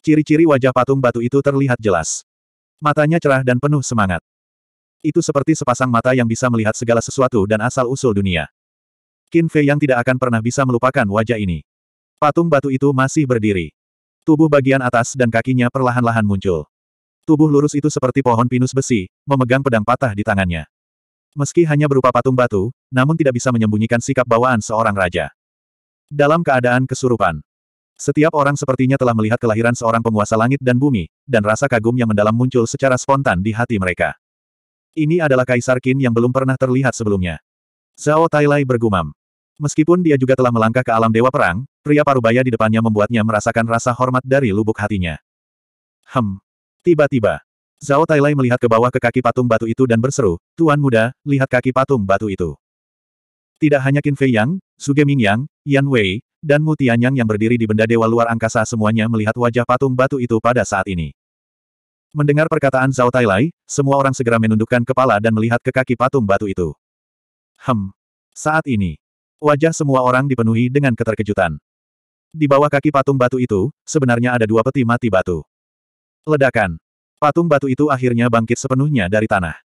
Ciri-ciri wajah patung batu itu terlihat jelas. Matanya cerah dan penuh semangat. Itu seperti sepasang mata yang bisa melihat segala sesuatu dan asal-usul dunia. Qin Fei yang tidak akan pernah bisa melupakan wajah ini. Patung batu itu masih berdiri. Tubuh bagian atas dan kakinya perlahan-lahan muncul. Tubuh lurus itu seperti pohon pinus besi, memegang pedang patah di tangannya. Meski hanya berupa patung batu, namun tidak bisa menyembunyikan sikap bawaan seorang raja. Dalam keadaan kesurupan, setiap orang sepertinya telah melihat kelahiran seorang penguasa langit dan bumi, dan rasa kagum yang mendalam muncul secara spontan di hati mereka. Ini adalah Kaisar Qin yang belum pernah terlihat sebelumnya. Zhao Tailai bergumam. Meskipun dia juga telah melangkah ke alam dewa perang, pria parubaya di depannya membuatnya merasakan rasa hormat dari lubuk hatinya. Hem. Tiba-tiba, Zhao Tailai melihat ke bawah ke kaki patung batu itu dan berseru, Tuan muda, lihat kaki patung batu itu. Tidak hanya Qin Fei Yang, Suge Ming Yang, Yan Wei, dan Mu Tianyang yang berdiri di benda dewa luar angkasa semuanya melihat wajah patung batu itu pada saat ini. Mendengar perkataan Zhao Tailai, semua orang segera menundukkan kepala dan melihat ke kaki patung batu itu. Hem. Saat ini, wajah semua orang dipenuhi dengan keterkejutan. Di bawah kaki patung batu itu, sebenarnya ada dua peti mati batu. Ledakan. Patung batu itu akhirnya bangkit sepenuhnya dari tanah.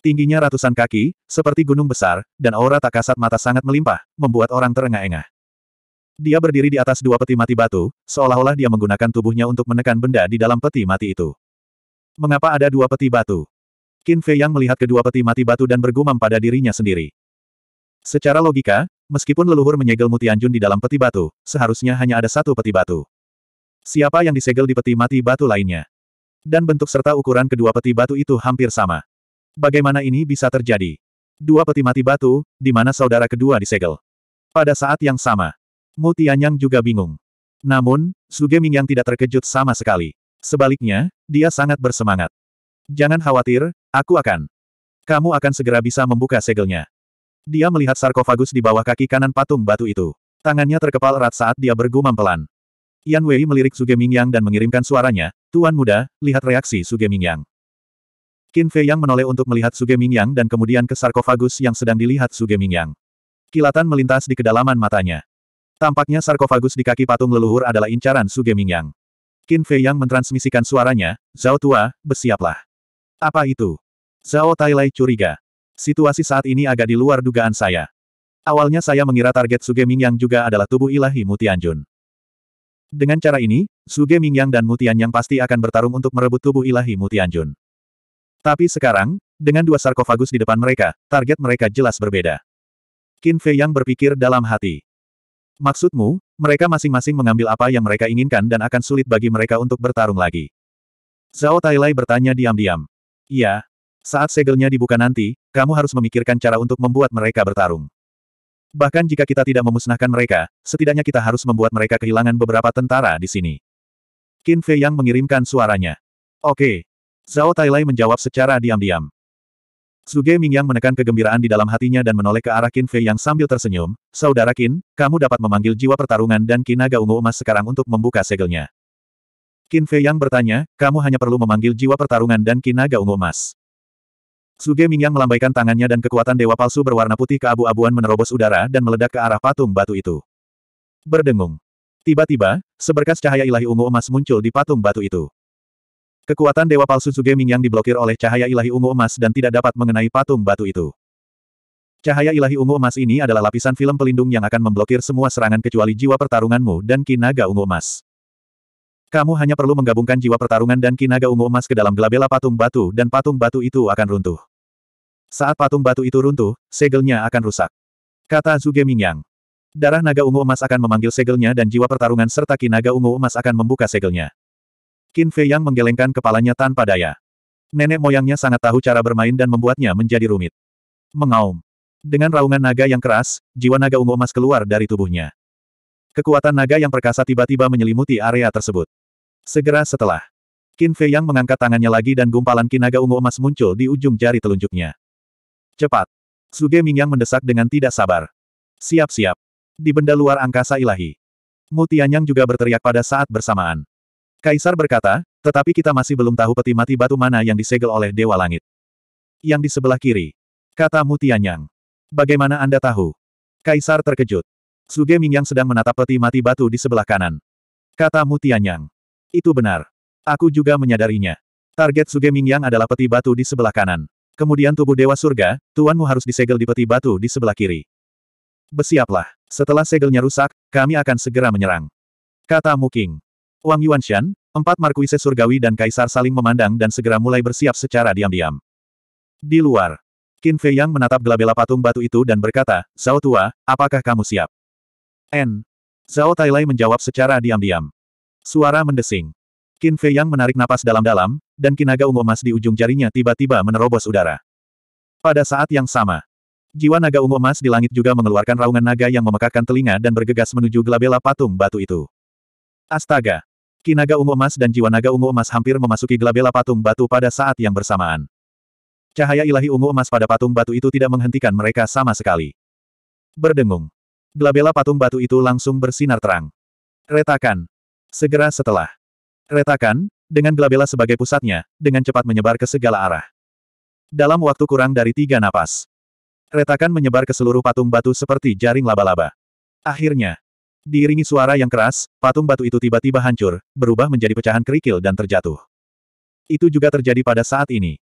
Tingginya ratusan kaki, seperti gunung besar, dan aura tak kasat mata sangat melimpah, membuat orang terengah-engah. Dia berdiri di atas dua peti mati batu, seolah-olah dia menggunakan tubuhnya untuk menekan benda di dalam peti mati itu. Mengapa ada dua peti batu? Qin Fei Yang melihat kedua peti mati batu dan bergumam pada dirinya sendiri. Secara logika, meskipun leluhur menyegel Mutianjun di dalam peti batu, seharusnya hanya ada satu peti batu. Siapa yang disegel di peti mati batu lainnya? Dan bentuk serta ukuran kedua peti batu itu hampir sama. Bagaimana ini bisa terjadi? Dua peti mati batu, di mana saudara kedua disegel. Pada saat yang sama, Mu Tianyang juga bingung. Namun, Su Mingyang yang tidak terkejut sama sekali. Sebaliknya, dia sangat bersemangat. Jangan khawatir, aku akan. Kamu akan segera bisa membuka segelnya. Dia melihat sarkofagus di bawah kaki kanan patung batu itu. Tangannya terkepal erat saat dia bergumam pelan. Yan Wei melirik Suge Mingyang dan mengirimkan suaranya, Tuan Muda, lihat reaksi Suge Mingyang. Qin Fei Yang menoleh untuk melihat Suge Mingyang dan kemudian ke sarkofagus yang sedang dilihat Suge Mingyang. Kilatan melintas di kedalaman matanya. Tampaknya sarkofagus di kaki patung leluhur adalah incaran Suge Mingyang. Qin Fei Yang mentransmisikan suaranya, Zhao Tua, bersiaplah. Apa itu? Zhao Tailai curiga. Situasi saat ini agak di luar dugaan saya. Awalnya saya mengira target Suge Mingyang juga adalah tubuh ilahi Mutianjun. Dengan cara ini, Suge Mingyang dan yang pasti akan bertarung untuk merebut tubuh ilahi Mutianjun. Tapi sekarang, dengan dua sarkofagus di depan mereka, target mereka jelas berbeda. Qin Fei Yang berpikir dalam hati. Maksudmu, mereka masing-masing mengambil apa yang mereka inginkan dan akan sulit bagi mereka untuk bertarung lagi. Zhao Tailai bertanya diam-diam. Iya. Saat segelnya dibuka nanti, kamu harus memikirkan cara untuk membuat mereka bertarung. Bahkan jika kita tidak memusnahkan mereka, setidaknya kita harus membuat mereka kehilangan beberapa tentara di sini. Qin Fei yang mengirimkan suaranya. Oke. Zhao Tailai menjawab secara diam-diam. Suge Mingyang menekan kegembiraan di dalam hatinya dan menoleh ke arah Qin Fei yang sambil tersenyum, Saudara Qin, kamu dapat memanggil jiwa pertarungan dan kinaga ungu emas sekarang untuk membuka segelnya. Qin Fei yang bertanya, kamu hanya perlu memanggil jiwa pertarungan dan kinaga ungu emas. Suge Mingyang melambaikan tangannya dan kekuatan dewa palsu berwarna putih ke abu abuan menerobos udara dan meledak ke arah patung batu itu. Berdengung. Tiba-tiba, seberkas cahaya ilahi ungu emas muncul di patung batu itu. Kekuatan Dewa Palsu Suge yang diblokir oleh cahaya ilahi ungu emas dan tidak dapat mengenai patung batu itu. Cahaya ilahi ungu emas ini adalah lapisan film pelindung yang akan memblokir semua serangan kecuali jiwa pertarunganmu dan kinaga ungu emas. Kamu hanya perlu menggabungkan jiwa pertarungan dan kinaga ungu emas ke dalam gelabela patung batu dan patung batu itu akan runtuh. Saat patung batu itu runtuh, segelnya akan rusak. Kata Zuge Mingyang. Darah naga ungu emas akan memanggil segelnya dan jiwa pertarungan serta kinaga ungu emas akan membuka segelnya. Qin Fei Yang menggelengkan kepalanya tanpa daya. Nenek moyangnya sangat tahu cara bermain dan membuatnya menjadi rumit. Mengaum. Dengan raungan naga yang keras, jiwa naga ungu emas keluar dari tubuhnya. Kekuatan naga yang perkasa tiba-tiba menyelimuti area tersebut. Segera setelah, Qin Fei Yang mengangkat tangannya lagi dan gumpalan Naga ungu emas muncul di ujung jari telunjuknya. Cepat! Suge Mingyang mendesak dengan tidak sabar. Siap-siap! Di benda luar angkasa ilahi. Mu Tianyang juga berteriak pada saat bersamaan. Kaisar berkata, tetapi kita masih belum tahu peti mati batu mana yang disegel oleh Dewa Langit. Yang di sebelah kiri. Kata Mutianyang. Bagaimana Anda tahu? Kaisar terkejut. Suge Mingyang sedang menatap peti mati batu di sebelah kanan. Kata Mutianyang. Itu benar. Aku juga menyadarinya. Target Suge Mingyang adalah peti batu di sebelah kanan. Kemudian tubuh Dewa Surga, tuanmu harus disegel di peti batu di sebelah kiri. Besiaplah. Setelah segelnya rusak, kami akan segera menyerang. Kata Muking. Wang Yuanshan, empat markuise surgawi dan kaisar saling memandang dan segera mulai bersiap secara diam-diam. Di luar, Qin Fei Yang menatap gelabela patung batu itu dan berkata, Zhao Tua, apakah kamu siap? N. Zhao Tailai menjawab secara diam-diam. Suara mendesing. Qin Fei Yang menarik napas dalam-dalam, dan kinaga ungu emas di ujung jarinya tiba-tiba menerobos udara. Pada saat yang sama, jiwa naga ungu emas di langit juga mengeluarkan raungan naga yang memekakkan telinga dan bergegas menuju gelabela patung batu itu. Astaga! Kinaga ungu emas dan jiwa naga ungu emas hampir memasuki Glabella patung batu pada saat yang bersamaan. Cahaya ilahi ungu emas pada patung batu itu tidak menghentikan mereka sama sekali. Berdengung. Glabella patung batu itu langsung bersinar terang. Retakan. Segera setelah. Retakan, dengan Glabella sebagai pusatnya, dengan cepat menyebar ke segala arah. Dalam waktu kurang dari tiga napas. Retakan menyebar ke seluruh patung batu seperti jaring laba-laba. Akhirnya, Diiringi suara yang keras, patung batu itu tiba-tiba hancur, berubah menjadi pecahan kerikil dan terjatuh. Itu juga terjadi pada saat ini.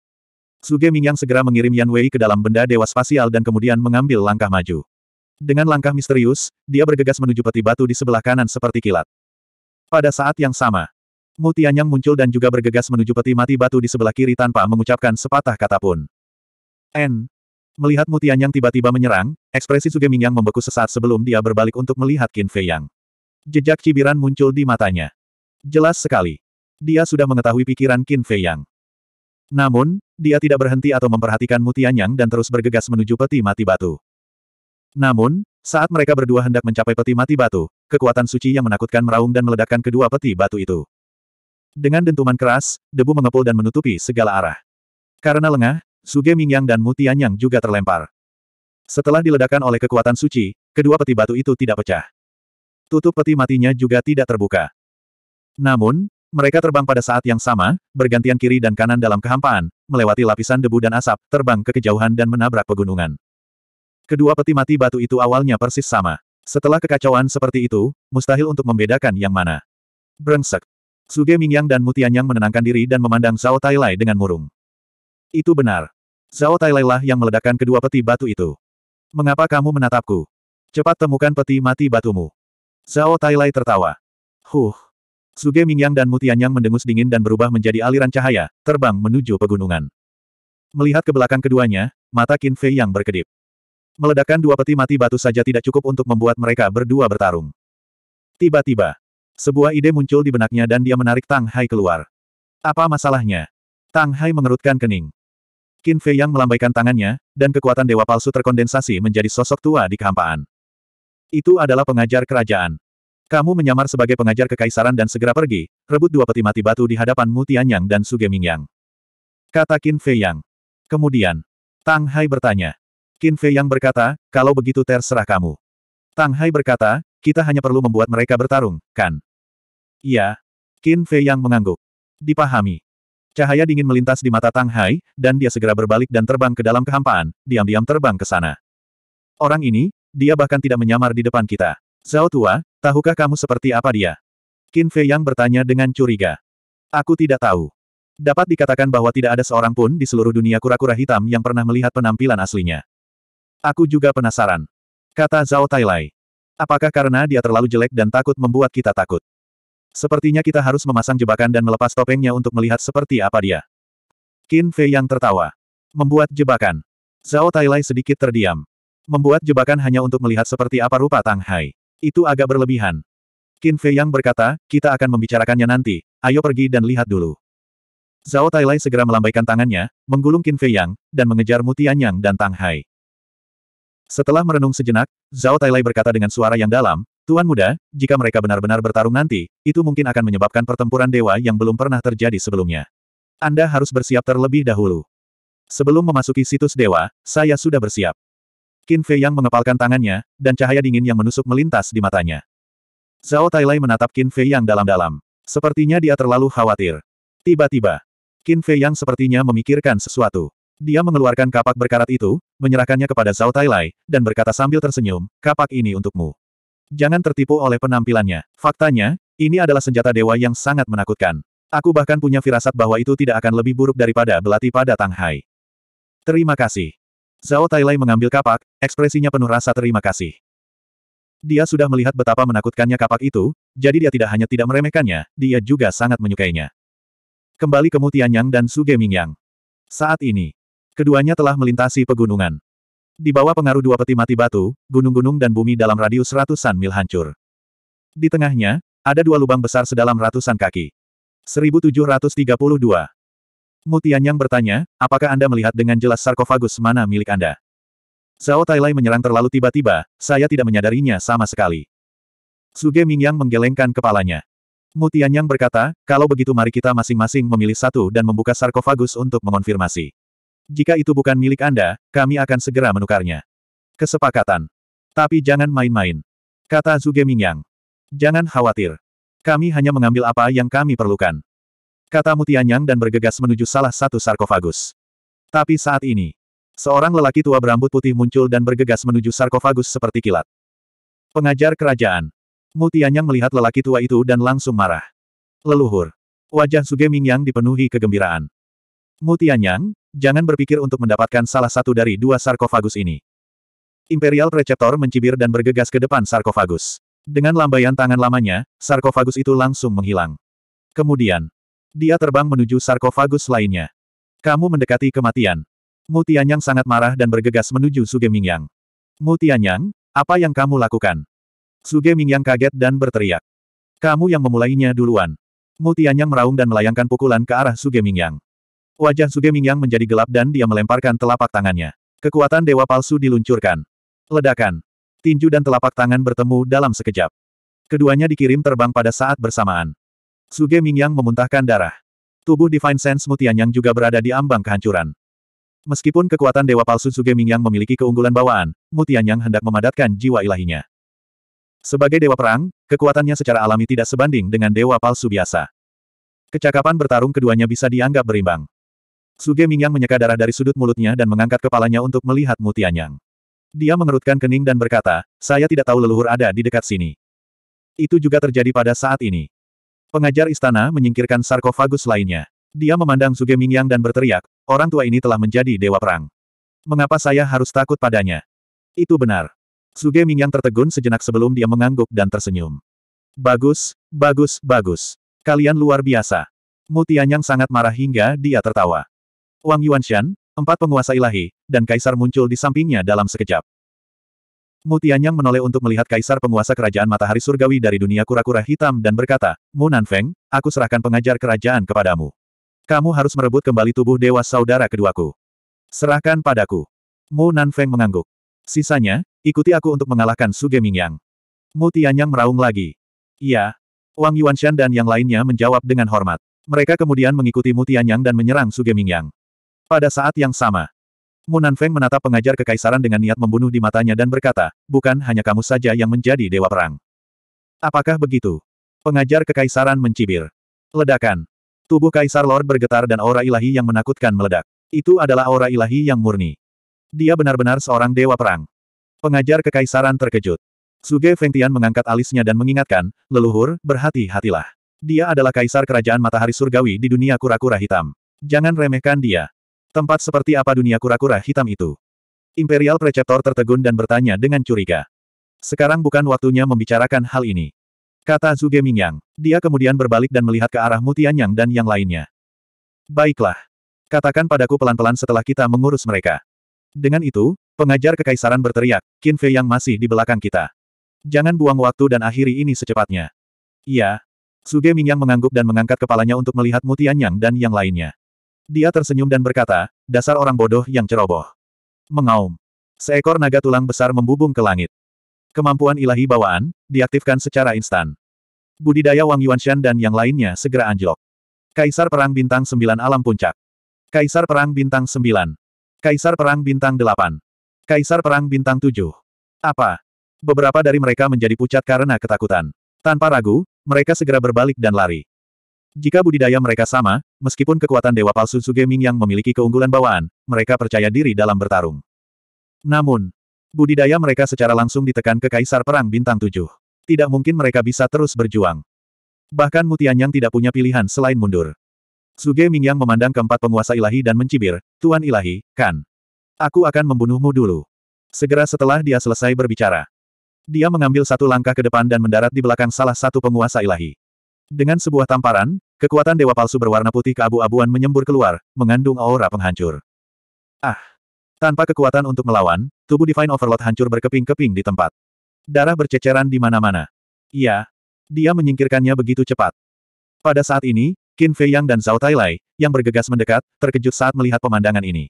Suge Mingyang segera mengirim Yan Wei ke dalam benda dewa spasial dan kemudian mengambil langkah maju. Dengan langkah misterius, dia bergegas menuju peti batu di sebelah kanan seperti kilat. Pada saat yang sama, Mu Tianyang muncul dan juga bergegas menuju peti mati batu di sebelah kiri tanpa mengucapkan sepatah kata pun. N. Melihat Mutian yang tiba-tiba menyerang, ekspresi Suge Mingyang membeku sesaat sebelum dia berbalik untuk melihat Qin Fei Yang. Jejak cibiran muncul di matanya. Jelas sekali. Dia sudah mengetahui pikiran Qin Fei Yang. Namun, dia tidak berhenti atau memperhatikan Mutian Yang dan terus bergegas menuju peti mati batu. Namun, saat mereka berdua hendak mencapai peti mati batu, kekuatan suci yang menakutkan meraung dan meledakkan kedua peti batu itu. Dengan dentuman keras, debu mengepul dan menutupi segala arah. Karena lengah, Suge Mingyang dan Mutianyang juga terlempar. Setelah diledakkan oleh kekuatan suci, kedua peti batu itu tidak pecah. Tutup peti matinya juga tidak terbuka. Namun, mereka terbang pada saat yang sama, bergantian kiri dan kanan dalam kehampaan, melewati lapisan debu dan asap, terbang ke kejauhan dan menabrak pegunungan. Kedua peti mati batu itu awalnya persis sama. Setelah kekacauan seperti itu, mustahil untuk membedakan yang mana. Brengsek. Suge Mingyang dan Mutianyang menenangkan diri dan memandang Zhao Tailai dengan murung. Itu benar. Zhao Tailai lah yang meledakkan kedua peti batu itu. Mengapa kamu menatapku? Cepat temukan peti mati batumu. Zhao Tailai tertawa. Huh. Suge Mingyang dan Mutianyang mendengus dingin dan berubah menjadi aliran cahaya, terbang menuju pegunungan. Melihat ke belakang keduanya, mata Qin Fei yang berkedip. Meledakkan dua peti mati batu saja tidak cukup untuk membuat mereka berdua bertarung. Tiba-tiba, sebuah ide muncul di benaknya dan dia menarik Tang Hai keluar. Apa masalahnya? Tang Hai mengerutkan kening. Qin Fei Yang melambaikan tangannya, dan kekuatan dewa palsu terkondensasi menjadi sosok tua di kehampaan. Itu adalah pengajar kerajaan. Kamu menyamar sebagai pengajar kekaisaran dan segera pergi, rebut dua peti mati batu di hadapan Mu Tianyang dan Su Geminyang. Kata Qin Fei Yang. Kemudian, Tang Hai bertanya. Qin Fei Yang berkata, kalau begitu terserah kamu. Tang Hai berkata, kita hanya perlu membuat mereka bertarung, kan? Iya. Qin Fei Yang mengangguk. Dipahami. Cahaya dingin melintas di mata Tang Hai, dan dia segera berbalik dan terbang ke dalam kehampaan, diam-diam terbang ke sana. Orang ini, dia bahkan tidak menyamar di depan kita. Zhao Tua, tahukah kamu seperti apa dia? Qin Fei Yang bertanya dengan curiga. Aku tidak tahu. Dapat dikatakan bahwa tidak ada seorang pun di seluruh dunia kura-kura hitam yang pernah melihat penampilan aslinya. Aku juga penasaran. Kata Zhao Tailai. Apakah karena dia terlalu jelek dan takut membuat kita takut? Sepertinya kita harus memasang jebakan dan melepas topengnya untuk melihat seperti apa dia. Qin Fei yang tertawa. Membuat jebakan. Zhao Tailai sedikit terdiam. Membuat jebakan hanya untuk melihat seperti apa rupa Tang Hai. Itu agak berlebihan. Qin Fei yang berkata, kita akan membicarakannya nanti, ayo pergi dan lihat dulu. Zhao Tailai segera melambaikan tangannya, menggulung Qin Fei Yang, dan mengejar Mutian Yang dan Tang Hai. Setelah merenung sejenak, Zhao Tailai berkata dengan suara yang dalam, Tuan muda, jika mereka benar-benar bertarung nanti, itu mungkin akan menyebabkan pertempuran dewa yang belum pernah terjadi sebelumnya. Anda harus bersiap terlebih dahulu. Sebelum memasuki situs dewa, saya sudah bersiap. Qin Fei yang mengepalkan tangannya, dan cahaya dingin yang menusuk melintas di matanya. Zhao Tailai menatap Qin Fei yang dalam-dalam. Sepertinya dia terlalu khawatir. Tiba-tiba, Qin Fei yang sepertinya memikirkan sesuatu. Dia mengeluarkan kapak berkarat itu, menyerahkannya kepada Zhao Tailai, dan berkata sambil tersenyum, kapak ini untukmu. Jangan tertipu oleh penampilannya. Faktanya, ini adalah senjata dewa yang sangat menakutkan. Aku bahkan punya firasat bahwa itu tidak akan lebih buruk daripada belati pada Tanghai. Terima kasih. Zhao Tailai mengambil kapak, ekspresinya penuh rasa terima kasih. Dia sudah melihat betapa menakutkannya kapak itu, jadi dia tidak hanya tidak meremehkannya, dia juga sangat menyukainya. Kembali ke Mutianyang dan Suge Mingyang. Saat ini, keduanya telah melintasi pegunungan. Di bawah pengaruh dua peti mati batu, gunung-gunung dan bumi dalam radius ratusan mil hancur. Di tengahnya, ada dua lubang besar sedalam ratusan kaki. 1732. Mutian yang bertanya, apakah Anda melihat dengan jelas sarkofagus mana milik Anda? Zhao Tailai menyerang terlalu tiba-tiba, saya tidak menyadarinya sama sekali. Suge Mingyang menggelengkan kepalanya. Mutian Yang berkata, kalau begitu mari kita masing-masing memilih satu dan membuka sarkofagus untuk mengonfirmasi. Jika itu bukan milik Anda, kami akan segera menukarnya. Kesepakatan. Tapi jangan main-main. Kata Zuge Mingyang. Jangan khawatir. Kami hanya mengambil apa yang kami perlukan. Kata Mutianyang dan bergegas menuju salah satu sarkofagus. Tapi saat ini, seorang lelaki tua berambut putih muncul dan bergegas menuju sarkofagus seperti kilat. Pengajar kerajaan. Mutianyang melihat lelaki tua itu dan langsung marah. Leluhur. Wajah Suge Mingyang dipenuhi kegembiraan. Mutianyang, jangan berpikir untuk mendapatkan salah satu dari dua sarkofagus ini. Imperial Preceptor mencibir dan bergegas ke depan sarkofagus. Dengan lambaian tangan lamanya, sarkofagus itu langsung menghilang. Kemudian, dia terbang menuju sarkofagus lainnya. Kamu mendekati kematian. Mutianyang sangat marah dan bergegas menuju Suge Sugemingyang. Mutianyang, apa yang kamu lakukan? Suge Sugemingyang kaget dan berteriak. Kamu yang memulainya duluan. Mutianyang meraung dan melayangkan pukulan ke arah Suge Sugemingyang. Wajah Suge Mingyang menjadi gelap dan dia melemparkan telapak tangannya. Kekuatan dewa palsu diluncurkan. Ledakan. Tinju dan telapak tangan bertemu dalam sekejap. Keduanya dikirim terbang pada saat bersamaan. Suge Mingyang memuntahkan darah. Tubuh Divine Sense Mutianyang juga berada di ambang kehancuran. Meskipun kekuatan Dewa Palsu Suge Mingyang memiliki keunggulan bawaan, Mutianyang hendak memadatkan jiwa ilahinya. Sebagai Dewa Perang, kekuatannya secara alami tidak sebanding dengan Dewa Palsu biasa. Kecakapan bertarung keduanya bisa dianggap berimbang. Suge Mingyang menyeka darah dari sudut mulutnya dan mengangkat kepalanya untuk melihat Mutianyang. Dia mengerutkan kening dan berkata, saya tidak tahu leluhur ada di dekat sini. Itu juga terjadi pada saat ini. Pengajar istana menyingkirkan sarkofagus lainnya. Dia memandang Suge Mingyang dan berteriak, orang tua ini telah menjadi dewa perang. Mengapa saya harus takut padanya? Itu benar. Suge Mingyang tertegun sejenak sebelum dia mengangguk dan tersenyum. Bagus, bagus, bagus. Kalian luar biasa. Mutianyang sangat marah hingga dia tertawa. Wang Yuanshan, empat penguasa ilahi, dan kaisar muncul di sampingnya dalam sekejap. Mu Tianyang menoleh untuk melihat kaisar penguasa kerajaan matahari surgawi dari dunia kura-kura hitam dan berkata, Mu Nanfeng, aku serahkan pengajar kerajaan kepadamu. Kamu harus merebut kembali tubuh dewa saudara keduaku. Serahkan padaku. Mu Nanfeng mengangguk. Sisanya, ikuti aku untuk mengalahkan Su Gemingyang. Mu Tianyang meraung lagi. Iya. Wang Yuanshan dan yang lainnya menjawab dengan hormat. Mereka kemudian mengikuti Mu Tianyang dan menyerang Su Gemingyang. Pada saat yang sama, Munan Feng menatap pengajar kekaisaran dengan niat membunuh di matanya dan berkata, bukan hanya kamu saja yang menjadi dewa perang. Apakah begitu? Pengajar kekaisaran mencibir. Ledakan. Tubuh Kaisar Lord bergetar dan aura ilahi yang menakutkan meledak. Itu adalah aura ilahi yang murni. Dia benar-benar seorang dewa perang. Pengajar kekaisaran terkejut. Suge Feng Tian mengangkat alisnya dan mengingatkan, leluhur, berhati-hatilah. Dia adalah kaisar kerajaan matahari surgawi di dunia kura-kura hitam. Jangan remehkan dia. Tempat seperti apa dunia kura-kura hitam itu? Imperial Preceptor tertegun dan bertanya dengan curiga. Sekarang bukan waktunya membicarakan hal ini. Kata Zuge Mingyang. Dia kemudian berbalik dan melihat ke arah Mutianyang dan yang lainnya. Baiklah. Katakan padaku pelan-pelan setelah kita mengurus mereka. Dengan itu, pengajar kekaisaran berteriak, Qin Fei yang masih di belakang kita. Jangan buang waktu dan akhiri ini secepatnya. Iya. Suge Mingyang mengangguk dan mengangkat kepalanya untuk melihat Mutianyang dan yang lainnya. Dia tersenyum dan berkata, dasar orang bodoh yang ceroboh. Mengaum. Seekor naga tulang besar membubung ke langit. Kemampuan ilahi bawaan, diaktifkan secara instan. Budidaya Wang Yuanshan dan yang lainnya segera anjlok. Kaisar Perang Bintang Sembilan Alam Puncak. Kaisar Perang Bintang Sembilan, Kaisar Perang Bintang Delapan, Kaisar Perang Bintang Tujuh. Apa? Beberapa dari mereka menjadi pucat karena ketakutan. Tanpa ragu, mereka segera berbalik dan lari. Jika budidaya mereka sama, meskipun kekuatan Dewa Palsu Suge Ming yang memiliki keunggulan bawaan, mereka percaya diri dalam bertarung. Namun, budidaya mereka secara langsung ditekan ke Kaisar Perang Bintang Tujuh. Tidak mungkin mereka bisa terus berjuang. Bahkan Mutian yang tidak punya pilihan selain mundur. Suge Ming yang memandang keempat penguasa ilahi dan mencibir, Tuan ilahi, kan. Aku akan membunuhmu dulu. Segera setelah dia selesai berbicara. Dia mengambil satu langkah ke depan dan mendarat di belakang salah satu penguasa ilahi. Dengan sebuah tamparan, kekuatan dewa palsu berwarna putih keabu-abuan menyembur keluar, mengandung aura penghancur. Ah! Tanpa kekuatan untuk melawan, tubuh Divine Overlord hancur berkeping-keping di tempat. Darah berceceran di mana-mana. Iya. Dia menyingkirkannya begitu cepat. Pada saat ini, Qin Fei Yang dan Zhao Lai, yang bergegas mendekat, terkejut saat melihat pemandangan ini.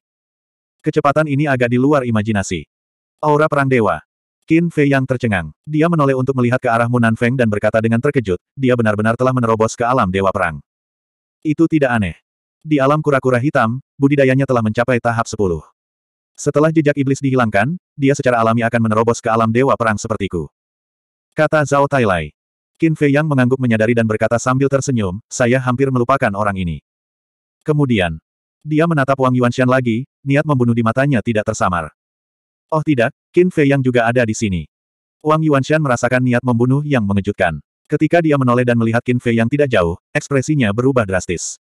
Kecepatan ini agak di luar imajinasi. Aura Perang Dewa. Qin Fei yang tercengang. Dia menoleh untuk melihat ke arah Munan Feng dan berkata dengan terkejut, dia benar-benar telah menerobos ke alam Dewa Perang. Itu tidak aneh. Di alam kura-kura hitam, budidayanya telah mencapai tahap 10. Setelah jejak iblis dihilangkan, dia secara alami akan menerobos ke alam Dewa Perang sepertiku. Kata Zhao Tailai. Qin Fei yang mengangguk menyadari dan berkata sambil tersenyum, saya hampir melupakan orang ini. Kemudian, dia menatap Wang Yuanshan lagi, niat membunuh di matanya tidak tersamar. Oh tidak, Qin Fei yang juga ada di sini. Wang Yuanshan merasakan niat membunuh yang mengejutkan. Ketika dia menoleh dan melihat Qin Fei yang tidak jauh, ekspresinya berubah drastis.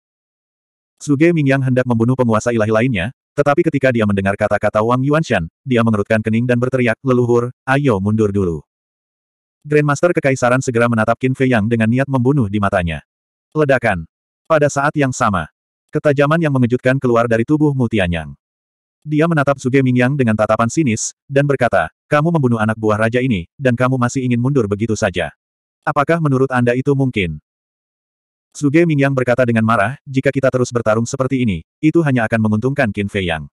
Suge yang hendak membunuh penguasa ilahi lainnya, tetapi ketika dia mendengar kata-kata Wang Yuanshan, dia mengerutkan kening dan berteriak, leluhur, ayo mundur dulu. Grandmaster Kekaisaran segera menatap Qin Fei Yang dengan niat membunuh di matanya. Ledakan. Pada saat yang sama, ketajaman yang mengejutkan keluar dari tubuh Mu Yang. Dia menatap Suge Mingyang dengan tatapan sinis, dan berkata, kamu membunuh anak buah raja ini, dan kamu masih ingin mundur begitu saja. Apakah menurut Anda itu mungkin? Suge Mingyang berkata dengan marah, jika kita terus bertarung seperti ini, itu hanya akan menguntungkan Qin Fei Yang.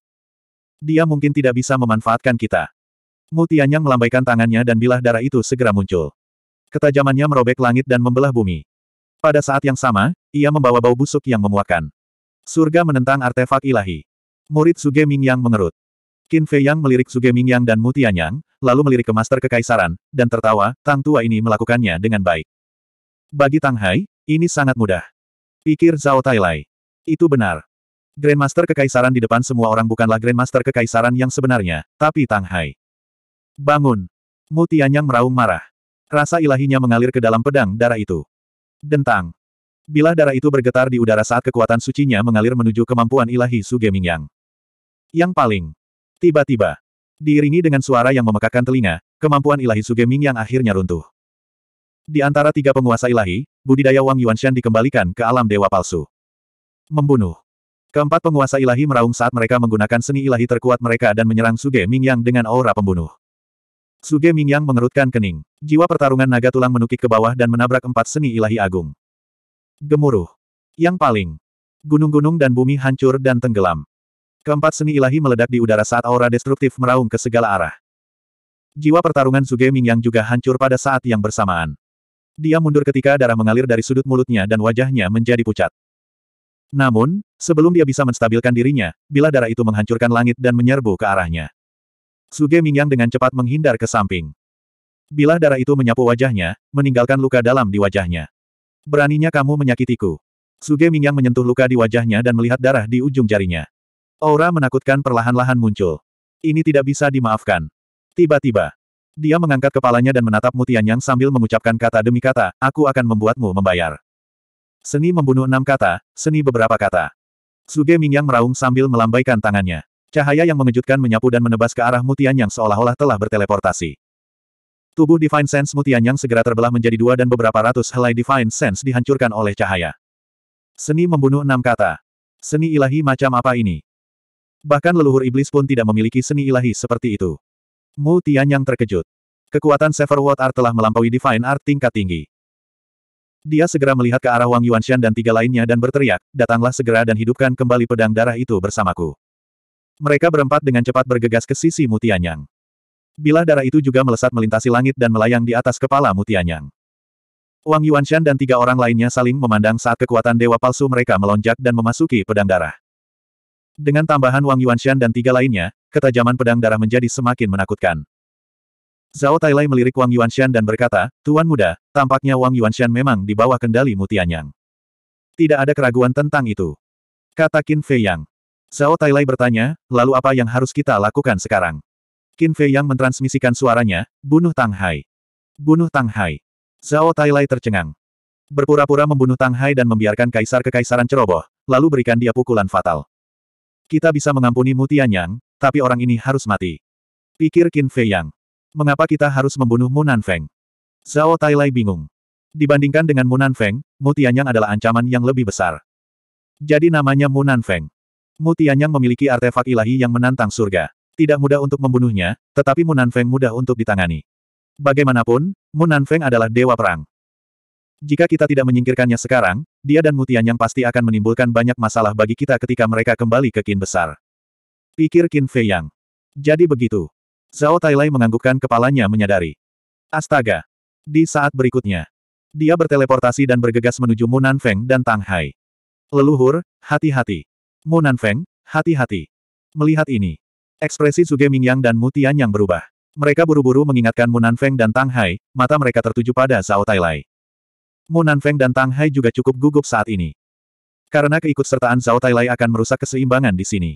Dia mungkin tidak bisa memanfaatkan kita. Mutianyang melambaikan tangannya dan bilah darah itu segera muncul. Ketajamannya merobek langit dan membelah bumi. Pada saat yang sama, ia membawa bau busuk yang memuakkan. Surga menentang artefak ilahi. Murid Ming Yang mengerut. Qin Fei Yang melirik Ming Yang dan Mutianyang, lalu melirik ke Master Kekaisaran, dan tertawa, Tang Tua ini melakukannya dengan baik. Bagi Tang Hai, ini sangat mudah. Pikir Zhao Tailai. Itu benar. Grandmaster Kekaisaran di depan semua orang bukanlah Grandmaster Kekaisaran yang sebenarnya, tapi Tang Hai. Bangun. Mutianyang meraung marah. Rasa ilahinya mengalir ke dalam pedang darah itu. Dentang. Bila darah itu bergetar di udara saat kekuatan sucinya mengalir menuju kemampuan ilahi Suge Mingyang. Yang paling tiba-tiba, diiringi dengan suara yang memekakan telinga, kemampuan ilahi Suge Ming yang akhirnya runtuh. Di antara tiga penguasa ilahi, budidaya Wang Yuanshan dikembalikan ke alam dewa palsu. Membunuh. Keempat penguasa ilahi meraung saat mereka menggunakan seni ilahi terkuat mereka dan menyerang Suge Ming yang dengan aura pembunuh. Suge Ming yang mengerutkan kening. Jiwa pertarungan naga tulang menukik ke bawah dan menabrak empat seni ilahi agung. Gemuruh. Yang paling. Gunung-gunung dan bumi hancur dan tenggelam. Keempat seni ilahi meledak di udara saat aura destruktif meraung ke segala arah. Jiwa pertarungan Suge yang juga hancur pada saat yang bersamaan. Dia mundur ketika darah mengalir dari sudut mulutnya dan wajahnya menjadi pucat. Namun, sebelum dia bisa menstabilkan dirinya, bila darah itu menghancurkan langit dan menyerbu ke arahnya. Suge Mingyang dengan cepat menghindar ke samping. Bila darah itu menyapu wajahnya, meninggalkan luka dalam di wajahnya. Beraninya kamu menyakitiku. Suge Mingyang menyentuh luka di wajahnya dan melihat darah di ujung jarinya. Aura menakutkan perlahan-lahan muncul. Ini tidak bisa dimaafkan. Tiba-tiba, dia mengangkat kepalanya dan menatap Mutianyang sambil mengucapkan kata demi kata, aku akan membuatmu membayar. Seni membunuh enam kata, seni beberapa kata. Suge Mingyang meraung sambil melambaikan tangannya. Cahaya yang mengejutkan menyapu dan menebas ke arah Mutianyang seolah-olah telah berteleportasi. Tubuh Divine Sense Mutianyang segera terbelah menjadi dua dan beberapa ratus helai Divine Sense dihancurkan oleh cahaya. Seni membunuh enam kata. Seni ilahi macam apa ini? Bahkan leluhur iblis pun tidak memiliki seni ilahi seperti itu. Mu Tianyang terkejut. Kekuatan Severwood Art telah melampaui Divine Art tingkat tinggi. Dia segera melihat ke arah Wang Yuanshan dan tiga lainnya dan berteriak, datanglah segera dan hidupkan kembali pedang darah itu bersamaku. Mereka berempat dengan cepat bergegas ke sisi Mutianyang. Bilah darah itu juga melesat melintasi langit dan melayang di atas kepala Mutianyang. Wang Yuanshan dan tiga orang lainnya saling memandang saat kekuatan dewa palsu mereka melonjak dan memasuki pedang darah. Dengan tambahan Wang Yuanshan dan tiga lainnya, ketajaman pedang darah menjadi semakin menakutkan. Zhao Tailai melirik Wang Yuanshan dan berkata, Tuan muda, tampaknya Wang Yuanshan memang di bawah kendali Mutianyang. Tidak ada keraguan tentang itu. Kata Qin Fei Yang. Zhao Tailai bertanya, lalu apa yang harus kita lakukan sekarang? Qin Fei Yang mentransmisikan suaranya, bunuh Tang Hai. Bunuh Tang Hai. Zhao Tailai tercengang. Berpura-pura membunuh Tang Hai dan membiarkan kaisar kekaisaran ceroboh, lalu berikan dia pukulan fatal. Kita bisa mengampuni Mutianyang, tapi orang ini harus mati. Pikir Qin Fei Yang. Mengapa kita harus membunuh Munan Feng? Zhao Tai Tailai bingung. Dibandingkan dengan Munan Feng, Mutianyang adalah ancaman yang lebih besar. Jadi namanya Munan Feng. Mutianyang memiliki artefak ilahi yang menantang surga. Tidak mudah untuk membunuhnya, tetapi Munan Feng mudah untuk ditangani. Bagaimanapun, Munan Feng adalah dewa perang. Jika kita tidak menyingkirkannya sekarang, dia dan Mutian yang pasti akan menimbulkan banyak masalah bagi kita ketika mereka kembali ke Qin Besar. Pikir Qin Fei Yang. Jadi begitu. Zhao Tailai menganggukkan kepalanya menyadari. Astaga. Di saat berikutnya. Dia berteleportasi dan bergegas menuju Munan Feng dan Tang Hai. Leluhur, hati-hati. Munan Feng, hati-hati. Melihat ini. Ekspresi Suge Mingyang dan Mutian yang berubah. Mereka buru-buru mengingatkan Munan Feng dan Tang Hai, mata mereka tertuju pada Zhao Tailai. Mu Nanfeng dan Tang Hai juga cukup gugup saat ini. Karena keikutsertaan Zhao Tailai akan merusak keseimbangan di sini.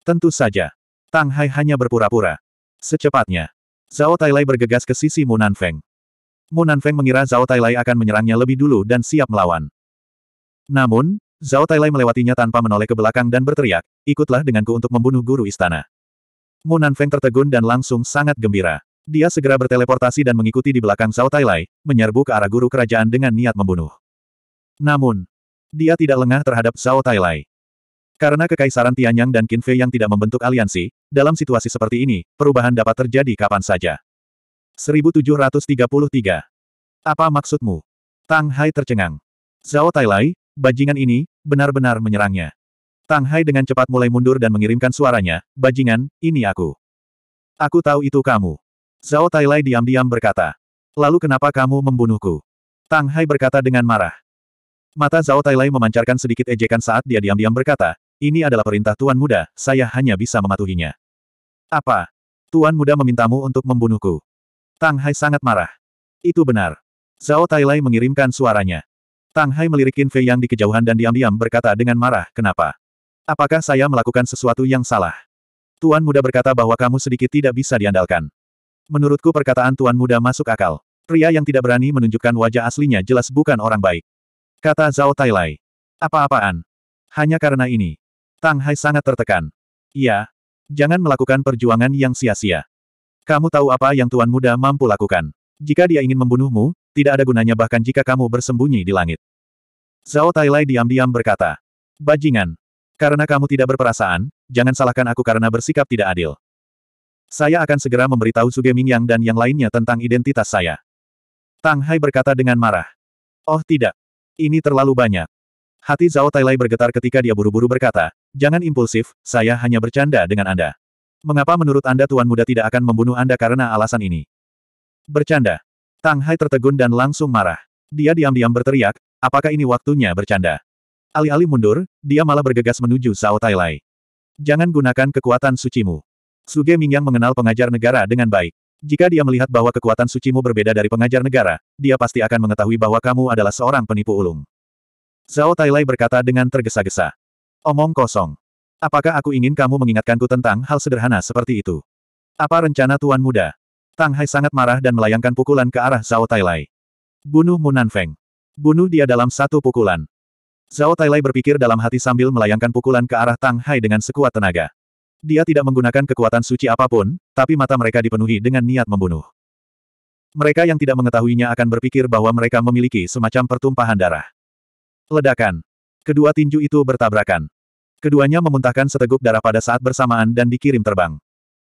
Tentu saja. Tang Hai hanya berpura-pura. Secepatnya. Zhao Tailai bergegas ke sisi Mu Nanfeng. Mu Nanfeng mengira Zhao Tailai akan menyerangnya lebih dulu dan siap melawan. Namun, Zhao Tailai melewatinya tanpa menoleh ke belakang dan berteriak, ikutlah denganku untuk membunuh guru istana. Mu Nanfeng tertegun dan langsung sangat gembira. Dia segera berteleportasi dan mengikuti di belakang Zhao Tailai, menyerbu ke arah guru kerajaan dengan niat membunuh. Namun, dia tidak lengah terhadap Zhao Tailai. Karena kekaisaran Tianyang dan Qinfei yang tidak membentuk aliansi, dalam situasi seperti ini, perubahan dapat terjadi kapan saja. 1733. Apa maksudmu? Tang Hai tercengang. Zhao Tailai, bajingan ini, benar-benar menyerangnya. Tang Hai dengan cepat mulai mundur dan mengirimkan suaranya, bajingan, ini aku. Aku tahu itu kamu. Zhao Tailai diam-diam berkata. Lalu kenapa kamu membunuhku? Tang Hai berkata dengan marah. Mata Zhao Tailai memancarkan sedikit ejekan saat dia diam-diam berkata, ini adalah perintah Tuan Muda, saya hanya bisa mematuhinya. Apa? Tuan Muda memintamu untuk membunuhku. Tang Hai sangat marah. Itu benar. Zhao Tailai mengirimkan suaranya. Tang Hai melirikin Fei yang di kejauhan dan diam-diam berkata dengan marah, kenapa? Apakah saya melakukan sesuatu yang salah? Tuan muda berkata bahwa kamu sedikit tidak bisa diandalkan. Menurutku perkataan tuan muda masuk akal. Pria yang tidak berani menunjukkan wajah aslinya jelas bukan orang baik. Kata Zhao Tailai. Apa-apaan? Hanya karena ini. Tang Hai sangat tertekan. Iya. Jangan melakukan perjuangan yang sia-sia. Kamu tahu apa yang tuan muda mampu lakukan. Jika dia ingin membunuhmu, tidak ada gunanya bahkan jika kamu bersembunyi di langit. Zhao Tailai diam-diam berkata. Bajingan. Karena kamu tidak berperasaan, jangan salahkan aku karena bersikap tidak adil. Saya akan segera memberitahu Ming Yang dan yang lainnya tentang identitas saya. Tang Hai berkata dengan marah. Oh tidak. Ini terlalu banyak. Hati Zhao Tailai bergetar ketika dia buru-buru berkata, Jangan impulsif, saya hanya bercanda dengan Anda. Mengapa menurut Anda Tuan Muda tidak akan membunuh Anda karena alasan ini? Bercanda. Tang Hai tertegun dan langsung marah. Dia diam-diam berteriak, apakah ini waktunya bercanda? Alih-alih mundur, dia malah bergegas menuju Zhao Tailai. Jangan gunakan kekuatan sucimu. Suge Mingyang mengenal pengajar negara dengan baik. Jika dia melihat bahwa kekuatan sucimu berbeda dari pengajar negara, dia pasti akan mengetahui bahwa kamu adalah seorang penipu ulung. Zhao Tailai berkata dengan tergesa-gesa. Omong kosong. Apakah aku ingin kamu mengingatkanku tentang hal sederhana seperti itu? Apa rencana Tuan Muda? Tang Hai sangat marah dan melayangkan pukulan ke arah Zhao Tailai. Bunuh Munan Feng. Bunuh dia dalam satu pukulan. Zhao Tailai berpikir dalam hati sambil melayangkan pukulan ke arah Tang Hai dengan sekuat tenaga. Dia tidak menggunakan kekuatan suci apapun, tapi mata mereka dipenuhi dengan niat membunuh. Mereka yang tidak mengetahuinya akan berpikir bahwa mereka memiliki semacam pertumpahan darah. Ledakan. Kedua tinju itu bertabrakan. Keduanya memuntahkan seteguk darah pada saat bersamaan dan dikirim terbang.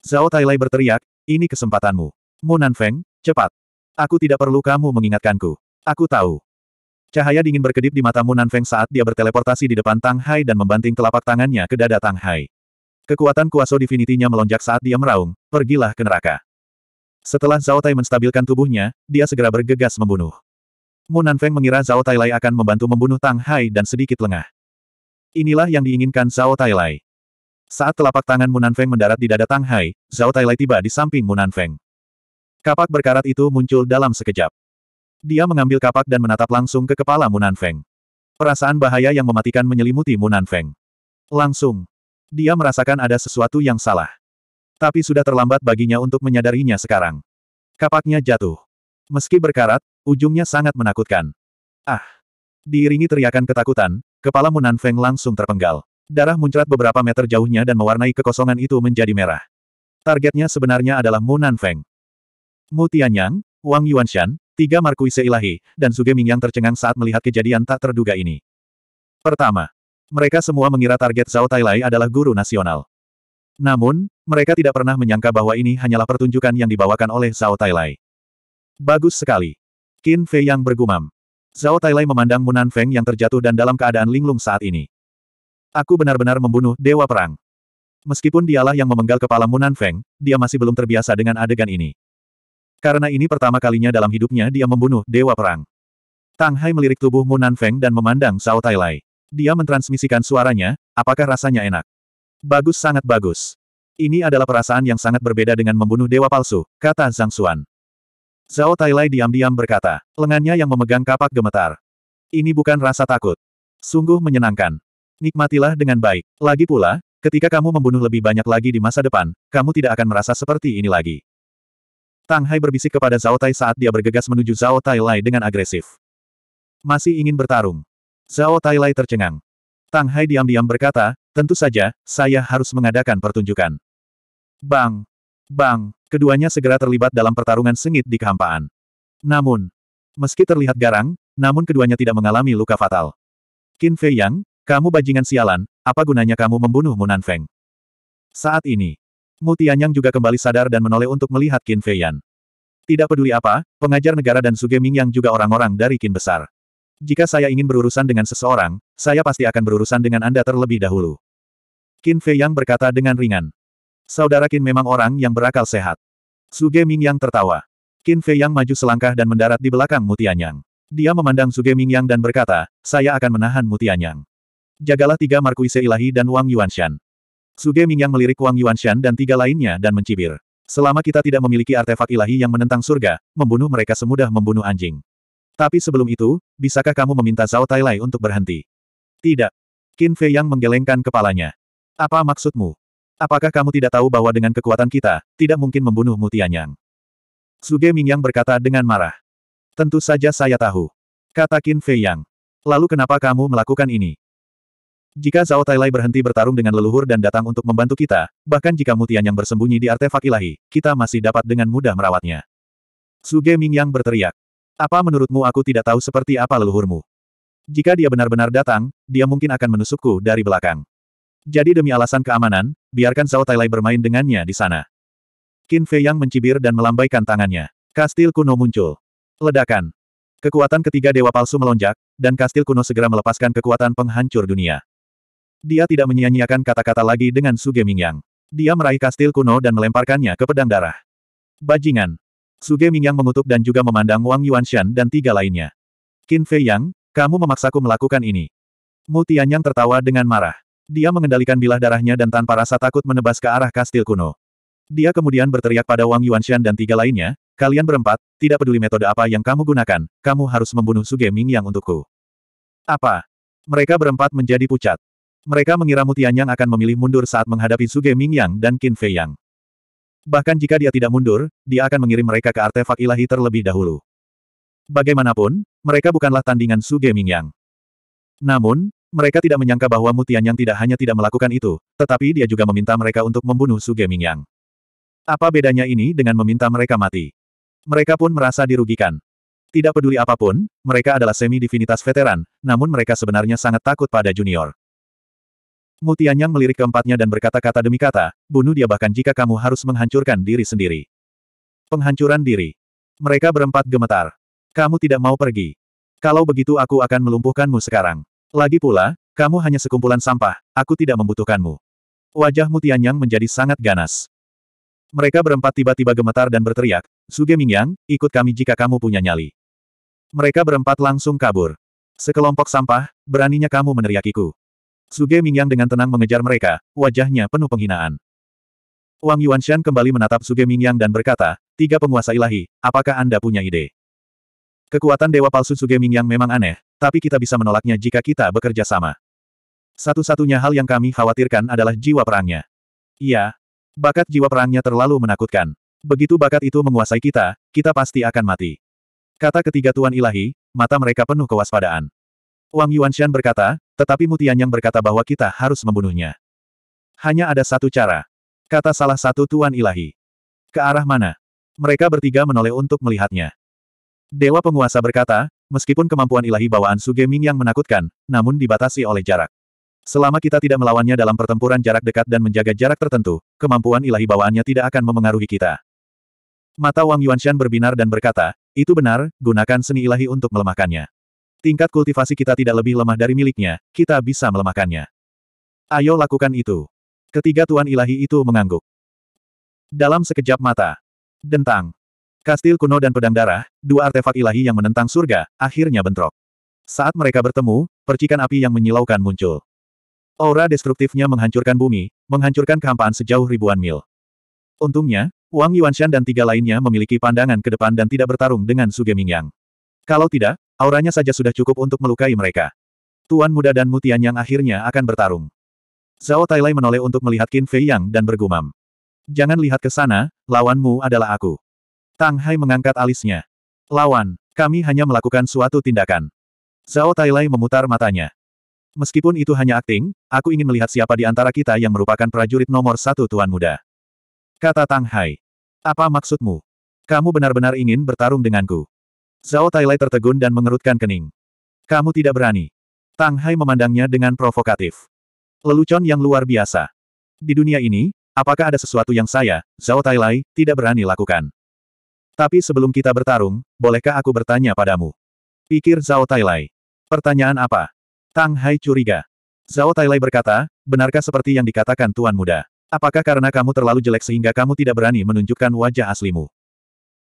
Zhao Tailai berteriak, ini kesempatanmu. Munan Feng, cepat. Aku tidak perlu kamu mengingatkanku. Aku tahu. Cahaya dingin berkedip di mata Munan Feng saat dia berteleportasi di depan Tang Hai dan membanting telapak tangannya ke dada Tang Hai. Kekuatan kuaso divinitinya melonjak saat dia meraung, pergilah ke neraka. Setelah Zhao Tai menstabilkan tubuhnya, dia segera bergegas membunuh. Munan Feng mengira Zhao Tai Lai akan membantu membunuh Tang Hai dan sedikit lengah. Inilah yang diinginkan Zhao Tai Lai. Saat telapak tangan Munan Feng mendarat di dada Tang Hai, Zhao Tai Lai tiba di samping Munan Feng. Kapak berkarat itu muncul dalam sekejap. Dia mengambil kapak dan menatap langsung ke kepala Munan Feng. Perasaan bahaya yang mematikan menyelimuti Munan Feng. Langsung, dia merasakan ada sesuatu yang salah. Tapi sudah terlambat baginya untuk menyadarinya sekarang. Kapaknya jatuh. Meski berkarat, ujungnya sangat menakutkan. Ah! Diiringi teriakan ketakutan, kepala Munan Feng langsung terpenggal. Darah muncrat beberapa meter jauhnya dan mewarnai kekosongan itu menjadi merah. Targetnya sebenarnya adalah Munan Feng. Mu Tianyang, Wang Yuanshan, tiga Markuise Ilahi, dan Suge Mingyang tercengang saat melihat kejadian tak terduga ini. Pertama, mereka semua mengira target Zhao Tailai adalah guru nasional. Namun, mereka tidak pernah menyangka bahwa ini hanyalah pertunjukan yang dibawakan oleh Zhao Tailai. Bagus sekali. Qin Fei yang bergumam. Zhao Tailai memandang Munan Feng yang terjatuh dan dalam keadaan linglung saat ini. Aku benar-benar membunuh Dewa Perang. Meskipun dialah yang memenggal kepala Munan Feng, dia masih belum terbiasa dengan adegan ini. Karena ini pertama kalinya dalam hidupnya dia membunuh Dewa Perang. Tang Hai melirik tubuh Munan Feng dan memandang Zhao Tailai. Dia mentransmisikan suaranya, apakah rasanya enak? Bagus sangat bagus. Ini adalah perasaan yang sangat berbeda dengan membunuh dewa palsu, kata Zhang Xuan. Zhao Tailai diam-diam berkata, lengannya yang memegang kapak gemetar. Ini bukan rasa takut. Sungguh menyenangkan. Nikmatilah dengan baik. Lagi pula, ketika kamu membunuh lebih banyak lagi di masa depan, kamu tidak akan merasa seperti ini lagi. Tang Hai berbisik kepada Zhao Tai saat dia bergegas menuju Zhao Tai Lai dengan agresif. Masih ingin bertarung. Zhao Tailai tercengang. Tang Hai diam-diam berkata, tentu saja, saya harus mengadakan pertunjukan. Bang! Bang! Keduanya segera terlibat dalam pertarungan sengit di kehampaan. Namun, meski terlihat garang, namun keduanya tidak mengalami luka fatal. Qin Fei Yang, kamu bajingan sialan, apa gunanya kamu membunuh Munan Feng? Saat ini, Mu Tianyang juga kembali sadar dan menoleh untuk melihat Qin Fei Yan. Tidak peduli apa, pengajar negara dan Suge yang juga orang-orang dari Qin besar. Jika saya ingin berurusan dengan seseorang, saya pasti akan berurusan dengan Anda terlebih dahulu. Qin Fei Yang berkata dengan ringan. Saudara Qin memang orang yang berakal sehat. Suge Ming Yang tertawa. Qin Fei Yang maju selangkah dan mendarat di belakang Mutianyang. Dia memandang Suge Ming Yang dan berkata, saya akan menahan Mutianyang. Jagalah tiga Markuise Ilahi dan Wang Yuanshan. Suge Ming Yang melirik Wang Yuanshan dan tiga lainnya dan mencibir. Selama kita tidak memiliki artefak ilahi yang menentang surga, membunuh mereka semudah membunuh anjing. Tapi sebelum itu, bisakah kamu meminta Zhao Tailai untuk berhenti? Tidak. Qin Fei yang menggelengkan kepalanya. Apa maksudmu? Apakah kamu tidak tahu bahwa dengan kekuatan kita, tidak mungkin membunuh Mutianyang? Suge Mingyang berkata dengan marah. Tentu saja saya tahu. Kata Qin Fei Yang. Lalu kenapa kamu melakukan ini? Jika Zhao Tailai berhenti bertarung dengan leluhur dan datang untuk membantu kita, bahkan jika Mutianyang bersembunyi di artefak ilahi, kita masih dapat dengan mudah merawatnya. Suge Mingyang berteriak. Apa menurutmu aku tidak tahu seperti apa leluhurmu? Jika dia benar-benar datang, dia mungkin akan menusukku dari belakang. Jadi demi alasan keamanan, biarkan Zhao Tailai bermain dengannya di sana. Qin Fei Yang mencibir dan melambaikan tangannya. Kastil kuno muncul. Ledakan. Kekuatan ketiga dewa palsu melonjak, dan kastil kuno segera melepaskan kekuatan penghancur dunia. Dia tidak menyia-nyiakan kata-kata lagi dengan Suge Mingyang. Dia meraih kastil kuno dan melemparkannya ke pedang darah. Bajingan. Suge Mingyang mengutuk dan juga memandang Wang Yuanshan dan tiga lainnya. Qin Fei Yang, kamu memaksaku melakukan ini. Mu Tianyang tertawa dengan marah. Dia mengendalikan bilah darahnya dan tanpa rasa takut menebas ke arah kastil kuno. Dia kemudian berteriak pada Wang Yuanshan dan tiga lainnya, kalian berempat, tidak peduli metode apa yang kamu gunakan, kamu harus membunuh Suge Mingyang untukku. Apa? Mereka berempat menjadi pucat. Mereka mengira Mu Tianyang akan memilih mundur saat menghadapi Suge Mingyang dan Qin Fei Yang. Bahkan jika dia tidak mundur, dia akan mengirim mereka ke artefak ilahi terlebih dahulu. Bagaimanapun, mereka bukanlah tandingan Su Mingyang. Namun, mereka tidak menyangka bahwa Mutian yang tidak hanya tidak melakukan itu, tetapi dia juga meminta mereka untuk membunuh Su Mingyang. Apa bedanya ini dengan meminta mereka mati? Mereka pun merasa dirugikan. Tidak peduli apapun, mereka adalah semi-divinitas veteran, namun mereka sebenarnya sangat takut pada junior. Mutianyang melirik keempatnya dan berkata-kata demi kata, bunuh dia bahkan jika kamu harus menghancurkan diri sendiri. Penghancuran diri. Mereka berempat gemetar. Kamu tidak mau pergi. Kalau begitu aku akan melumpuhkanmu sekarang. Lagi pula, kamu hanya sekumpulan sampah, aku tidak membutuhkanmu. Wajah Mutianyang menjadi sangat ganas. Mereka berempat tiba-tiba gemetar dan berteriak, Suge Mingyang, ikut kami jika kamu punya nyali. Mereka berempat langsung kabur. Sekelompok sampah, beraninya kamu meneriakiku. Suge Mingyang dengan tenang mengejar mereka, wajahnya penuh penghinaan. Wang Yuanshan kembali menatap Suge Mingyang dan berkata, Tiga penguasa ilahi, apakah Anda punya ide? Kekuatan Dewa Palsu Suge Mingyang memang aneh, tapi kita bisa menolaknya jika kita bekerja sama. Satu-satunya hal yang kami khawatirkan adalah jiwa perangnya. Iya, bakat jiwa perangnya terlalu menakutkan. Begitu bakat itu menguasai kita, kita pasti akan mati. Kata ketiga Tuan Ilahi, mata mereka penuh kewaspadaan. Wang Yuanshan berkata, tetapi yang berkata bahwa kita harus membunuhnya. Hanya ada satu cara. Kata salah satu Tuan Ilahi. Ke arah mana? Mereka bertiga menoleh untuk melihatnya. Dewa penguasa berkata, meskipun kemampuan ilahi bawaan Suge Ming yang menakutkan, namun dibatasi oleh jarak. Selama kita tidak melawannya dalam pertempuran jarak dekat dan menjaga jarak tertentu, kemampuan ilahi bawaannya tidak akan memengaruhi kita. Mata Wang Yuanshan berbinar dan berkata, itu benar, gunakan seni ilahi untuk melemahkannya. Tingkat kultivasi kita tidak lebih lemah dari miliknya, kita bisa melemahkannya. Ayo lakukan itu. Ketiga Tuan Ilahi itu mengangguk. Dalam sekejap mata. Dentang. Kastil kuno dan pedang darah, dua artefak ilahi yang menentang surga, akhirnya bentrok. Saat mereka bertemu, percikan api yang menyilaukan muncul. Aura destruktifnya menghancurkan bumi, menghancurkan kehampaan sejauh ribuan mil. Untungnya, Wang Yuanshan dan tiga lainnya memiliki pandangan ke depan dan tidak bertarung dengan Suge Mingyang. Kalau tidak, Auranya saja sudah cukup untuk melukai mereka. Tuan muda dan Mutian yang akhirnya akan bertarung. Zhao Tailai menoleh untuk melihat Qin Fei Yang dan bergumam. Jangan lihat ke sana, lawanmu adalah aku. Tang Hai mengangkat alisnya. Lawan, kami hanya melakukan suatu tindakan. Zhao Tailai memutar matanya. Meskipun itu hanya akting, aku ingin melihat siapa di antara kita yang merupakan prajurit nomor satu Tuan Muda. Kata Tang Hai. Apa maksudmu? Kamu benar-benar ingin bertarung denganku. Zhao Tailai tertegun dan mengerutkan kening. Kamu tidak berani. Tang Hai memandangnya dengan provokatif. Lelucon yang luar biasa. Di dunia ini, apakah ada sesuatu yang saya, Zhao Tailai, tidak berani lakukan? Tapi sebelum kita bertarung, bolehkah aku bertanya padamu? Pikir Zhao Tailai. Pertanyaan apa? Tang Hai curiga. Zhao Tailai berkata, benarkah seperti yang dikatakan Tuan Muda? Apakah karena kamu terlalu jelek sehingga kamu tidak berani menunjukkan wajah aslimu?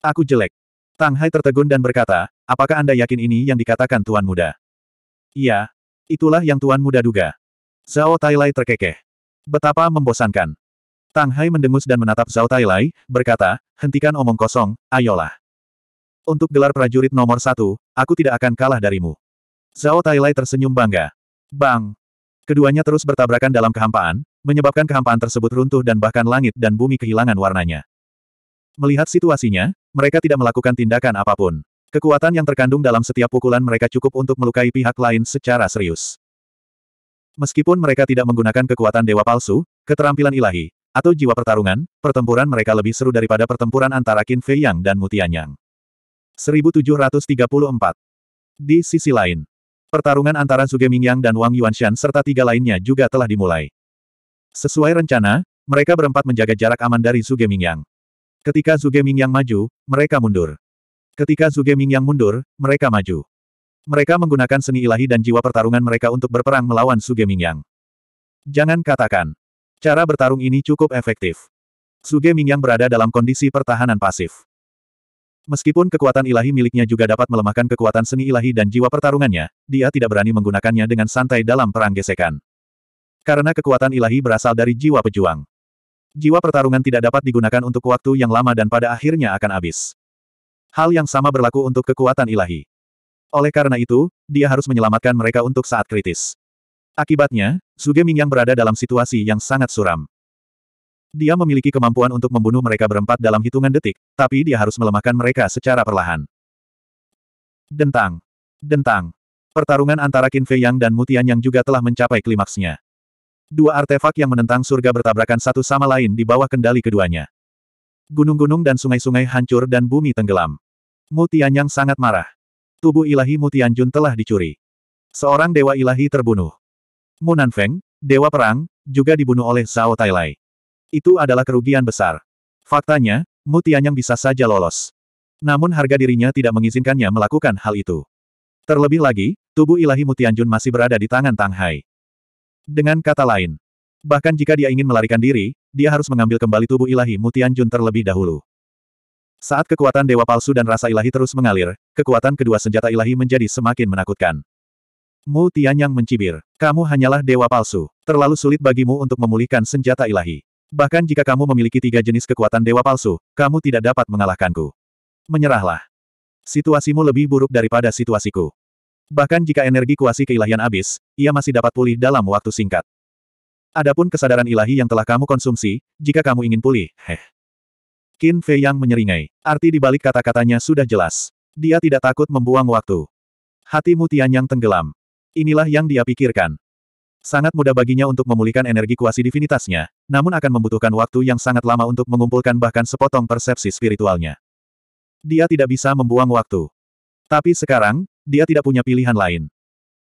Aku jelek. Tang Hai tertegun dan berkata, apakah Anda yakin ini yang dikatakan Tuan Muda? Iya, itulah yang Tuan Muda duga. Zhao Tailai terkekeh. Betapa membosankan. Tang Hai mendengus dan menatap Zhao Tailai, berkata, hentikan omong kosong, ayolah. Untuk gelar prajurit nomor satu, aku tidak akan kalah darimu. Zhao Tailai tersenyum bangga. Bang! Keduanya terus bertabrakan dalam kehampaan, menyebabkan kehampaan tersebut runtuh dan bahkan langit dan bumi kehilangan warnanya. Melihat situasinya, mereka tidak melakukan tindakan apapun. Kekuatan yang terkandung dalam setiap pukulan mereka cukup untuk melukai pihak lain secara serius. Meskipun mereka tidak menggunakan kekuatan dewa palsu, keterampilan ilahi, atau jiwa pertarungan, pertempuran mereka lebih seru daripada pertempuran antara Qin Fei Yang dan Mutian Yang. 1734 Di sisi lain, pertarungan antara Ming Mingyang dan Wang Yuanshan serta tiga lainnya juga telah dimulai. Sesuai rencana, mereka berempat menjaga jarak aman dari Ming Mingyang. Ketika Ming yang maju, mereka mundur. Ketika Ming yang mundur, mereka maju. Mereka menggunakan seni ilahi dan jiwa pertarungan mereka untuk berperang melawan Ming yang. Jangan katakan. Cara bertarung ini cukup efektif. Ming yang berada dalam kondisi pertahanan pasif. Meskipun kekuatan ilahi miliknya juga dapat melemahkan kekuatan seni ilahi dan jiwa pertarungannya, dia tidak berani menggunakannya dengan santai dalam perang gesekan. Karena kekuatan ilahi berasal dari jiwa pejuang jiwa pertarungan tidak dapat digunakan untuk waktu yang lama dan pada akhirnya akan habis. Hal yang sama berlaku untuk kekuatan ilahi. Oleh karena itu, dia harus menyelamatkan mereka untuk saat kritis. Akibatnya, Suge Mingyang berada dalam situasi yang sangat suram. Dia memiliki kemampuan untuk membunuh mereka berempat dalam hitungan detik, tapi dia harus melemahkan mereka secara perlahan. Dentang. Dentang. Pertarungan antara Qin Fei Yang dan Mutian Yang juga telah mencapai klimaksnya. Dua artefak yang menentang surga bertabrakan satu sama lain di bawah kendali keduanya. Gunung-gunung dan sungai-sungai hancur dan bumi tenggelam. Mutianyang sangat marah. Tubuh ilahi Mutianjun telah dicuri. Seorang dewa ilahi terbunuh. Munanfeng, dewa perang, juga dibunuh oleh Zhao Tailai. Itu adalah kerugian besar. Faktanya, Mutianyang bisa saja lolos. Namun harga dirinya tidak mengizinkannya melakukan hal itu. Terlebih lagi, tubuh ilahi Mutianjun masih berada di tangan Tang Hai. Dengan kata lain, bahkan jika dia ingin melarikan diri, dia harus mengambil kembali tubuh ilahi Mutian Jun terlebih dahulu. Saat kekuatan dewa palsu dan rasa ilahi terus mengalir, kekuatan kedua senjata ilahi menjadi semakin menakutkan. Mu Tianyang mencibir, kamu hanyalah dewa palsu, terlalu sulit bagimu untuk memulihkan senjata ilahi. Bahkan jika kamu memiliki tiga jenis kekuatan dewa palsu, kamu tidak dapat mengalahkanku. Menyerahlah. Situasimu lebih buruk daripada situasiku. Bahkan jika energi kuasi keilahian habis, ia masih dapat pulih dalam waktu singkat. Adapun kesadaran ilahi yang telah kamu konsumsi, jika kamu ingin pulih, heh. Qin Fei yang menyeringai. Arti dibalik kata-katanya sudah jelas. Dia tidak takut membuang waktu. Hati Mutian yang tenggelam. Inilah yang dia pikirkan. Sangat mudah baginya untuk memulihkan energi kuasi divinitasnya, namun akan membutuhkan waktu yang sangat lama untuk mengumpulkan bahkan sepotong persepsi spiritualnya. Dia tidak bisa membuang waktu. Tapi sekarang, dia tidak punya pilihan lain.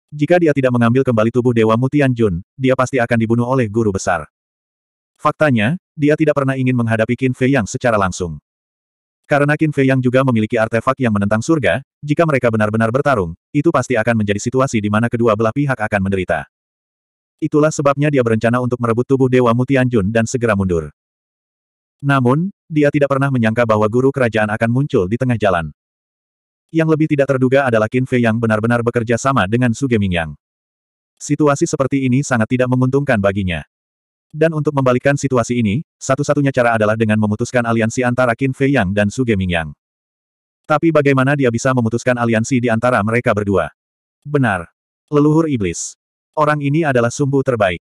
Jika dia tidak mengambil kembali tubuh Dewa Mutian Jun, dia pasti akan dibunuh oleh guru besar. Faktanya, dia tidak pernah ingin menghadapi Qin Fei Yang secara langsung. Karena Qin Fei Yang juga memiliki artefak yang menentang surga, jika mereka benar-benar bertarung, itu pasti akan menjadi situasi di mana kedua belah pihak akan menderita. Itulah sebabnya dia berencana untuk merebut tubuh Dewa Mutian Jun dan segera mundur. Namun, dia tidak pernah menyangka bahwa guru kerajaan akan muncul di tengah jalan. Yang lebih tidak terduga adalah Qin Fei yang benar-benar bekerja sama dengan Su Mingyang. Situasi seperti ini sangat tidak menguntungkan baginya. Dan untuk membalikkan situasi ini, satu-satunya cara adalah dengan memutuskan aliansi antara Qin Fei Yang dan Su Mingyang. Tapi bagaimana dia bisa memutuskan aliansi di antara mereka berdua? Benar. Leluhur Iblis. Orang ini adalah sumbu terbaik.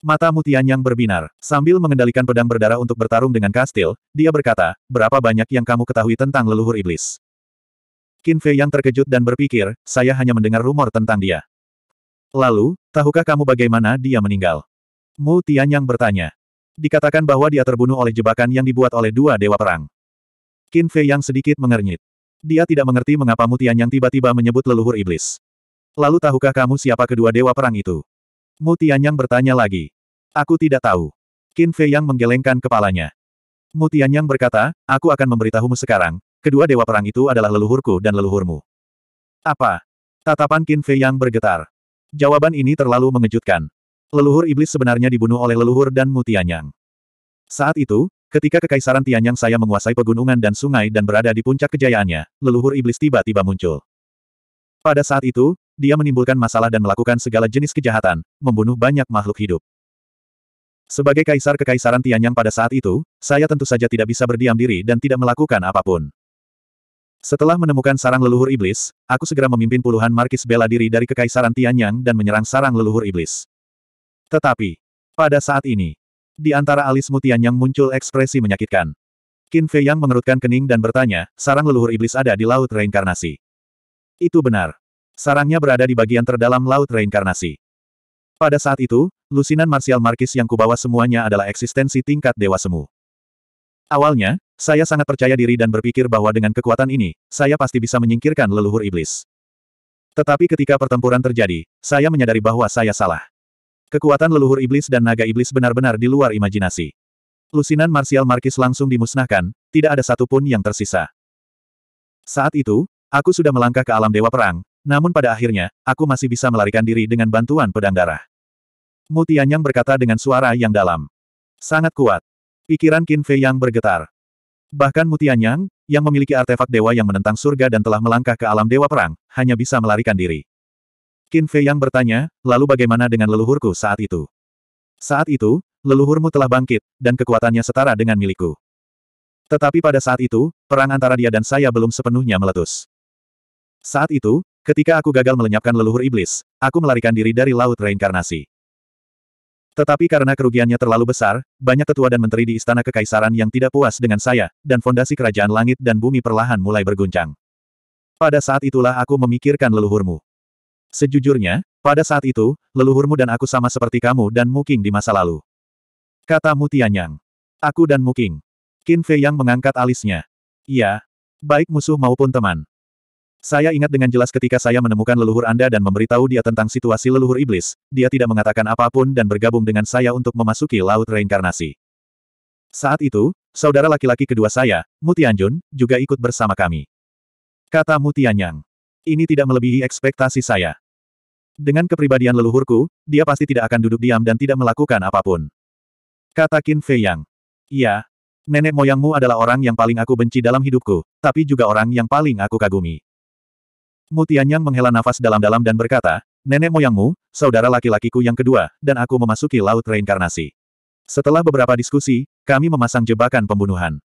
Mata mutian yang berbinar. Sambil mengendalikan pedang berdarah untuk bertarung dengan kastil, dia berkata, berapa banyak yang kamu ketahui tentang leluhur iblis? Qin Fei yang terkejut dan berpikir, saya hanya mendengar rumor tentang dia. Lalu, tahukah kamu bagaimana dia meninggal? Mu Tianyang bertanya. Dikatakan bahwa dia terbunuh oleh jebakan yang dibuat oleh dua dewa perang. Qin Fei yang sedikit mengernyit. Dia tidak mengerti mengapa Mu Tianyang tiba-tiba menyebut leluhur iblis. Lalu tahukah kamu siapa kedua dewa perang itu? Mu Tianyang bertanya lagi. Aku tidak tahu. Qin Fei yang menggelengkan kepalanya. Mu Tianyang berkata, aku akan memberitahumu sekarang, Kedua dewa perang itu adalah leluhurku dan leluhurmu. Apa? Tatapan Qin Fei yang bergetar. Jawaban ini terlalu mengejutkan. Leluhur iblis sebenarnya dibunuh oleh leluhur dan mutianyang. Saat itu, ketika kekaisaran Tianyang saya menguasai pegunungan dan sungai dan berada di puncak kejayaannya, leluhur iblis tiba-tiba muncul. Pada saat itu, dia menimbulkan masalah dan melakukan segala jenis kejahatan, membunuh banyak makhluk hidup. Sebagai kaisar kekaisaran Tianyang pada saat itu, saya tentu saja tidak bisa berdiam diri dan tidak melakukan apapun. Setelah menemukan sarang leluhur iblis, aku segera memimpin puluhan markis bela diri dari Kekaisaran Tianyang dan menyerang sarang leluhur iblis. Tetapi, pada saat ini, di antara alis Mutianyang muncul ekspresi menyakitkan. Qin Fei Yang mengerutkan kening dan bertanya, sarang leluhur iblis ada di Laut Reinkarnasi. Itu benar. Sarangnya berada di bagian terdalam Laut Reinkarnasi. Pada saat itu, lusinan marsial markis yang kubawa semuanya adalah eksistensi tingkat Dewa Semu. Awalnya, saya sangat percaya diri dan berpikir bahwa dengan kekuatan ini, saya pasti bisa menyingkirkan leluhur iblis. Tetapi ketika pertempuran terjadi, saya menyadari bahwa saya salah. Kekuatan leluhur iblis dan naga iblis benar-benar di luar imajinasi. Lusinan Marsial Markis langsung dimusnahkan, tidak ada satupun yang tersisa. Saat itu, aku sudah melangkah ke alam dewa perang, namun pada akhirnya, aku masih bisa melarikan diri dengan bantuan pedang darah. Mutianyang berkata dengan suara yang dalam. Sangat kuat. Pikiran Qin Fei yang bergetar. Bahkan Mutianyang, yang memiliki artefak dewa yang menentang surga dan telah melangkah ke alam dewa perang, hanya bisa melarikan diri. Qin Fei yang bertanya, lalu bagaimana dengan leluhurku saat itu? Saat itu, leluhurmu telah bangkit, dan kekuatannya setara dengan milikku. Tetapi pada saat itu, perang antara dia dan saya belum sepenuhnya meletus. Saat itu, ketika aku gagal melenyapkan leluhur iblis, aku melarikan diri dari laut reinkarnasi. Tetapi karena kerugiannya terlalu besar, banyak tetua dan menteri di istana kekaisaran yang tidak puas dengan saya, dan fondasi kerajaan langit dan bumi perlahan mulai berguncang. Pada saat itulah aku memikirkan leluhurmu. Sejujurnya, pada saat itu, leluhurmu dan aku sama seperti kamu dan Muking di masa lalu. Kata Mutianyang. Aku dan Muking. Qin Fei yang mengangkat alisnya. Iya. Baik musuh maupun teman. Saya ingat dengan jelas ketika saya menemukan leluhur Anda dan memberitahu dia tentang situasi leluhur iblis, dia tidak mengatakan apapun dan bergabung dengan saya untuk memasuki laut reinkarnasi. Saat itu, saudara laki-laki kedua saya, Mutianjun, juga ikut bersama kami. Kata Mutianyang. Ini tidak melebihi ekspektasi saya. Dengan kepribadian leluhurku, dia pasti tidak akan duduk diam dan tidak melakukan apapun. Kata Qin Fei Yang. Iya, nenek moyangmu adalah orang yang paling aku benci dalam hidupku, tapi juga orang yang paling aku kagumi. Mu Tianyang menghela nafas dalam-dalam dan berkata, Nenek moyangmu, saudara laki-lakiku yang kedua, dan aku memasuki laut reinkarnasi. Setelah beberapa diskusi, kami memasang jebakan pembunuhan.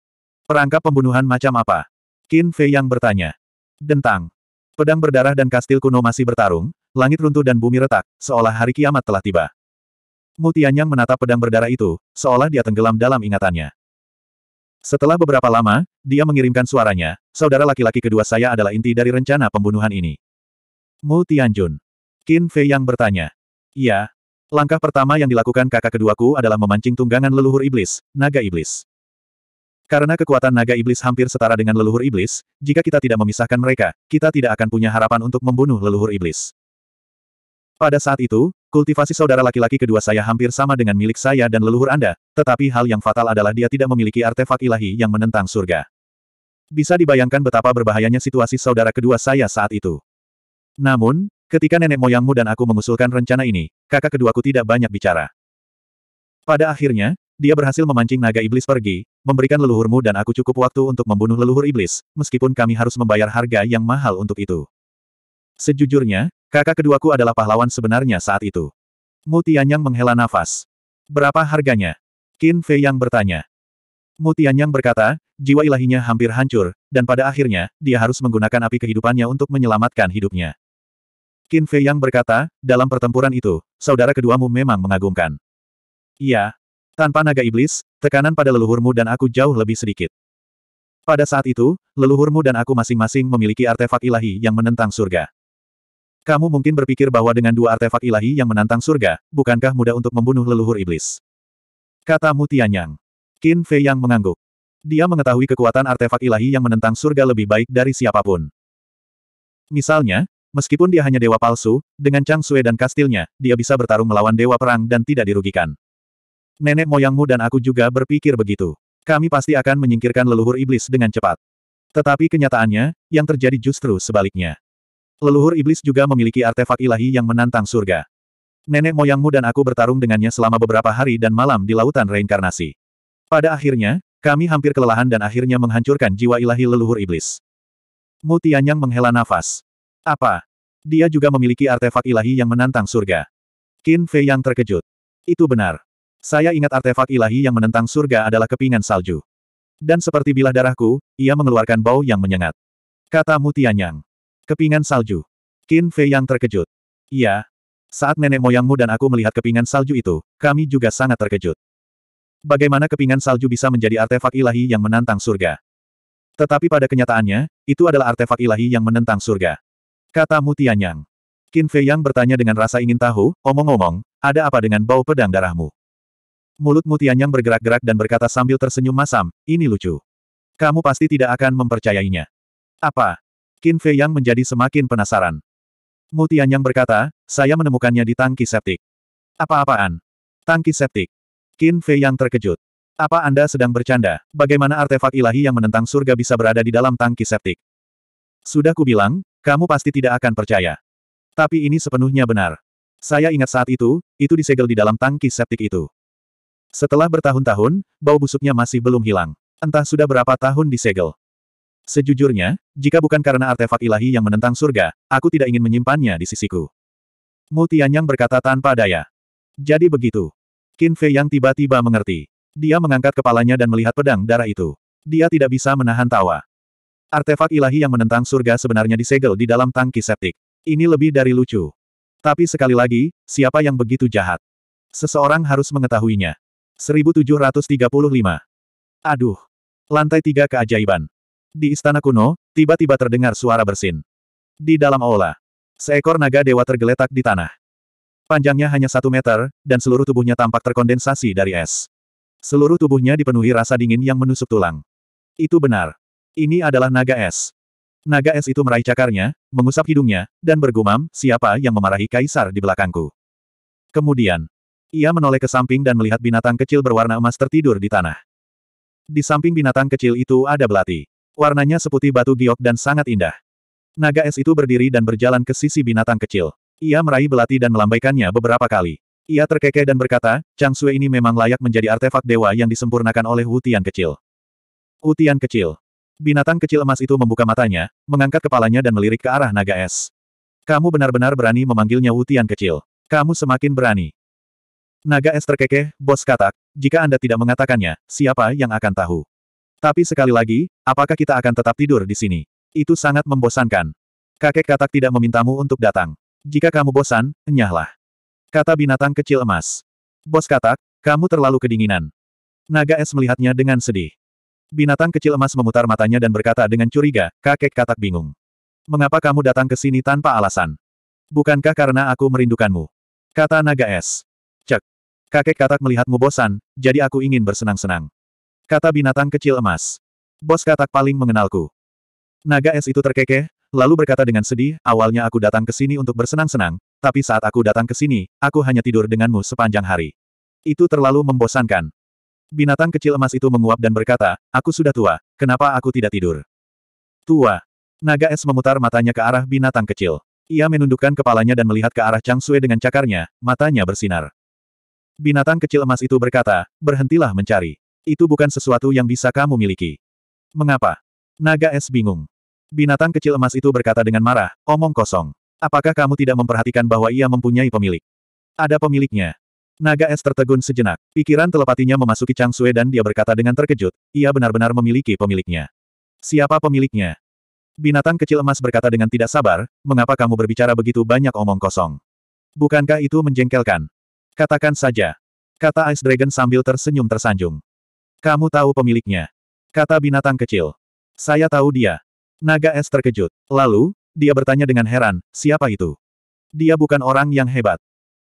Perangkap pembunuhan macam apa? Qin Fei yang bertanya. Dentang. Pedang berdarah dan kastil kuno masih bertarung, langit runtuh dan bumi retak, seolah hari kiamat telah tiba. Mu Tianyang menatap pedang berdarah itu, seolah dia tenggelam dalam ingatannya. Setelah beberapa lama, dia mengirimkan suaranya, saudara laki-laki kedua saya adalah inti dari rencana pembunuhan ini. Mu Tianjun. Qin Fei yang bertanya. Iya. Langkah pertama yang dilakukan kakak keduaku adalah memancing tunggangan leluhur iblis, naga iblis. Karena kekuatan naga iblis hampir setara dengan leluhur iblis, jika kita tidak memisahkan mereka, kita tidak akan punya harapan untuk membunuh leluhur iblis. Pada saat itu, kultivasi saudara laki-laki kedua saya hampir sama dengan milik saya dan leluhur Anda, tetapi hal yang fatal adalah dia tidak memiliki artefak ilahi yang menentang surga. Bisa dibayangkan betapa berbahayanya situasi saudara kedua saya saat itu. Namun, ketika nenek moyangmu dan aku mengusulkan rencana ini, kakak keduaku tidak banyak bicara. Pada akhirnya, dia berhasil memancing naga iblis pergi, memberikan leluhurmu dan aku cukup waktu untuk membunuh leluhur iblis, meskipun kami harus membayar harga yang mahal untuk itu. Sejujurnya, kakak keduaku adalah pahlawan sebenarnya saat itu. Mutianyang menghela nafas. Berapa harganya? Qin Fei yang bertanya. Mu Tianyang berkata, jiwa ilahinya hampir hancur, dan pada akhirnya, dia harus menggunakan api kehidupannya untuk menyelamatkan hidupnya. Qin Fei Yang berkata, dalam pertempuran itu, saudara keduamu memang mengagumkan. Iya. Tanpa naga iblis, tekanan pada leluhurmu dan aku jauh lebih sedikit. Pada saat itu, leluhurmu dan aku masing-masing memiliki artefak ilahi yang menentang surga. Kamu mungkin berpikir bahwa dengan dua artefak ilahi yang menantang surga, bukankah mudah untuk membunuh leluhur iblis? Kata Mu Tianyang. Qin Fei yang mengangguk. Dia mengetahui kekuatan artefak ilahi yang menentang surga lebih baik dari siapapun. Misalnya, meskipun dia hanya dewa palsu, dengan Chang Sue dan kastilnya, dia bisa bertarung melawan dewa perang dan tidak dirugikan. Nenek moyangmu dan aku juga berpikir begitu. Kami pasti akan menyingkirkan leluhur iblis dengan cepat. Tetapi kenyataannya, yang terjadi justru sebaliknya. Leluhur iblis juga memiliki artefak ilahi yang menantang surga. Nenek moyangmu dan aku bertarung dengannya selama beberapa hari dan malam di lautan reinkarnasi. Pada akhirnya, kami hampir kelelahan dan akhirnya menghancurkan jiwa ilahi leluhur iblis. Mu Tianyang menghela nafas. Apa? Dia juga memiliki artefak ilahi yang menantang surga. Qin Fei yang terkejut. Itu benar. Saya ingat artefak ilahi yang menentang surga adalah kepingan salju. Dan seperti bilah darahku, ia mengeluarkan bau yang menyengat. Kata Mu Tianyang. Kepingan salju. Qin Fei yang terkejut. Iya. Saat nenek moyangmu dan aku melihat kepingan salju itu, kami juga sangat terkejut. Bagaimana kepingan salju bisa menjadi artefak ilahi yang menantang surga? Tetapi pada kenyataannya, itu adalah artefak ilahi yang menentang surga. Kata Mutianyang. Qin Fei Yang bertanya dengan rasa ingin tahu, omong-omong, ada apa dengan bau pedang darahmu? Mulut Mutianyang bergerak-gerak dan berkata sambil tersenyum masam, ini lucu. Kamu pasti tidak akan mempercayainya. Apa? Qin Fei Yang menjadi semakin penasaran. Mutianyang berkata, saya menemukannya di tangki septik. Apa-apaan? Tangki septik. Qin Fei yang terkejut. Apa Anda sedang bercanda? Bagaimana artefak ilahi yang menentang surga bisa berada di dalam tangki septik? Sudah kubilang, kamu pasti tidak akan percaya. Tapi ini sepenuhnya benar. Saya ingat saat itu, itu disegel di dalam tangki septik itu. Setelah bertahun-tahun, bau busuknya masih belum hilang. Entah sudah berapa tahun disegel. Sejujurnya, jika bukan karena artefak ilahi yang menentang surga, aku tidak ingin menyimpannya di sisiku. Mu Tianyang berkata tanpa daya. Jadi begitu. Qin Fei yang tiba-tiba mengerti. Dia mengangkat kepalanya dan melihat pedang darah itu. Dia tidak bisa menahan tawa. Artefak ilahi yang menentang surga sebenarnya disegel di dalam tangki septik. Ini lebih dari lucu. Tapi sekali lagi, siapa yang begitu jahat? Seseorang harus mengetahuinya. 1735. Aduh. Lantai tiga keajaiban. Di istana kuno, tiba-tiba terdengar suara bersin. Di dalam aula, seekor naga dewa tergeletak di tanah. Panjangnya hanya satu meter, dan seluruh tubuhnya tampak terkondensasi dari es. Seluruh tubuhnya dipenuhi rasa dingin yang menusuk tulang. Itu benar. Ini adalah naga es. Naga es itu meraih cakarnya, mengusap hidungnya, dan bergumam, siapa yang memarahi kaisar di belakangku. Kemudian, ia menoleh ke samping dan melihat binatang kecil berwarna emas tertidur di tanah. Di samping binatang kecil itu ada belati. Warnanya seputih batu giok dan sangat indah. Naga es itu berdiri dan berjalan ke sisi binatang kecil. Ia meraih belati dan melambaikannya beberapa kali. Ia terkekeh dan berkata, Chang Sui ini memang layak menjadi artefak dewa yang disempurnakan oleh Wu kecil. Wu kecil. Binatang kecil emas itu membuka matanya, mengangkat kepalanya dan melirik ke arah naga es. Kamu benar-benar berani memanggilnya Wu kecil. Kamu semakin berani. Naga es terkekeh, bos katak, jika Anda tidak mengatakannya, siapa yang akan tahu? Tapi sekali lagi, apakah kita akan tetap tidur di sini? Itu sangat membosankan. Kakek katak tidak memintamu untuk datang. Jika kamu bosan, enyahlah. Kata binatang kecil emas. Bos katak, kamu terlalu kedinginan. Naga es melihatnya dengan sedih. Binatang kecil emas memutar matanya dan berkata dengan curiga, kakek katak bingung. Mengapa kamu datang ke sini tanpa alasan? Bukankah karena aku merindukanmu? Kata naga es. Cek. Kakek katak melihatmu bosan, jadi aku ingin bersenang-senang. Kata binatang kecil emas. Bos katak paling mengenalku. Naga es itu terkekeh, lalu berkata dengan sedih, awalnya aku datang ke sini untuk bersenang-senang, tapi saat aku datang ke sini, aku hanya tidur denganmu sepanjang hari. Itu terlalu membosankan. Binatang kecil emas itu menguap dan berkata, aku sudah tua, kenapa aku tidak tidur? Tua. Naga es memutar matanya ke arah binatang kecil. Ia menundukkan kepalanya dan melihat ke arah Chang Sui dengan cakarnya, matanya bersinar. Binatang kecil emas itu berkata, berhentilah mencari. Itu bukan sesuatu yang bisa kamu miliki. Mengapa? Naga es bingung. Binatang kecil emas itu berkata dengan marah, omong kosong. Apakah kamu tidak memperhatikan bahwa ia mempunyai pemilik? Ada pemiliknya. Naga es tertegun sejenak. Pikiran telepatinya memasuki Chang Sue dan dia berkata dengan terkejut, ia benar-benar memiliki pemiliknya. Siapa pemiliknya? Binatang kecil emas berkata dengan tidak sabar, mengapa kamu berbicara begitu banyak omong kosong? Bukankah itu menjengkelkan? Katakan saja. Kata Ice Dragon sambil tersenyum tersanjung. Kamu tahu pemiliknya. Kata binatang kecil. Saya tahu dia. Naga es terkejut. Lalu, dia bertanya dengan heran, siapa itu? Dia bukan orang yang hebat.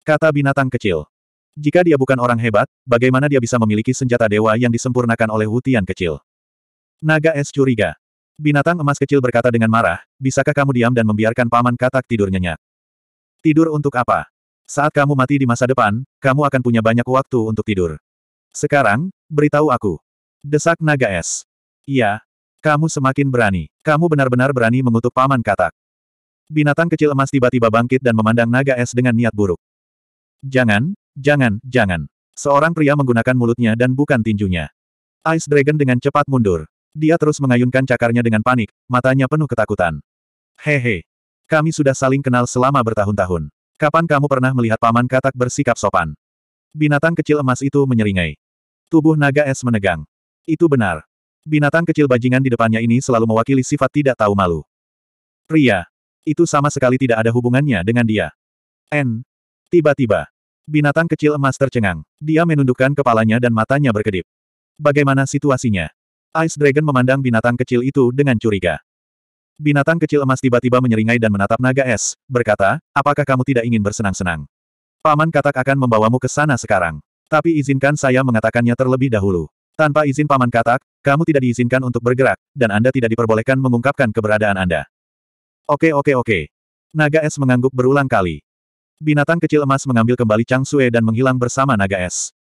Kata binatang kecil. Jika dia bukan orang hebat, bagaimana dia bisa memiliki senjata dewa yang disempurnakan oleh hutian kecil? Naga es curiga. Binatang emas kecil berkata dengan marah, bisakah kamu diam dan membiarkan paman katak tidur nyenyak? Tidur untuk apa? Saat kamu mati di masa depan, kamu akan punya banyak waktu untuk tidur. Sekarang, beritahu aku. Desak naga es. Iya, kamu semakin berani. Kamu benar-benar berani mengutuk paman katak. Binatang kecil emas tiba-tiba bangkit dan memandang naga es dengan niat buruk. Jangan, jangan, jangan. Seorang pria menggunakan mulutnya dan bukan tinjunya. Ice Dragon dengan cepat mundur. Dia terus mengayunkan cakarnya dengan panik, matanya penuh ketakutan. Hehe. Kami sudah saling kenal selama bertahun-tahun. Kapan kamu pernah melihat paman katak bersikap sopan? Binatang kecil emas itu menyeringai. Tubuh naga es menegang. Itu benar. Binatang kecil bajingan di depannya ini selalu mewakili sifat tidak tahu malu. Pria. Itu sama sekali tidak ada hubungannya dengan dia. N. Tiba-tiba. Binatang kecil emas tercengang. Dia menundukkan kepalanya dan matanya berkedip. Bagaimana situasinya? Ice Dragon memandang binatang kecil itu dengan curiga. Binatang kecil emas tiba-tiba menyeringai dan menatap naga es, berkata, apakah kamu tidak ingin bersenang-senang? Paman katak akan membawamu ke sana sekarang. Tapi izinkan saya mengatakannya terlebih dahulu. Tanpa izin Paman Katak, kamu tidak diizinkan untuk bergerak, dan Anda tidak diperbolehkan mengungkapkan keberadaan Anda. Oke oke oke. Naga es mengangguk berulang kali. Binatang kecil emas mengambil kembali Chang Sue dan menghilang bersama naga es.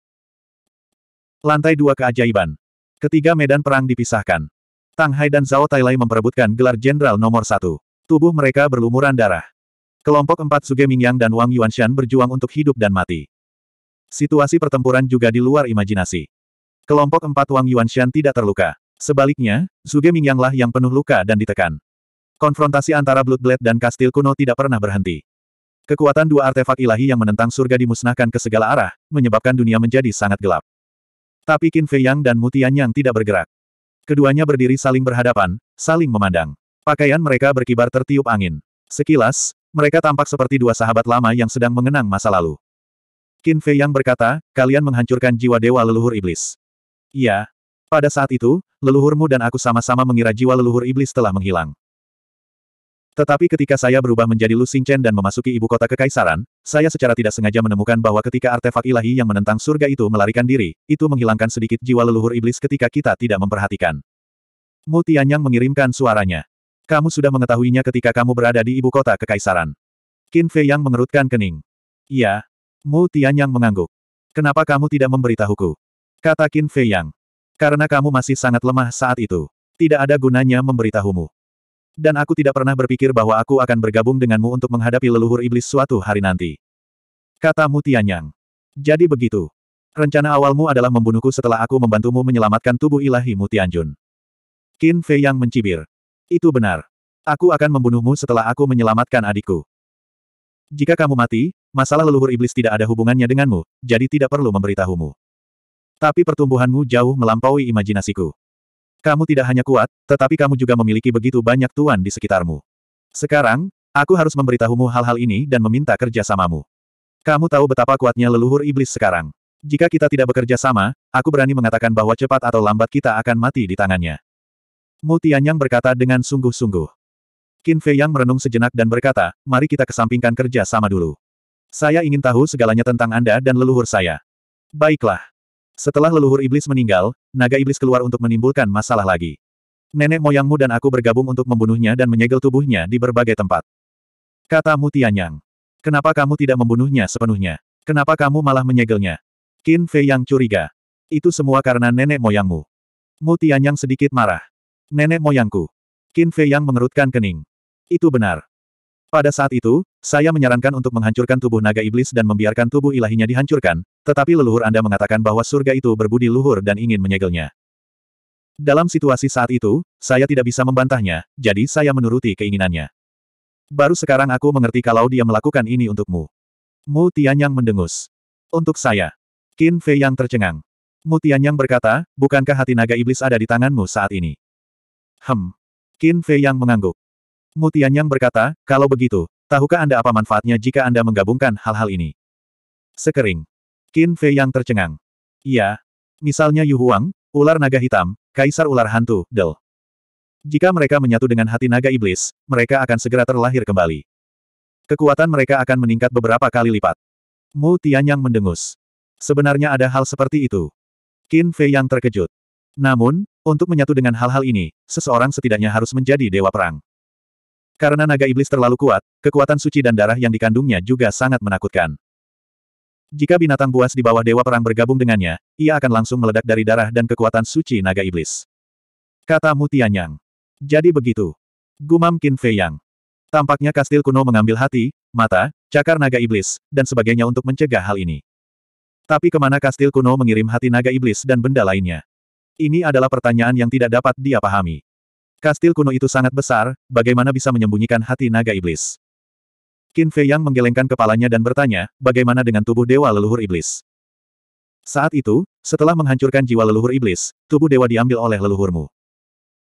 Lantai dua keajaiban. Ketiga medan perang dipisahkan. Tang Hai dan Zhao Tailai memperebutkan gelar jenderal nomor satu. Tubuh mereka berlumuran darah. Kelompok empat Suge Mingyang dan Wang Yuanshan berjuang untuk hidup dan mati. Situasi pertempuran juga di luar imajinasi. Kelompok empat Wang Yuanshan tidak terluka. Sebaliknya, Zuge Mingyanglah yang penuh luka dan ditekan. Konfrontasi antara Blood Blade dan kastil kuno tidak pernah berhenti. Kekuatan dua artefak ilahi yang menentang surga dimusnahkan ke segala arah, menyebabkan dunia menjadi sangat gelap. Tapi Qin Fei Yang dan Mutian Yang tidak bergerak. Keduanya berdiri saling berhadapan, saling memandang. Pakaian mereka berkibar tertiup angin. Sekilas, mereka tampak seperti dua sahabat lama yang sedang mengenang masa lalu. Qin Fei Yang berkata, kalian menghancurkan jiwa dewa leluhur iblis. Iya. Pada saat itu, leluhurmu dan aku sama-sama mengira jiwa leluhur iblis telah menghilang. Tetapi ketika saya berubah menjadi Lu Xingchen dan memasuki ibu kota kekaisaran, saya secara tidak sengaja menemukan bahwa ketika artefak ilahi yang menentang surga itu melarikan diri, itu menghilangkan sedikit jiwa leluhur iblis ketika kita tidak memperhatikan. Mu Tianyang mengirimkan suaranya. Kamu sudah mengetahuinya ketika kamu berada di ibu kota kekaisaran. Qin Fei Yang mengerutkan kening. Iya. Mu Tianyang mengangguk. Kenapa kamu tidak memberitahuku? Kata Qin Fei Yang. Karena kamu masih sangat lemah saat itu. Tidak ada gunanya memberitahumu. Dan aku tidak pernah berpikir bahwa aku akan bergabung denganmu untuk menghadapi leluhur iblis suatu hari nanti. Kata Mutianyang. Jadi begitu. Rencana awalmu adalah membunuhku setelah aku membantumu menyelamatkan tubuh ilahi Mutianjun. Qin Fei Yang mencibir. Itu benar. Aku akan membunuhmu setelah aku menyelamatkan adikku. Jika kamu mati, masalah leluhur iblis tidak ada hubungannya denganmu, jadi tidak perlu memberitahumu. Tapi pertumbuhanmu jauh melampaui imajinasiku. Kamu tidak hanya kuat, tetapi kamu juga memiliki begitu banyak tuan di sekitarmu. Sekarang, aku harus memberitahumu hal-hal ini dan meminta kerja samamu. Kamu tahu betapa kuatnya leluhur iblis sekarang. Jika kita tidak bekerja sama, aku berani mengatakan bahwa cepat atau lambat kita akan mati di tangannya. Mu Tianyang berkata dengan sungguh-sungguh. Qin Fei Yang merenung sejenak dan berkata, mari kita kesampingkan kerja sama dulu. Saya ingin tahu segalanya tentang Anda dan leluhur saya. Baiklah. Setelah leluhur iblis meninggal, naga iblis keluar untuk menimbulkan masalah lagi. Nenek moyangmu dan aku bergabung untuk membunuhnya dan menyegel tubuhnya di berbagai tempat. Kata Mutianyang. Kenapa kamu tidak membunuhnya sepenuhnya? Kenapa kamu malah menyegelnya? Qin Fei yang curiga. Itu semua karena nenek moyangmu. Mutianyang sedikit marah. Nenek moyangku. Qin Fei yang mengerutkan kening. Itu benar. Pada saat itu, saya menyarankan untuk menghancurkan tubuh naga iblis dan membiarkan tubuh ilahinya dihancurkan, tetapi leluhur Anda mengatakan bahwa surga itu berbudi luhur dan ingin menyegelnya. Dalam situasi saat itu, saya tidak bisa membantahnya, jadi saya menuruti keinginannya. Baru sekarang aku mengerti kalau dia melakukan ini untukmu. Mu Tianyang mendengus. Untuk saya. Qin Fei yang tercengang. Mu Tianyang berkata, bukankah hati naga iblis ada di tanganmu saat ini? Hem. Qin Fei yang mengangguk. Mu Tianyang berkata, kalau begitu, tahukah Anda apa manfaatnya jika Anda menggabungkan hal-hal ini? Sekering. Qin Fei yang tercengang. Iya. Misalnya Yu Huang, ular naga hitam, kaisar ular hantu, Del. Jika mereka menyatu dengan hati naga iblis, mereka akan segera terlahir kembali. Kekuatan mereka akan meningkat beberapa kali lipat. Mu Tianyang mendengus. Sebenarnya ada hal seperti itu. Qin Fei yang terkejut. Namun, untuk menyatu dengan hal-hal ini, seseorang setidaknya harus menjadi dewa perang. Karena naga iblis terlalu kuat, kekuatan suci dan darah yang dikandungnya juga sangat menakutkan. Jika binatang buas di bawah Dewa Perang bergabung dengannya, ia akan langsung meledak dari darah dan kekuatan suci naga iblis. Kata Mutianyang. Jadi begitu. Gumam Qin Fei Yang. Tampaknya kastil kuno mengambil hati, mata, cakar naga iblis, dan sebagainya untuk mencegah hal ini. Tapi kemana kastil kuno mengirim hati naga iblis dan benda lainnya? Ini adalah pertanyaan yang tidak dapat dia pahami. Kastil kuno itu sangat besar, bagaimana bisa menyembunyikan hati naga iblis? Qin Fei Yang menggelengkan kepalanya dan bertanya, bagaimana dengan tubuh dewa leluhur iblis? Saat itu, setelah menghancurkan jiwa leluhur iblis, tubuh dewa diambil oleh leluhurmu.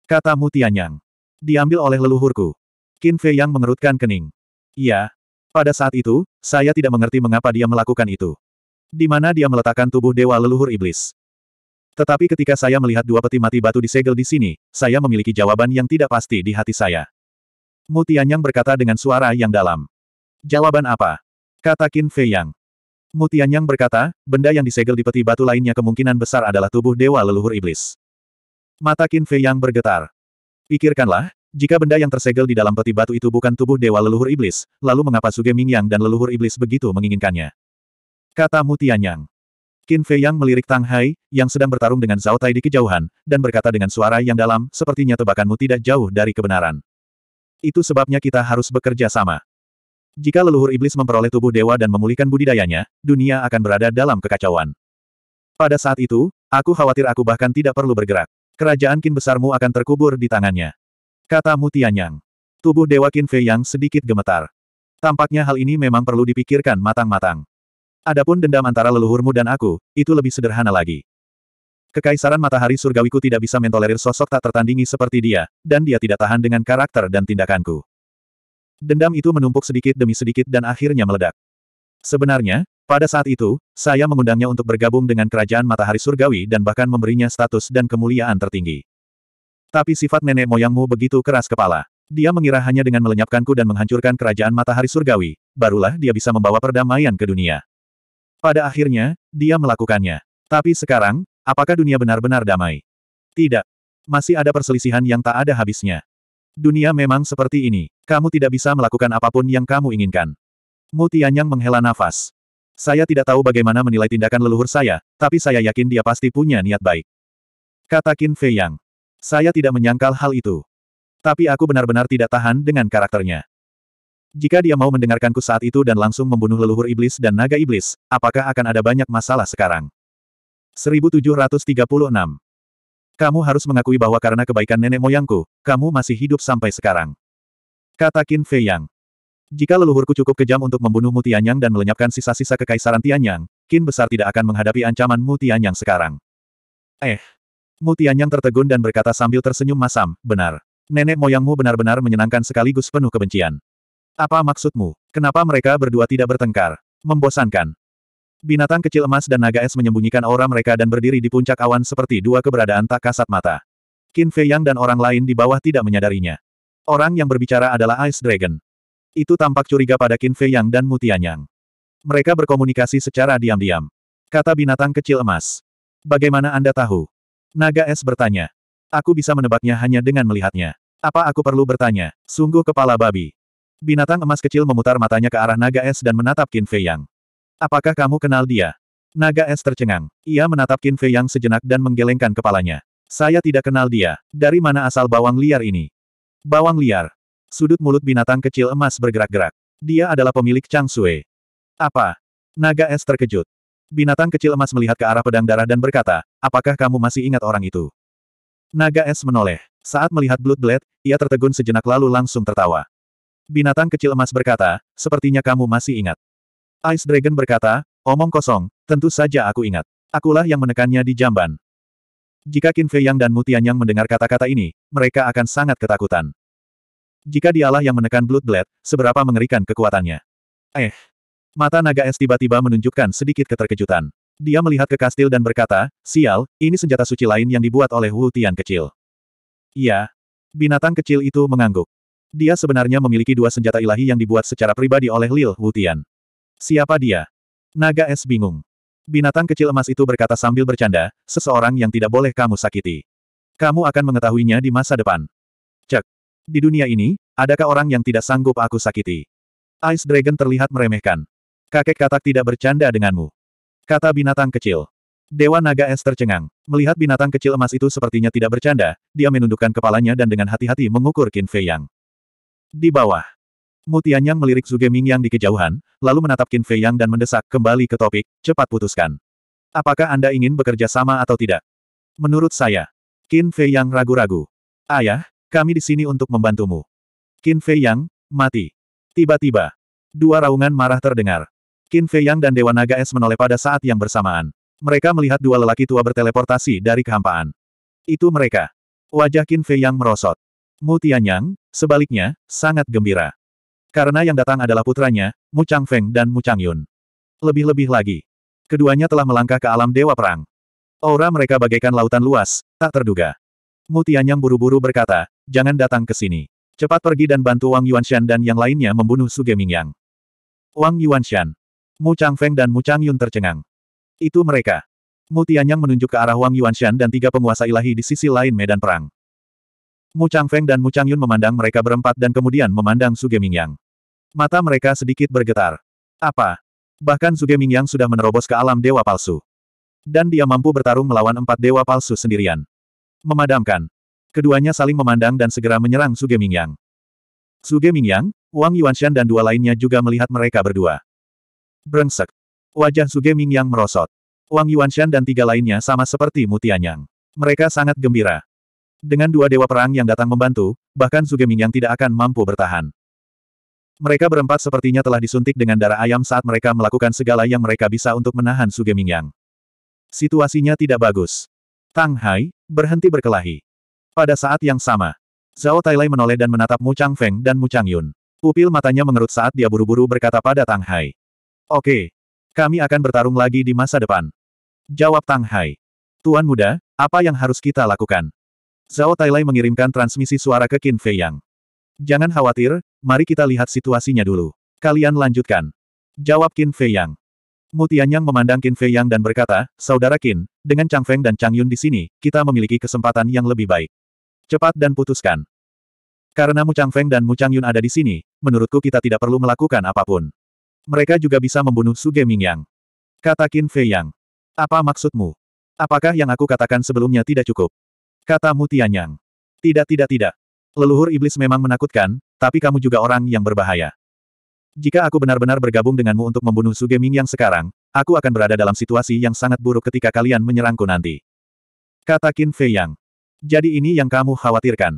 Kata Mu Tianyang. Diambil oleh leluhurku. Qin Fei Yang mengerutkan kening. Iya. Pada saat itu, saya tidak mengerti mengapa dia melakukan itu. Di mana dia meletakkan tubuh dewa leluhur iblis. Tetapi ketika saya melihat dua peti mati batu disegel di sini, saya memiliki jawaban yang tidak pasti di hati saya. Mutianyang berkata dengan suara yang dalam. Jawaban apa? Kata Qin Fei Yang. Mutianyang berkata, benda yang disegel di peti batu lainnya kemungkinan besar adalah tubuh dewa leluhur iblis. Mata Qin Fei Yang bergetar. Pikirkanlah, jika benda yang tersegel di dalam peti batu itu bukan tubuh dewa leluhur iblis, lalu mengapa Suge Mingyang dan leluhur iblis begitu menginginkannya? Kata Mutianyang. Qin Fei Yang melirik Tang Hai, yang sedang bertarung dengan Zhao Tai di kejauhan, dan berkata dengan suara yang dalam, sepertinya tebakanmu tidak jauh dari kebenaran. Itu sebabnya kita harus bekerja sama. Jika leluhur iblis memperoleh tubuh dewa dan memulihkan budidayanya, dunia akan berada dalam kekacauan. Pada saat itu, aku khawatir aku bahkan tidak perlu bergerak. Kerajaan Qin besarmu akan terkubur di tangannya. Kata Mutianyang. Tubuh Dewa Qin Fei Yang sedikit gemetar. Tampaknya hal ini memang perlu dipikirkan matang-matang. Adapun dendam antara leluhurmu dan aku, itu lebih sederhana lagi. Kekaisaran matahari surgawiku tidak bisa mentolerir sosok tak tertandingi seperti dia, dan dia tidak tahan dengan karakter dan tindakanku. Dendam itu menumpuk sedikit demi sedikit dan akhirnya meledak. Sebenarnya, pada saat itu, saya mengundangnya untuk bergabung dengan kerajaan matahari surgawi dan bahkan memberinya status dan kemuliaan tertinggi. Tapi sifat nenek moyangmu begitu keras kepala. Dia mengira hanya dengan melenyapkanku dan menghancurkan kerajaan matahari surgawi, barulah dia bisa membawa perdamaian ke dunia. Pada akhirnya, dia melakukannya. Tapi sekarang, apakah dunia benar-benar damai? Tidak. Masih ada perselisihan yang tak ada habisnya. Dunia memang seperti ini. Kamu tidak bisa melakukan apapun yang kamu inginkan. Mu Tianyang menghela nafas. Saya tidak tahu bagaimana menilai tindakan leluhur saya, tapi saya yakin dia pasti punya niat baik. Kata Qin Fei Yang. Saya tidak menyangkal hal itu. Tapi aku benar-benar tidak tahan dengan karakternya. Jika dia mau mendengarkanku saat itu dan langsung membunuh leluhur iblis dan naga iblis, apakah akan ada banyak masalah sekarang? 1736. Kamu harus mengakui bahwa karena kebaikan nenek moyangku, kamu masih hidup sampai sekarang. Kata Qin Fei Yang. Jika leluhurku cukup kejam untuk membunuh Mutianyang dan melenyapkan sisa-sisa kekaisaran Tianyang, Qin besar tidak akan menghadapi ancaman Mutianyang sekarang. Eh. Mutianyang tertegun dan berkata sambil tersenyum masam, benar. Nenek moyangmu benar-benar menyenangkan sekaligus penuh kebencian. Apa maksudmu? Kenapa mereka berdua tidak bertengkar? Membosankan. Binatang kecil emas dan naga es menyembunyikan aura mereka dan berdiri di puncak awan seperti dua keberadaan tak kasat mata. Qin Fei Yang dan orang lain di bawah tidak menyadarinya. Orang yang berbicara adalah Ice Dragon. Itu tampak curiga pada Qin Fei Yang dan Mutianyang. Mereka berkomunikasi secara diam-diam. Kata binatang kecil emas. Bagaimana Anda tahu? Naga es bertanya. Aku bisa menebaknya hanya dengan melihatnya. Apa aku perlu bertanya? Sungguh kepala babi. Binatang emas kecil memutar matanya ke arah naga es dan menatap Qin Fei Yang. Apakah kamu kenal dia? Naga es tercengang. Ia menatap Qin Fei Yang sejenak dan menggelengkan kepalanya. Saya tidak kenal dia. Dari mana asal bawang liar ini? Bawang liar. Sudut mulut binatang kecil emas bergerak-gerak. Dia adalah pemilik Chang Sui. Apa? Naga es terkejut. Binatang kecil emas melihat ke arah pedang darah dan berkata, apakah kamu masih ingat orang itu? Naga es menoleh. Saat melihat Blood Blade, ia tertegun sejenak lalu langsung tertawa. Binatang kecil emas berkata, sepertinya kamu masih ingat. Ice Dragon berkata, omong kosong, tentu saja aku ingat. Akulah yang menekannya di jamban. Jika Qin Fei Yang dan Mutian Yang mendengar kata-kata ini, mereka akan sangat ketakutan. Jika dialah yang menekan Blood Blade, seberapa mengerikan kekuatannya. Eh. Mata naga es tiba-tiba menunjukkan sedikit keterkejutan. Dia melihat ke kastil dan berkata, sial, ini senjata suci lain yang dibuat oleh Wu Tian kecil. Iya. Binatang kecil itu mengangguk. Dia sebenarnya memiliki dua senjata ilahi yang dibuat secara pribadi oleh Lil Wutian. Siapa dia? Naga es bingung. Binatang kecil emas itu berkata sambil bercanda, seseorang yang tidak boleh kamu sakiti. Kamu akan mengetahuinya di masa depan. Cek. Di dunia ini, adakah orang yang tidak sanggup aku sakiti? Ice Dragon terlihat meremehkan. Kakek katak tidak bercanda denganmu. Kata binatang kecil. Dewa Naga Es tercengang. Melihat binatang kecil emas itu sepertinya tidak bercanda, dia menundukkan kepalanya dan dengan hati-hati mengukur Qin Fei Yang. Di bawah. Yang melirik Zuge yang di kejauhan, lalu menatap Qin Fei Yang dan mendesak kembali ke topik, cepat putuskan. Apakah Anda ingin bekerja sama atau tidak? Menurut saya. Qin Fei Yang ragu-ragu. Ayah, kami di sini untuk membantumu. Qin Fei Yang, mati. Tiba-tiba. Dua raungan marah terdengar. Qin Fei Yang dan Dewa Naga Es menoleh pada saat yang bersamaan. Mereka melihat dua lelaki tua berteleportasi dari kehampaan. Itu mereka. Wajah Qin Fei Yang merosot. Mu Tianyang, sebaliknya, sangat gembira. Karena yang datang adalah putranya, Mu Changfeng dan Mu Changyun. Lebih-lebih lagi. Keduanya telah melangkah ke alam Dewa Perang. Aura mereka bagaikan lautan luas, tak terduga. Mu Tianyang buru-buru berkata, jangan datang ke sini. Cepat pergi dan bantu Wang Yuanshan dan yang lainnya membunuh Su Yang. Wang Yuanshan. Mu Changfeng dan Mu Changyun tercengang. Itu mereka. Mu Tianyang menunjuk ke arah Wang Yuanshan dan tiga penguasa ilahi di sisi lain medan perang. Mu Feng dan Mu Yun memandang mereka berempat dan kemudian memandang Suge Mingyang. Mata mereka sedikit bergetar. Apa? Bahkan Suge Mingyang sudah menerobos ke alam dewa palsu. Dan dia mampu bertarung melawan empat dewa palsu sendirian. Memadamkan. Keduanya saling memandang dan segera menyerang Suge Mingyang. Suge Mingyang, Wang Yuanshan dan dua lainnya juga melihat mereka berdua. Brengsek. Wajah Suge Mingyang merosot. Wang Yuanshan dan tiga lainnya sama seperti Mutianyang. Mereka sangat gembira. Dengan dua dewa perang yang datang membantu, bahkan Sugeming yang tidak akan mampu bertahan. Mereka berempat sepertinya telah disuntik dengan darah ayam saat mereka melakukan segala yang mereka bisa untuk menahan Sugeming yang. Situasinya tidak bagus. Tang Hai, berhenti berkelahi. Pada saat yang sama, Zhao Tailai menoleh dan menatap Mu Chang Feng dan Mu Chang Yun. Pupil matanya mengerut saat dia buru-buru berkata pada Tang Hai. Oke, kami akan bertarung lagi di masa depan. Jawab Tang Hai. Tuan muda, apa yang harus kita lakukan? Zhao Tailai mengirimkan transmisi suara ke Qin Fei Yang. Jangan khawatir, mari kita lihat situasinya dulu. Kalian lanjutkan. Jawab Qin Fei Yang. Mutianyang memandang Qin Fei Yang dan berkata, Saudara Qin, dengan Chang Feng dan Chang Yun di sini, kita memiliki kesempatan yang lebih baik. Cepat dan putuskan. Karena Mu Chang Feng dan Mu Chang Yun ada di sini, menurutku kita tidak perlu melakukan apapun. Mereka juga bisa membunuh Su Yang. Kata Qin Fei Yang. Apa maksudmu? Apakah yang aku katakan sebelumnya tidak cukup? Kata Mutianyang. Tidak tidak tidak. Leluhur iblis memang menakutkan, tapi kamu juga orang yang berbahaya. Jika aku benar-benar bergabung denganmu untuk membunuh Suge Ming yang sekarang, aku akan berada dalam situasi yang sangat buruk ketika kalian menyerangku nanti. Kata Qin Fei Yang. Jadi ini yang kamu khawatirkan.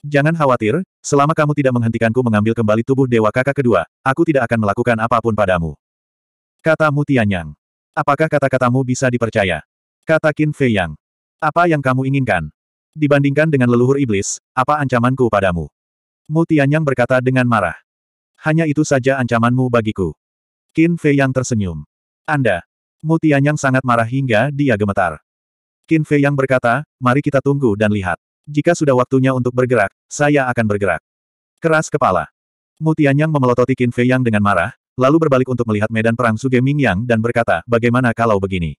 Jangan khawatir, selama kamu tidak menghentikanku mengambil kembali tubuh Dewa Kakak kedua, aku tidak akan melakukan apapun padamu. Kata Mutianyang. Apakah kata-katamu bisa dipercaya? Kata Qin Fei Yang. Apa yang kamu inginkan? Dibandingkan dengan leluhur iblis, apa ancamanku padamu? Mu Tianyang berkata dengan marah. Hanya itu saja ancamanmu bagiku. Qin Fei yang tersenyum. Anda. Mu Tianyang sangat marah hingga dia gemetar. Qin Fei yang berkata, mari kita tunggu dan lihat. Jika sudah waktunya untuk bergerak, saya akan bergerak. Keras kepala. Mu Tianyang memelototi Qin Fei yang dengan marah, lalu berbalik untuk melihat medan perang Suge Mingyang dan berkata, bagaimana kalau begini?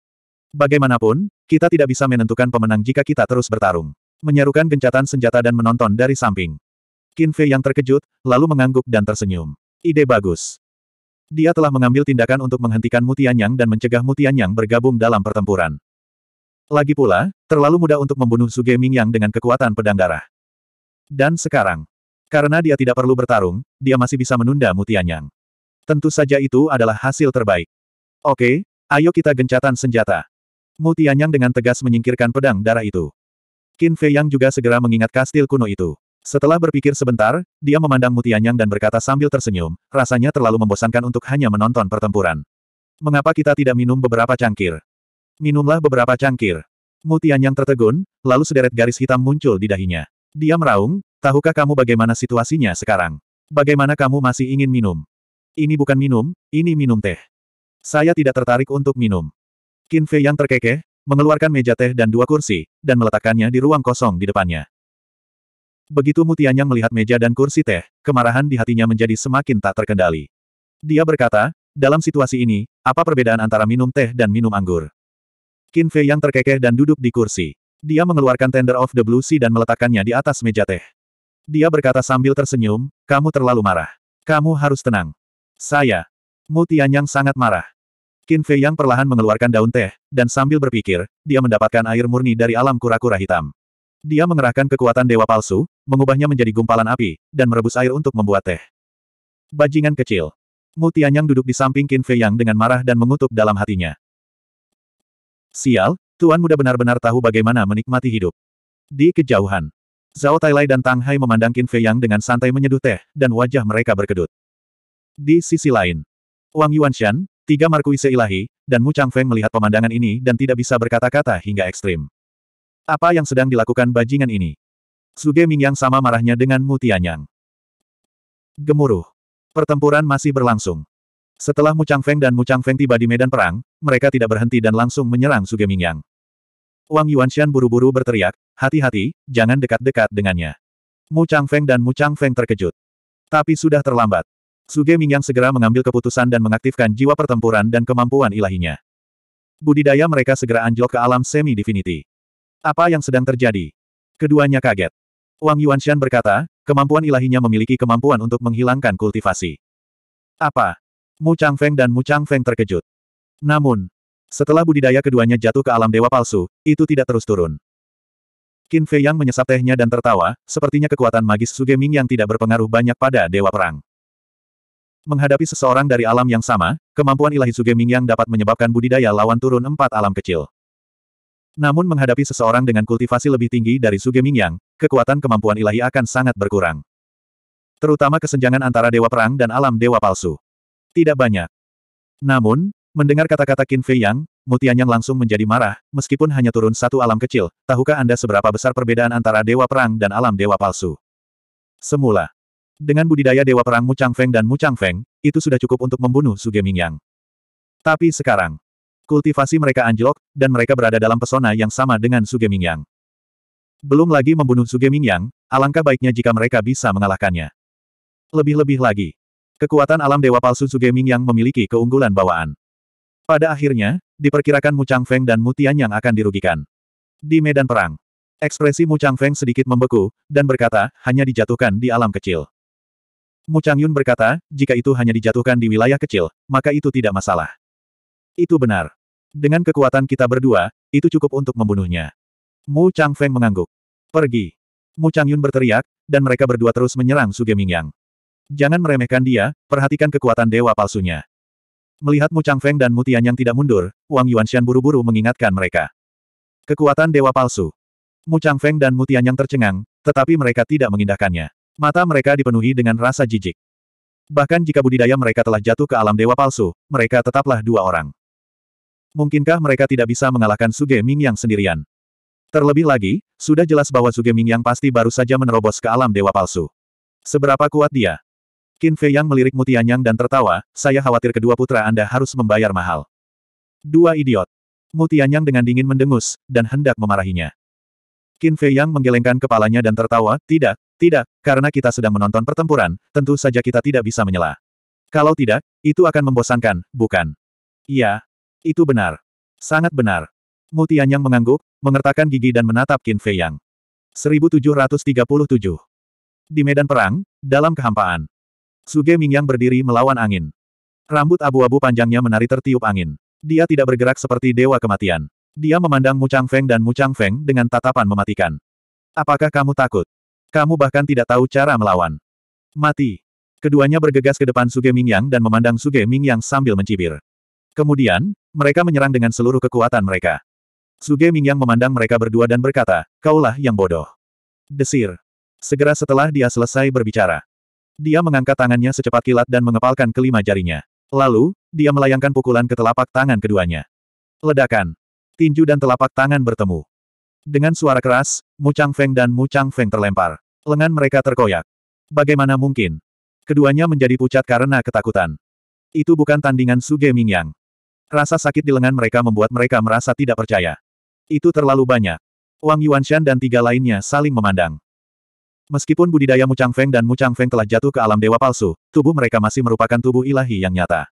Bagaimanapun, kita tidak bisa menentukan pemenang jika kita terus bertarung. Menyerukan gencatan senjata dan menonton dari samping. Qin Fei yang terkejut, lalu mengangguk dan tersenyum. Ide bagus. Dia telah mengambil tindakan untuk menghentikan Mutianyang dan mencegah Mutianyang bergabung dalam pertempuran. Lagi pula, terlalu mudah untuk membunuh Suge yang dengan kekuatan pedang darah. Dan sekarang, karena dia tidak perlu bertarung, dia masih bisa menunda Mutianyang. Tentu saja itu adalah hasil terbaik. Oke, ayo kita gencatan senjata. Mu Tianyang dengan tegas menyingkirkan pedang darah itu. Qin Fei Yang juga segera mengingat kastil kuno itu. Setelah berpikir sebentar, dia memandang Mutianyang dan berkata sambil tersenyum, rasanya terlalu membosankan untuk hanya menonton pertempuran. Mengapa kita tidak minum beberapa cangkir? Minumlah beberapa cangkir. Mutianyang tertegun, lalu sederet garis hitam muncul di dahinya. Dia meraung, tahukah kamu bagaimana situasinya sekarang? Bagaimana kamu masih ingin minum? Ini bukan minum, ini minum teh. Saya tidak tertarik untuk minum. Qin Fei yang terkekeh, mengeluarkan meja teh dan dua kursi, dan meletakkannya di ruang kosong di depannya. Begitu yang melihat meja dan kursi teh, kemarahan di hatinya menjadi semakin tak terkendali. Dia berkata, dalam situasi ini, apa perbedaan antara minum teh dan minum anggur? Qin Fei yang terkekeh dan duduk di kursi. Dia mengeluarkan tender of the blue sea dan meletakkannya di atas meja teh. Dia berkata sambil tersenyum, kamu terlalu marah. Kamu harus tenang. Saya. yang sangat marah. Qin Fei yang perlahan mengeluarkan daun teh, dan sambil berpikir, dia mendapatkan air murni dari alam kura-kura hitam. Dia mengerahkan kekuatan dewa palsu, mengubahnya menjadi gumpalan api, dan merebus air untuk membuat teh. Bajingan kecil. Mu Tianyang duduk di samping Qin Fei Yang dengan marah dan mengutuk dalam hatinya. Sial, Tuan muda benar-benar tahu bagaimana menikmati hidup. Di kejauhan, Zhao Tailai dan Tang Hai memandang Qin Fei Yang dengan santai menyeduh teh, dan wajah mereka berkedut. Di sisi lain, Wang Yuanshan, Tiga Markuise ilahi, dan Mu Chang Feng melihat pemandangan ini dan tidak bisa berkata-kata hingga ekstrim. Apa yang sedang dilakukan bajingan ini? Suge Mingyang sama marahnya dengan Mu Tianyang. Gemuruh. Pertempuran masih berlangsung. Setelah Mu Chang Feng dan Mu Chang Feng tiba di medan perang, mereka tidak berhenti dan langsung menyerang Suge Mingyang. Wang Yuanshan buru-buru berteriak, hati-hati, jangan dekat-dekat dengannya. Mu Chang Feng dan Mu Chang Feng terkejut. Tapi sudah terlambat. Suge Mingyang segera mengambil keputusan dan mengaktifkan jiwa pertempuran dan kemampuan ilahinya. Budidaya mereka segera anjlok ke alam semi-divinity. Apa yang sedang terjadi? Keduanya kaget. Wang Yuanshan berkata, kemampuan ilahinya memiliki kemampuan untuk menghilangkan kultivasi. Apa? Mu Changfeng dan Mu Changfeng terkejut. Namun, setelah budidaya keduanya jatuh ke alam dewa palsu, itu tidak terus turun. Qin Fei Yang menyesap tehnya dan tertawa, sepertinya kekuatan magis Suge Ming yang tidak berpengaruh banyak pada dewa perang. Menghadapi seseorang dari alam yang sama, kemampuan ilahi Suge Mingyang dapat menyebabkan budidaya lawan turun empat alam kecil. Namun menghadapi seseorang dengan kultivasi lebih tinggi dari Suge Mingyang, kekuatan kemampuan ilahi akan sangat berkurang. Terutama kesenjangan antara Dewa Perang dan alam Dewa Palsu. Tidak banyak. Namun, mendengar kata-kata Qin Fei Yang, Mutianyang langsung menjadi marah, meskipun hanya turun satu alam kecil, tahukah Anda seberapa besar perbedaan antara Dewa Perang dan alam Dewa Palsu? Semula, dengan budidaya Dewa Perang Mu Chang Feng dan Mu Chang Feng, itu sudah cukup untuk membunuh Su Ge Yang. Tapi sekarang, kultivasi mereka anjlok, dan mereka berada dalam pesona yang sama dengan Su Ge Yang. Belum lagi membunuh Su Ge Yang, alangkah baiknya jika mereka bisa mengalahkannya. Lebih-lebih lagi, kekuatan alam Dewa Palsu Su Ge Yang memiliki keunggulan bawaan. Pada akhirnya, diperkirakan Mu Chang Feng dan Mu Tian Yang akan dirugikan. Di medan perang, ekspresi Mu Chang Feng sedikit membeku, dan berkata, hanya dijatuhkan di alam kecil. Mu Changyun berkata, jika itu hanya dijatuhkan di wilayah kecil, maka itu tidak masalah. Itu benar. Dengan kekuatan kita berdua, itu cukup untuk membunuhnya. Mu Changfeng mengangguk. Pergi. Mu Changyun berteriak, dan mereka berdua terus menyerang Su Yang. Jangan meremehkan dia, perhatikan kekuatan dewa palsunya. Melihat Mu Changfeng dan Mu Tianyang tidak mundur, Wang Yuanshan buru-buru mengingatkan mereka. Kekuatan dewa palsu. Mu Changfeng dan Mu Tianyang tercengang, tetapi mereka tidak mengindahkannya. Mata mereka dipenuhi dengan rasa jijik. Bahkan jika budidaya mereka telah jatuh ke alam dewa palsu, mereka tetaplah dua orang. Mungkinkah mereka tidak bisa mengalahkan Suge yang sendirian? Terlebih lagi, sudah jelas bahwa Suge yang pasti baru saja menerobos ke alam dewa palsu. Seberapa kuat dia? Qin Fei Yang melirik Mutianyang dan tertawa, saya khawatir kedua putra Anda harus membayar mahal. Dua idiot. Mutianyang dengan dingin mendengus, dan hendak memarahinya. Qin Fei Yang menggelengkan kepalanya dan tertawa, tidak, tidak, karena kita sedang menonton pertempuran, tentu saja kita tidak bisa menyela. Kalau tidak, itu akan membosankan, bukan? Iya, itu benar. Sangat benar. Yang mengangguk, mengertakkan gigi dan menatap Qin Fei Yang. 1737 Di medan perang, dalam kehampaan. Suge Yang berdiri melawan angin. Rambut abu-abu panjangnya menari tertiup angin. Dia tidak bergerak seperti dewa kematian. Dia memandang Mu Chang Feng dan Mu Chang Feng dengan tatapan mematikan. Apakah kamu takut? Kamu bahkan tidak tahu cara melawan. Mati. Keduanya bergegas ke depan Suge Mingyang dan memandang Suge Mingyang sambil mencibir. Kemudian, mereka menyerang dengan seluruh kekuatan mereka. Suge Mingyang memandang mereka berdua dan berkata, kaulah yang bodoh. Desir. Segera setelah dia selesai berbicara. Dia mengangkat tangannya secepat kilat dan mengepalkan kelima jarinya. Lalu, dia melayangkan pukulan ke telapak tangan keduanya. Ledakan tinju dan telapak tangan bertemu. Dengan suara keras, Mu Chang Feng dan Mu Chang Feng terlempar. Lengan mereka terkoyak. Bagaimana mungkin? Keduanya menjadi pucat karena ketakutan. Itu bukan tandingan Suge yang. Rasa sakit di lengan mereka membuat mereka merasa tidak percaya. Itu terlalu banyak. Wang Yuanshan dan tiga lainnya saling memandang. Meskipun budidaya Mu Chang Feng dan Mu Chang Feng telah jatuh ke alam dewa palsu, tubuh mereka masih merupakan tubuh ilahi yang nyata.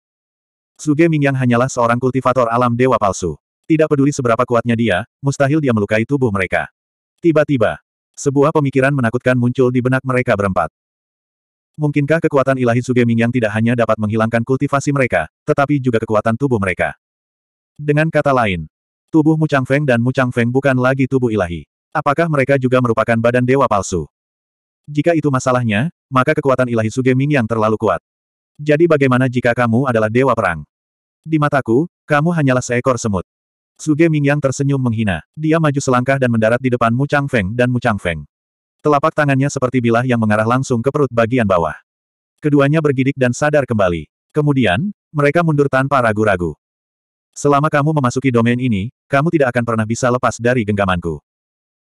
Suge yang hanyalah seorang kultivator alam dewa palsu. Tidak peduli seberapa kuatnya dia, mustahil dia melukai tubuh mereka. Tiba-tiba, sebuah pemikiran menakutkan muncul di benak mereka berempat. Mungkinkah kekuatan ilahi Sugeming yang tidak hanya dapat menghilangkan kultivasi mereka, tetapi juga kekuatan tubuh mereka? Dengan kata lain, tubuh Mu Feng dan Mu Feng bukan lagi tubuh ilahi. Apakah mereka juga merupakan badan dewa palsu? Jika itu masalahnya, maka kekuatan ilahi Sugeming yang terlalu kuat. Jadi bagaimana jika kamu adalah dewa perang? Di mataku, kamu hanyalah seekor semut. Suge Mingyang tersenyum menghina. Dia maju selangkah dan mendarat di depan Mu Chang Feng dan Mu Chang Feng. Telapak tangannya seperti bilah yang mengarah langsung ke perut bagian bawah. Keduanya bergidik dan sadar kembali. Kemudian, mereka mundur tanpa ragu-ragu. Selama kamu memasuki domain ini, kamu tidak akan pernah bisa lepas dari genggamanku.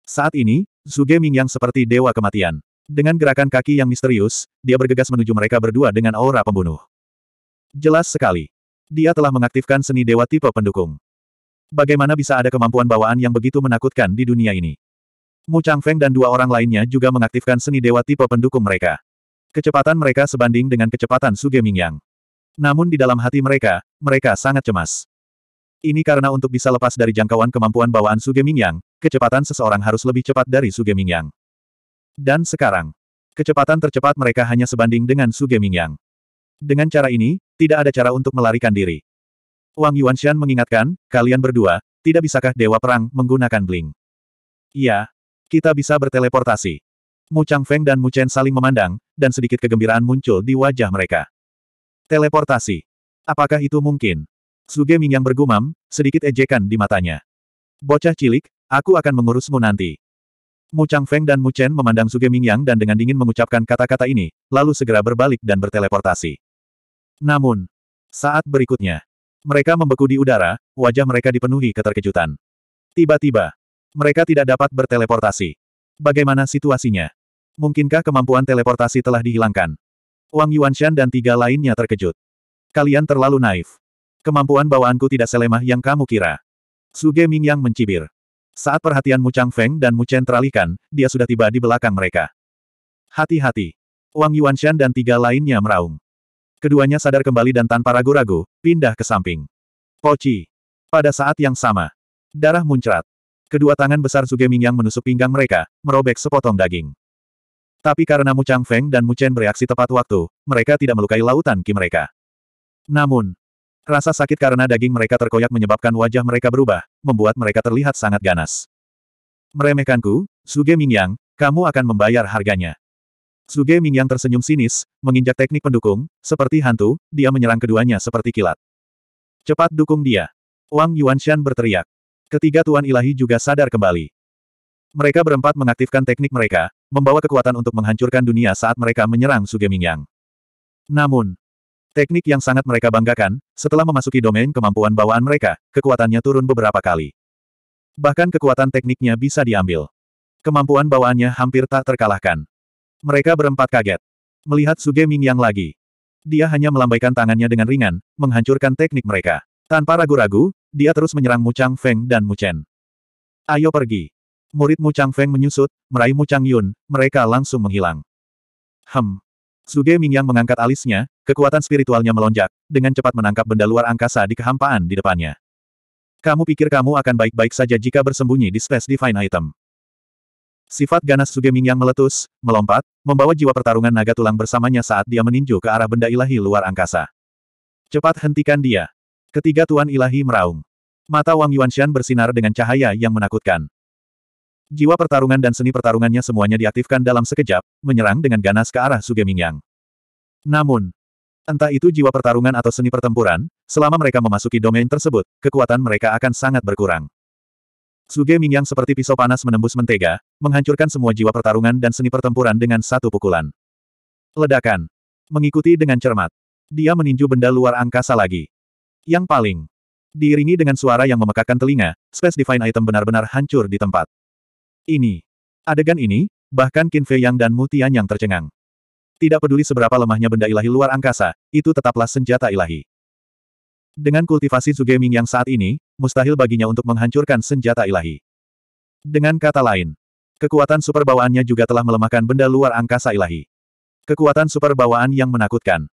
Saat ini, Suge Mingyang seperti dewa kematian. Dengan gerakan kaki yang misterius, dia bergegas menuju mereka berdua dengan aura pembunuh. Jelas sekali. Dia telah mengaktifkan seni dewa tipe pendukung. Bagaimana bisa ada kemampuan bawaan yang begitu menakutkan di dunia ini? Mu Chang Feng dan dua orang lainnya juga mengaktifkan seni dewa tipe pendukung mereka. Kecepatan mereka sebanding dengan kecepatan Suge Mingyang. Namun di dalam hati mereka, mereka sangat cemas. Ini karena untuk bisa lepas dari jangkauan kemampuan bawaan Suge Mingyang, kecepatan seseorang harus lebih cepat dari Suge Mingyang. Dan sekarang, kecepatan tercepat mereka hanya sebanding dengan Suge Mingyang. Dengan cara ini, tidak ada cara untuk melarikan diri. Wang Yuanshan mengingatkan, kalian berdua, tidak bisakah Dewa Perang menggunakan bling? Iya. Kita bisa berteleportasi. Mu Changfeng dan Mu Chen saling memandang, dan sedikit kegembiraan muncul di wajah mereka. Teleportasi. Apakah itu mungkin? Suge Ming yang bergumam, sedikit ejekan di matanya. Bocah cilik, aku akan mengurusmu nanti. Mu Changfeng dan Mu Chen memandang Suge Ming yang dan dengan dingin mengucapkan kata-kata ini, lalu segera berbalik dan berteleportasi. Namun, saat berikutnya, mereka membeku di udara, wajah mereka dipenuhi keterkejutan. Tiba-tiba, mereka tidak dapat berteleportasi. Bagaimana situasinya? Mungkinkah kemampuan teleportasi telah dihilangkan? Wang Yuanshan dan tiga lainnya terkejut. Kalian terlalu naif. Kemampuan bawaanku tidak selemah yang kamu kira. Suge Ming yang mencibir. Saat perhatian Mu Chang Feng dan Mu Chen teralihkan, dia sudah tiba di belakang mereka. Hati-hati. Wang Yuanshan dan tiga lainnya meraung. Keduanya sadar kembali dan tanpa ragu-ragu, pindah ke samping. Poci. Pada saat yang sama. Darah muncrat. Kedua tangan besar Ming yang menusuk pinggang mereka, merobek sepotong daging. Tapi karena Mu Chang Feng dan Mu Chen bereaksi tepat waktu, mereka tidak melukai lautan ki mereka. Namun, rasa sakit karena daging mereka terkoyak menyebabkan wajah mereka berubah, membuat mereka terlihat sangat ganas. Meremehkanku, Suge Mingyang, kamu akan membayar harganya. Suge Mingyang tersenyum sinis, menginjak teknik pendukung, seperti hantu, dia menyerang keduanya seperti kilat. Cepat dukung dia. Wang Yuanshan berteriak. Ketiga Tuan Ilahi juga sadar kembali. Mereka berempat mengaktifkan teknik mereka, membawa kekuatan untuk menghancurkan dunia saat mereka menyerang Suge Mingyang. Namun, teknik yang sangat mereka banggakan, setelah memasuki domain kemampuan bawaan mereka, kekuatannya turun beberapa kali. Bahkan kekuatan tekniknya bisa diambil. Kemampuan bawaannya hampir tak terkalahkan. Mereka berempat kaget. Melihat Suge Ming yang lagi. Dia hanya melambaikan tangannya dengan ringan, menghancurkan teknik mereka. Tanpa ragu-ragu, dia terus menyerang Mu Chang Feng dan Mu Chen. Ayo pergi. Murid Mu Chang Feng menyusut, meraih Mu Chang Yun, mereka langsung menghilang. Hem. Suge Ming yang mengangkat alisnya, kekuatan spiritualnya melonjak, dengan cepat menangkap benda luar angkasa di kehampaan di depannya. Kamu pikir kamu akan baik-baik saja jika bersembunyi di Space Divine Item. Sifat ganas Sugeming yang meletus, melompat, membawa jiwa pertarungan naga tulang bersamanya saat dia meninju ke arah benda ilahi luar angkasa. Cepat hentikan dia. Ketiga Tuan Ilahi meraung. Mata Wang Yuanshan bersinar dengan cahaya yang menakutkan. Jiwa pertarungan dan seni pertarungannya semuanya diaktifkan dalam sekejap, menyerang dengan ganas ke arah Sugeming Mingyang. Namun, entah itu jiwa pertarungan atau seni pertempuran, selama mereka memasuki domain tersebut, kekuatan mereka akan sangat berkurang. Suge Mingyang seperti pisau panas menembus mentega, menghancurkan semua jiwa pertarungan dan seni pertempuran dengan satu pukulan. Ledakan. Mengikuti dengan cermat. Dia meninju benda luar angkasa lagi. Yang paling. Diiringi dengan suara yang memekakan telinga, Space Divine Item benar-benar hancur di tempat. Ini. Adegan ini, bahkan Qin Fei Yang dan Mutian yang tercengang. Tidak peduli seberapa lemahnya benda ilahi luar angkasa, itu tetaplah senjata ilahi. Dengan kultivasi Ming yang saat ini, mustahil baginya untuk menghancurkan senjata ilahi. Dengan kata lain, kekuatan super bawaannya juga telah melemahkan benda luar angkasa ilahi. Kekuatan super bawaan yang menakutkan.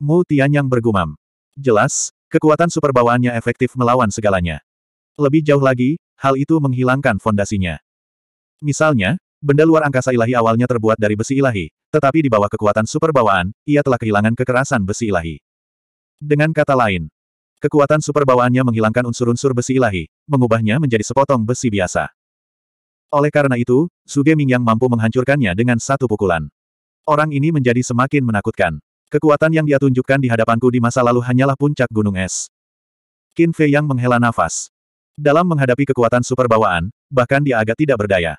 Mu yang bergumam. Jelas, kekuatan super bawaannya efektif melawan segalanya. Lebih jauh lagi, hal itu menghilangkan fondasinya. Misalnya, benda luar angkasa ilahi awalnya terbuat dari besi ilahi, tetapi di bawah kekuatan super bawaan, ia telah kehilangan kekerasan besi ilahi. Dengan kata lain, Kekuatan super bawaannya menghilangkan unsur-unsur besi ilahi, mengubahnya menjadi sepotong besi biasa. Oleh karena itu, Suge yang mampu menghancurkannya dengan satu pukulan. Orang ini menjadi semakin menakutkan. Kekuatan yang dia tunjukkan di hadapanku di masa lalu hanyalah puncak gunung es. Qin Fei Yang menghela nafas. Dalam menghadapi kekuatan super bawaan, bahkan dia agak tidak berdaya.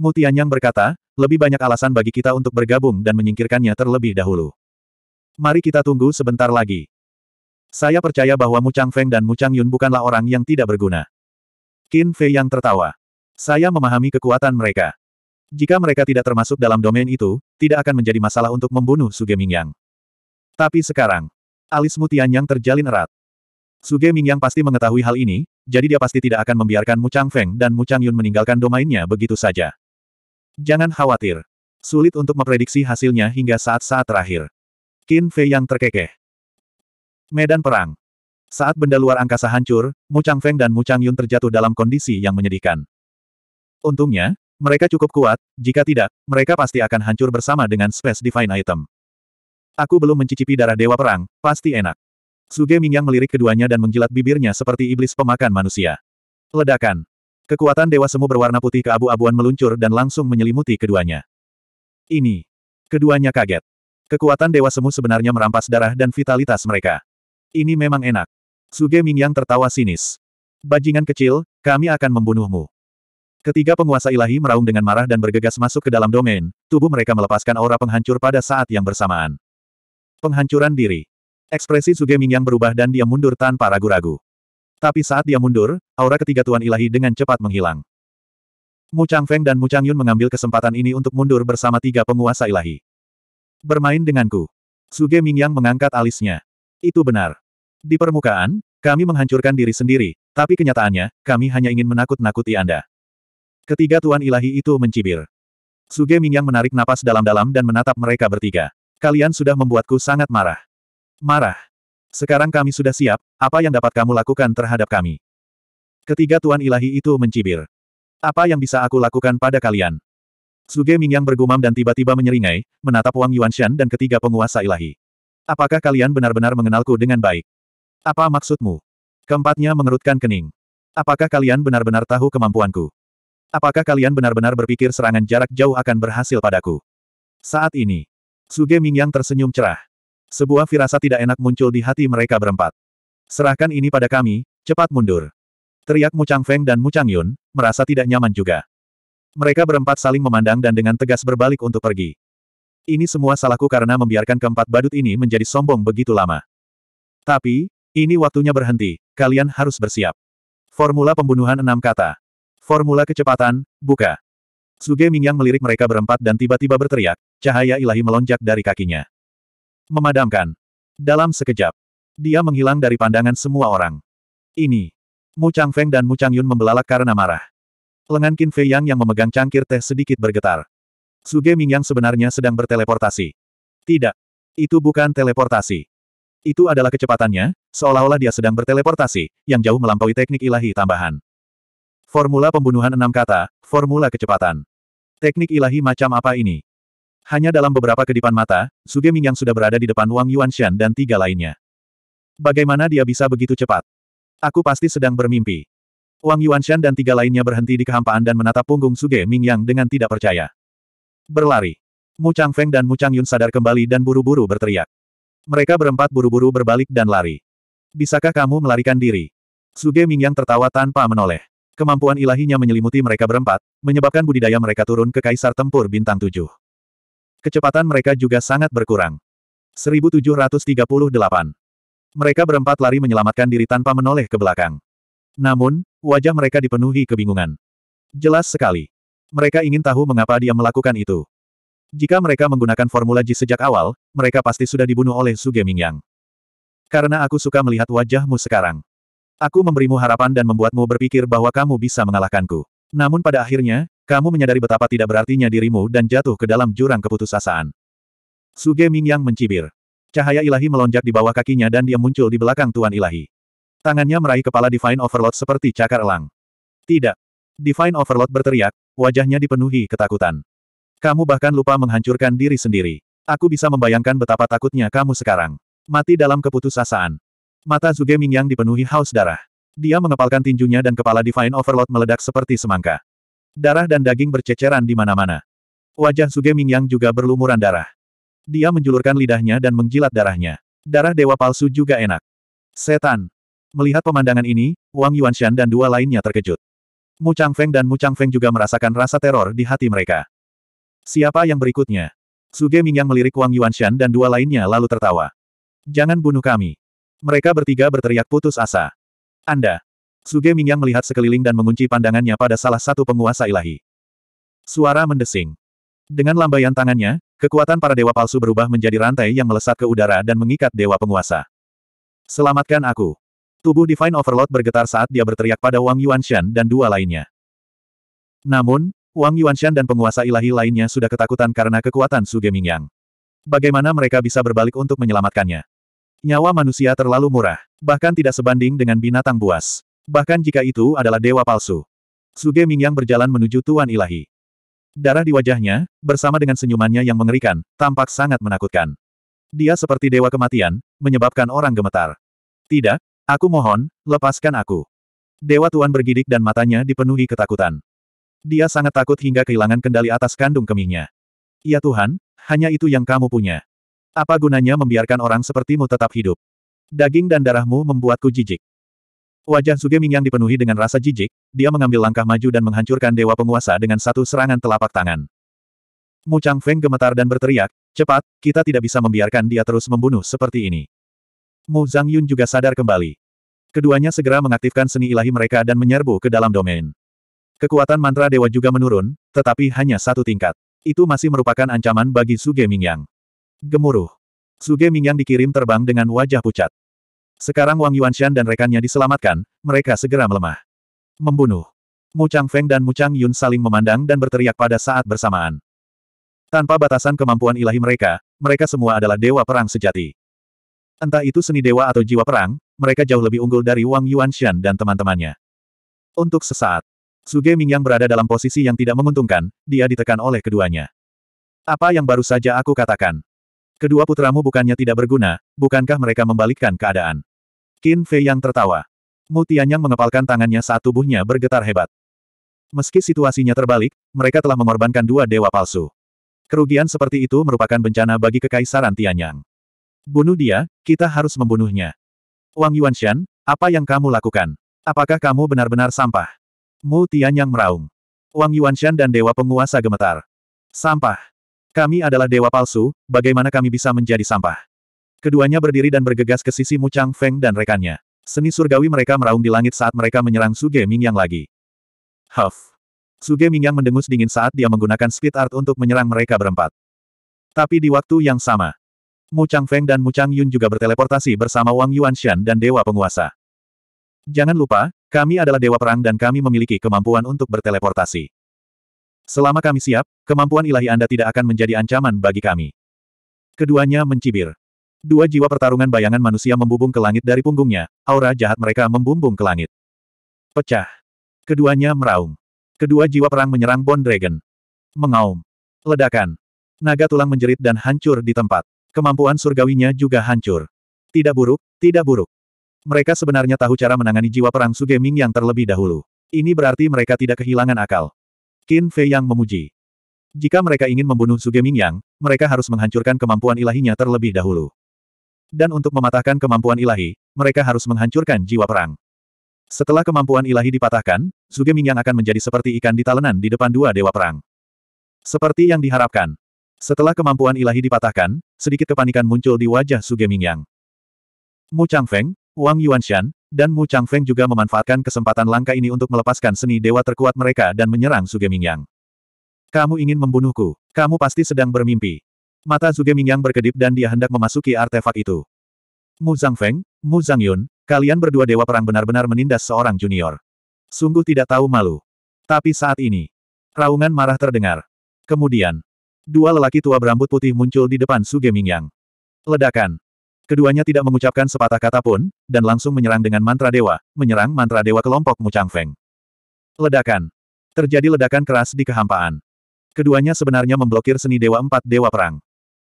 Mutian Yang berkata, lebih banyak alasan bagi kita untuk bergabung dan menyingkirkannya terlebih dahulu. Mari kita tunggu sebentar lagi. Saya percaya bahwa Mu Chang Feng dan Mu Chang Yun bukanlah orang yang tidak berguna. Qin Fei yang tertawa. Saya memahami kekuatan mereka. Jika mereka tidak termasuk dalam domain itu, tidak akan menjadi masalah untuk membunuh Suge Mingyang. Tapi sekarang, alis Mutian yang terjalin erat. Suge Mingyang pasti mengetahui hal ini, jadi dia pasti tidak akan membiarkan Mu Chang Feng dan Mu Chang Yun meninggalkan domainnya begitu saja. Jangan khawatir. Sulit untuk memprediksi hasilnya hingga saat-saat terakhir. Qin Fei yang terkekeh. Medan Perang Saat benda luar angkasa hancur, Mu Chang Feng dan Mu Chang Yun terjatuh dalam kondisi yang menyedihkan. Untungnya, mereka cukup kuat, jika tidak, mereka pasti akan hancur bersama dengan Space Divine Item. Aku belum mencicipi darah Dewa Perang, pasti enak. Suge Mingyang melirik keduanya dan menjilat bibirnya seperti iblis pemakan manusia. Ledakan. Kekuatan Dewa Semu berwarna putih ke abu abuan meluncur dan langsung menyelimuti keduanya. Ini. Keduanya kaget. Kekuatan Dewa Semu sebenarnya merampas darah dan vitalitas mereka. Ini memang enak. Suge Mingyang tertawa sinis. Bajingan kecil, kami akan membunuhmu. Ketiga penguasa ilahi meraung dengan marah dan bergegas masuk ke dalam domain, tubuh mereka melepaskan aura penghancur pada saat yang bersamaan. Penghancuran diri. Ekspresi Suge Mingyang berubah dan dia mundur tanpa ragu-ragu. Tapi saat dia mundur, aura ketiga Tuan Ilahi dengan cepat menghilang. Mu Chang Feng dan Mu Chang Yun mengambil kesempatan ini untuk mundur bersama tiga penguasa ilahi. Bermain denganku. Suge Mingyang mengangkat alisnya. Itu benar. Di permukaan, kami menghancurkan diri sendiri, tapi kenyataannya, kami hanya ingin menakut-nakuti Anda. Ketiga Tuan Ilahi itu mencibir. Suge Mingyang menarik napas dalam-dalam dan menatap mereka bertiga. Kalian sudah membuatku sangat marah. Marah. Sekarang kami sudah siap, apa yang dapat kamu lakukan terhadap kami? Ketiga Tuan Ilahi itu mencibir. Apa yang bisa aku lakukan pada kalian? Suge Mingyang bergumam dan tiba-tiba menyeringai, menatap Wang Yuanshan dan ketiga penguasa ilahi. Apakah kalian benar-benar mengenalku dengan baik? Apa maksudmu? Keempatnya mengerutkan kening. Apakah kalian benar-benar tahu kemampuanku? Apakah kalian benar-benar berpikir serangan jarak jauh akan berhasil padaku? Saat ini, Suge Mingyang tersenyum cerah. Sebuah firasat tidak enak muncul di hati mereka berempat. Serahkan ini pada kami, cepat mundur. Teriak Mu Chang Feng dan Mu Chang Yun, merasa tidak nyaman juga. Mereka berempat saling memandang dan dengan tegas berbalik untuk pergi. Ini semua salahku karena membiarkan keempat badut ini menjadi sombong begitu lama. Tapi, ini waktunya berhenti, kalian harus bersiap. Formula pembunuhan enam kata. Formula kecepatan, buka. Suge Mingyang melirik mereka berempat dan tiba-tiba berteriak, cahaya ilahi melonjak dari kakinya. Memadamkan. Dalam sekejap. Dia menghilang dari pandangan semua orang. Ini. Mu Chang Feng dan Mu Chang Yun membelalak karena marah. Lengan Qin Fei Yang yang memegang cangkir teh sedikit bergetar. Suge Mingyang sebenarnya sedang berteleportasi. Tidak. Itu bukan teleportasi. Itu adalah kecepatannya, seolah-olah dia sedang berteleportasi, yang jauh melampaui teknik ilahi tambahan. Formula pembunuhan enam kata, formula kecepatan. Teknik ilahi macam apa ini? Hanya dalam beberapa kedipan mata, Suge Mingyang sudah berada di depan Wang Yuanshan dan tiga lainnya. Bagaimana dia bisa begitu cepat? Aku pasti sedang bermimpi. Wang Yuanshan dan tiga lainnya berhenti di kehampaan dan menatap punggung Suge Mingyang dengan tidak percaya. Berlari. Mu Chang Feng dan Mu Chang Yun sadar kembali dan buru-buru berteriak. Mereka berempat buru-buru berbalik dan lari. Bisakah kamu melarikan diri? Suge Mingyang tertawa tanpa menoleh. Kemampuan ilahinya menyelimuti mereka berempat, menyebabkan budidaya mereka turun ke kaisar tempur bintang tujuh. Kecepatan mereka juga sangat berkurang. 1738. Mereka berempat lari menyelamatkan diri tanpa menoleh ke belakang. Namun, wajah mereka dipenuhi kebingungan. Jelas sekali. Mereka ingin tahu mengapa dia melakukan itu. Jika mereka menggunakan formula Ji sejak awal, mereka pasti sudah dibunuh oleh Su Mingyang. Karena aku suka melihat wajahmu sekarang. Aku memberimu harapan dan membuatmu berpikir bahwa kamu bisa mengalahkanku. Namun pada akhirnya, kamu menyadari betapa tidak berartinya dirimu dan jatuh ke dalam jurang keputusasaan. Suge Mingyang mencibir. Cahaya ilahi melonjak di bawah kakinya dan dia muncul di belakang Tuan Ilahi. Tangannya meraih kepala Divine Overlord seperti cakar elang. Tidak. Divine Overlord berteriak, wajahnya dipenuhi ketakutan. Kamu bahkan lupa menghancurkan diri sendiri. Aku bisa membayangkan betapa takutnya kamu sekarang. Mati dalam keputusasaan. Mata Zuge Mingyang dipenuhi haus darah. Dia mengepalkan tinjunya dan kepala Divine Overlord meledak seperti semangka. Darah dan daging berceceran di mana-mana. Wajah Suge Mingyang juga berlumuran darah. Dia menjulurkan lidahnya dan menjilat darahnya. Darah dewa palsu juga enak. Setan. Melihat pemandangan ini, Wang Yuanshan dan dua lainnya terkejut. Mu Chang Feng dan Mu Chang Feng juga merasakan rasa teror di hati mereka. Siapa yang berikutnya? Suge Mingyang melirik Wang Yuanshan dan dua lainnya lalu tertawa. Jangan bunuh kami. Mereka bertiga berteriak putus asa. Anda. Suge Mingyang melihat sekeliling dan mengunci pandangannya pada salah satu penguasa ilahi. Suara mendesing. Dengan lambaian tangannya, kekuatan para dewa palsu berubah menjadi rantai yang melesat ke udara dan mengikat dewa penguasa. Selamatkan aku. Tubuh Divine Overlord bergetar saat dia berteriak pada Wang Yuanshan dan dua lainnya. Namun, Wang Yuanshan dan penguasa ilahi lainnya sudah ketakutan karena kekuatan Su Gemingyang. Bagaimana mereka bisa berbalik untuk menyelamatkannya? Nyawa manusia terlalu murah, bahkan tidak sebanding dengan binatang buas. Bahkan jika itu adalah dewa palsu. Su Gemingyang berjalan menuju Tuan Ilahi. Darah di wajahnya, bersama dengan senyumannya yang mengerikan, tampak sangat menakutkan. Dia seperti dewa kematian, menyebabkan orang gemetar. Tidak, aku mohon, lepaskan aku. Dewa Tuan bergidik dan matanya dipenuhi ketakutan. Dia sangat takut hingga kehilangan kendali atas kandung kemihnya. Ya Tuhan, hanya itu yang kamu punya. Apa gunanya membiarkan orang sepertimu tetap hidup? Daging dan darahmu membuatku jijik. Wajah Sugeming yang dipenuhi dengan rasa jijik, dia mengambil langkah maju dan menghancurkan dewa penguasa dengan satu serangan telapak tangan. Mu Chang Feng gemetar dan berteriak, cepat, kita tidak bisa membiarkan dia terus membunuh seperti ini. Mu Zhang Yun juga sadar kembali. Keduanya segera mengaktifkan seni ilahi mereka dan menyerbu ke dalam domain. Kekuatan mantra dewa juga menurun, tetapi hanya satu tingkat. Itu masih merupakan ancaman bagi Suge Mingyang. Gemuruh. Suge Mingyang dikirim terbang dengan wajah pucat. Sekarang Wang Yuanshan dan rekannya diselamatkan, mereka segera melemah. Membunuh. Mu Chang Feng dan Mu Chang Yun saling memandang dan berteriak pada saat bersamaan. Tanpa batasan kemampuan ilahi mereka, mereka semua adalah dewa perang sejati. Entah itu seni dewa atau jiwa perang, mereka jauh lebih unggul dari Wang Yuanshan dan teman-temannya. Untuk sesaat, Suge Mingyang berada dalam posisi yang tidak menguntungkan, dia ditekan oleh keduanya. Apa yang baru saja aku katakan? Kedua putramu bukannya tidak berguna, bukankah mereka membalikkan keadaan? Qin Fei yang tertawa. Mu Tianyang mengepalkan tangannya saat tubuhnya bergetar hebat. Meski situasinya terbalik, mereka telah mengorbankan dua dewa palsu. Kerugian seperti itu merupakan bencana bagi kekaisaran Tianyang. Bunuh dia, kita harus membunuhnya. Wang Yuanshan, apa yang kamu lakukan? Apakah kamu benar-benar sampah? Mu Tianyang meraung. Wang Yuanshan dan dewa penguasa gemetar. Sampah. Kami adalah dewa palsu, bagaimana kami bisa menjadi sampah? Keduanya berdiri dan bergegas ke sisi Mu Chang Feng dan rekannya. Seni surgawi mereka meraung di langit saat mereka menyerang Suge Mingyang lagi. Huff. Suge Mingyang mendengus dingin saat dia menggunakan speed art untuk menyerang mereka berempat. Tapi di waktu yang sama, Mu Chang Feng dan Mu Chang Yun juga berteleportasi bersama Wang Yuanshan dan Dewa Penguasa. Jangan lupa, kami adalah dewa perang dan kami memiliki kemampuan untuk berteleportasi. Selama kami siap, kemampuan ilahi Anda tidak akan menjadi ancaman bagi kami. Keduanya mencibir. Dua jiwa pertarungan bayangan manusia membumbung ke langit dari punggungnya, aura jahat mereka membumbung ke langit. Pecah. Keduanya meraung. Kedua jiwa perang menyerang Bond Dragon. Mengaum. Ledakan. Naga tulang menjerit dan hancur di tempat. Kemampuan surgawinya juga hancur. Tidak buruk, tidak buruk. Mereka sebenarnya tahu cara menangani jiwa perang Su Sugeming yang terlebih dahulu. Ini berarti mereka tidak kehilangan akal. Qin Fei yang memuji. Jika mereka ingin membunuh Su Sugeming Yang, mereka harus menghancurkan kemampuan ilahinya terlebih dahulu. Dan untuk mematahkan kemampuan ilahi, mereka harus menghancurkan jiwa perang. Setelah kemampuan ilahi dipatahkan, Su Sugeming Yang akan menjadi seperti ikan di talenan di depan dua dewa perang. Seperti yang diharapkan. Setelah kemampuan ilahi dipatahkan, sedikit kepanikan muncul di wajah Su Sugeming Yang. Mu Chang Feng. Wang Yuanshan, dan Mu Changfeng juga memanfaatkan kesempatan langka ini untuk melepaskan seni dewa terkuat mereka dan menyerang Suge Mingyang. Kamu ingin membunuhku. Kamu pasti sedang bermimpi. Mata Suge Mingyang berkedip dan dia hendak memasuki artefak itu. Mu Zhangfeng, Mu Zhangyun, kalian berdua dewa perang benar-benar menindas seorang junior. Sungguh tidak tahu malu. Tapi saat ini, raungan marah terdengar. Kemudian, dua lelaki tua berambut putih muncul di depan Suge Mingyang. Ledakan. Keduanya tidak mengucapkan sepatah kata pun, dan langsung menyerang dengan mantra dewa, menyerang mantra dewa kelompok Chang Feng. Ledakan. Terjadi ledakan keras di kehampaan. Keduanya sebenarnya memblokir seni dewa empat dewa perang.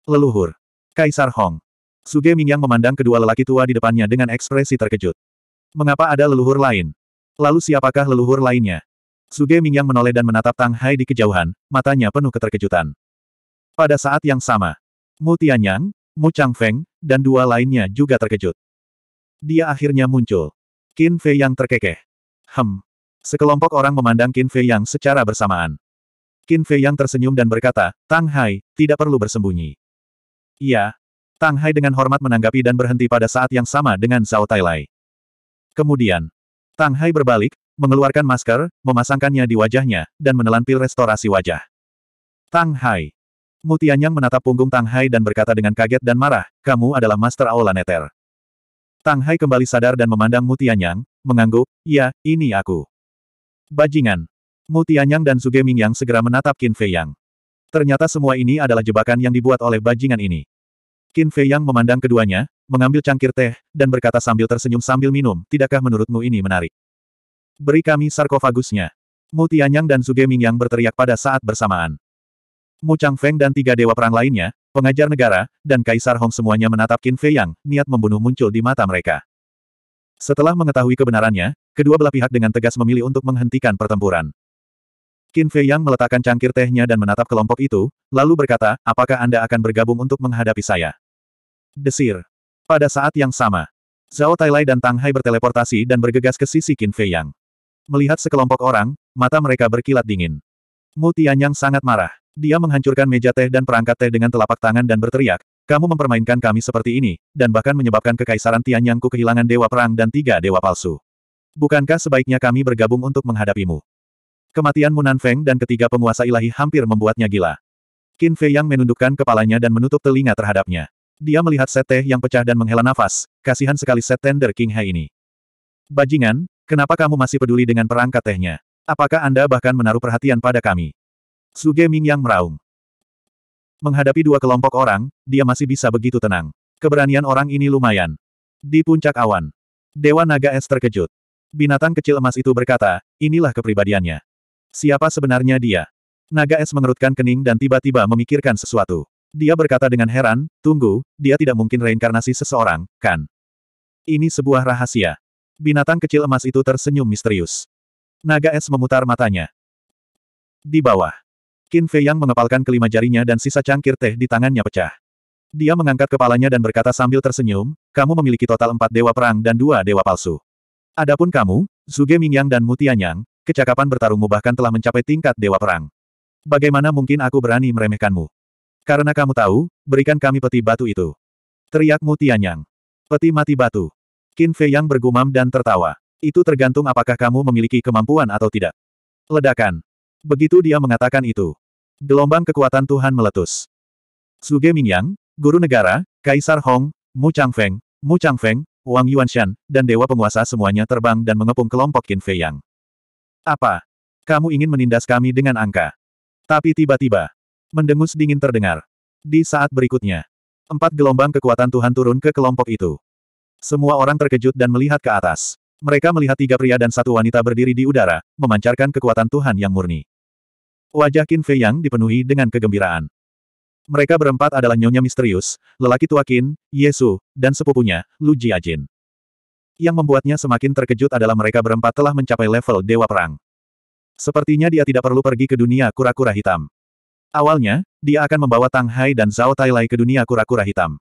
Leluhur. Kaisar Hong. Suge Mingyang memandang kedua lelaki tua di depannya dengan ekspresi terkejut. Mengapa ada leluhur lain? Lalu siapakah leluhur lainnya? Suge Mingyang menoleh dan menatap Tang Hai di kejauhan, matanya penuh keterkejutan. Pada saat yang sama, Mu Tianyang, Mu Changfeng, dan dua lainnya juga terkejut. Dia akhirnya muncul. Qin Fei yang terkekeh. Hem. Sekelompok orang memandang Qin Fei yang secara bersamaan. Qin Fei yang tersenyum dan berkata, Tang Hai, tidak perlu bersembunyi. Iya. Tang Hai dengan hormat menanggapi dan berhenti pada saat yang sama dengan Zhao Tai Lai. Kemudian, Tang Hai berbalik, mengeluarkan masker, memasangkannya di wajahnya, dan menelan pil restorasi wajah. Tang Hai. Mu Tianyang menatap punggung Tang Hai dan berkata dengan kaget dan marah, kamu adalah Master Aula Neter. Tang Hai kembali sadar dan memandang Mu Tianyang, mengangguk, ya, ini aku. Bajingan. Mu Tianyang dan Suge Mingyang segera menatap Qin Fei Yang. Ternyata semua ini adalah jebakan yang dibuat oleh bajingan ini. Qin Fei Yang memandang keduanya, mengambil cangkir teh, dan berkata sambil tersenyum sambil minum, tidakkah menurutmu ini menarik? Beri kami sarkofagusnya. Mu Tianyang dan Suge Mingyang berteriak pada saat bersamaan. Mu Feng dan tiga dewa perang lainnya, pengajar negara, dan Kaisar Hong semuanya menatap Qin Fei Yang, niat membunuh muncul di mata mereka. Setelah mengetahui kebenarannya, kedua belah pihak dengan tegas memilih untuk menghentikan pertempuran. Qin Fei Yang meletakkan cangkir tehnya dan menatap kelompok itu, lalu berkata, apakah Anda akan bergabung untuk menghadapi saya? Desir. Pada saat yang sama, Zhao Tailai dan Tang Hai berteleportasi dan bergegas ke sisi Qin Fei Yang. Melihat sekelompok orang, mata mereka berkilat dingin. Mu Tianyang sangat marah. Dia menghancurkan meja teh dan perangkat teh dengan telapak tangan dan berteriak, kamu mempermainkan kami seperti ini, dan bahkan menyebabkan kekaisaran Tianyangku kehilangan dewa perang dan tiga dewa palsu. Bukankah sebaiknya kami bergabung untuk menghadapimu? Kematian Munan Feng dan ketiga penguasa ilahi hampir membuatnya gila. Qin Fei Yang menundukkan kepalanya dan menutup telinga terhadapnya. Dia melihat set teh yang pecah dan menghela nafas, kasihan sekali set tender King Hai ini. Bajingan, kenapa kamu masih peduli dengan perangkat tehnya? Apakah Anda bahkan menaruh perhatian pada kami? Suge Ming yang meraung. Menghadapi dua kelompok orang, dia masih bisa begitu tenang. Keberanian orang ini lumayan. Di puncak awan. Dewa Naga Es terkejut. Binatang kecil emas itu berkata, inilah kepribadiannya. Siapa sebenarnya dia? Naga Es mengerutkan kening dan tiba-tiba memikirkan sesuatu. Dia berkata dengan heran, tunggu, dia tidak mungkin reinkarnasi seseorang, kan? Ini sebuah rahasia. Binatang kecil emas itu tersenyum misterius. Naga es memutar matanya. Di bawah. Qin Fei Yang mengepalkan kelima jarinya dan sisa cangkir teh di tangannya pecah. Dia mengangkat kepalanya dan berkata sambil tersenyum, kamu memiliki total empat dewa perang dan dua dewa palsu. Adapun kamu, Zuge Mingyang dan Mutianyang, kecakapan bertarungmu bahkan telah mencapai tingkat dewa perang. Bagaimana mungkin aku berani meremehkanmu? Karena kamu tahu, berikan kami peti batu itu. Teriak Mutianyang. Peti mati batu. Qin Fei Yang bergumam dan tertawa. Itu tergantung apakah kamu memiliki kemampuan atau tidak. Ledakan. Begitu dia mengatakan itu. Gelombang kekuatan Tuhan meletus. Suge Mingyang, Guru Negara, Kaisar Hong, Mu Chang Feng, Mu Chang Feng, Wang Yuan Shan, dan Dewa Penguasa semuanya terbang dan mengepung kelompok Qin Fei Yang. Apa? Kamu ingin menindas kami dengan angka. Tapi tiba-tiba, mendengus dingin terdengar. Di saat berikutnya, empat gelombang kekuatan Tuhan turun ke kelompok itu. Semua orang terkejut dan melihat ke atas. Mereka melihat tiga pria dan satu wanita berdiri di udara, memancarkan kekuatan Tuhan yang murni. Wajah Qin Fei Yang dipenuhi dengan kegembiraan. Mereka berempat adalah Nyonya Misterius, lelaki tua Qin, Yesu, dan sepupunya, Lu Jiajin. Yang membuatnya semakin terkejut adalah mereka berempat telah mencapai level Dewa Perang. Sepertinya dia tidak perlu pergi ke dunia kura-kura hitam. Awalnya, dia akan membawa Tang Hai dan Zhao Tai Lai ke dunia kura-kura hitam.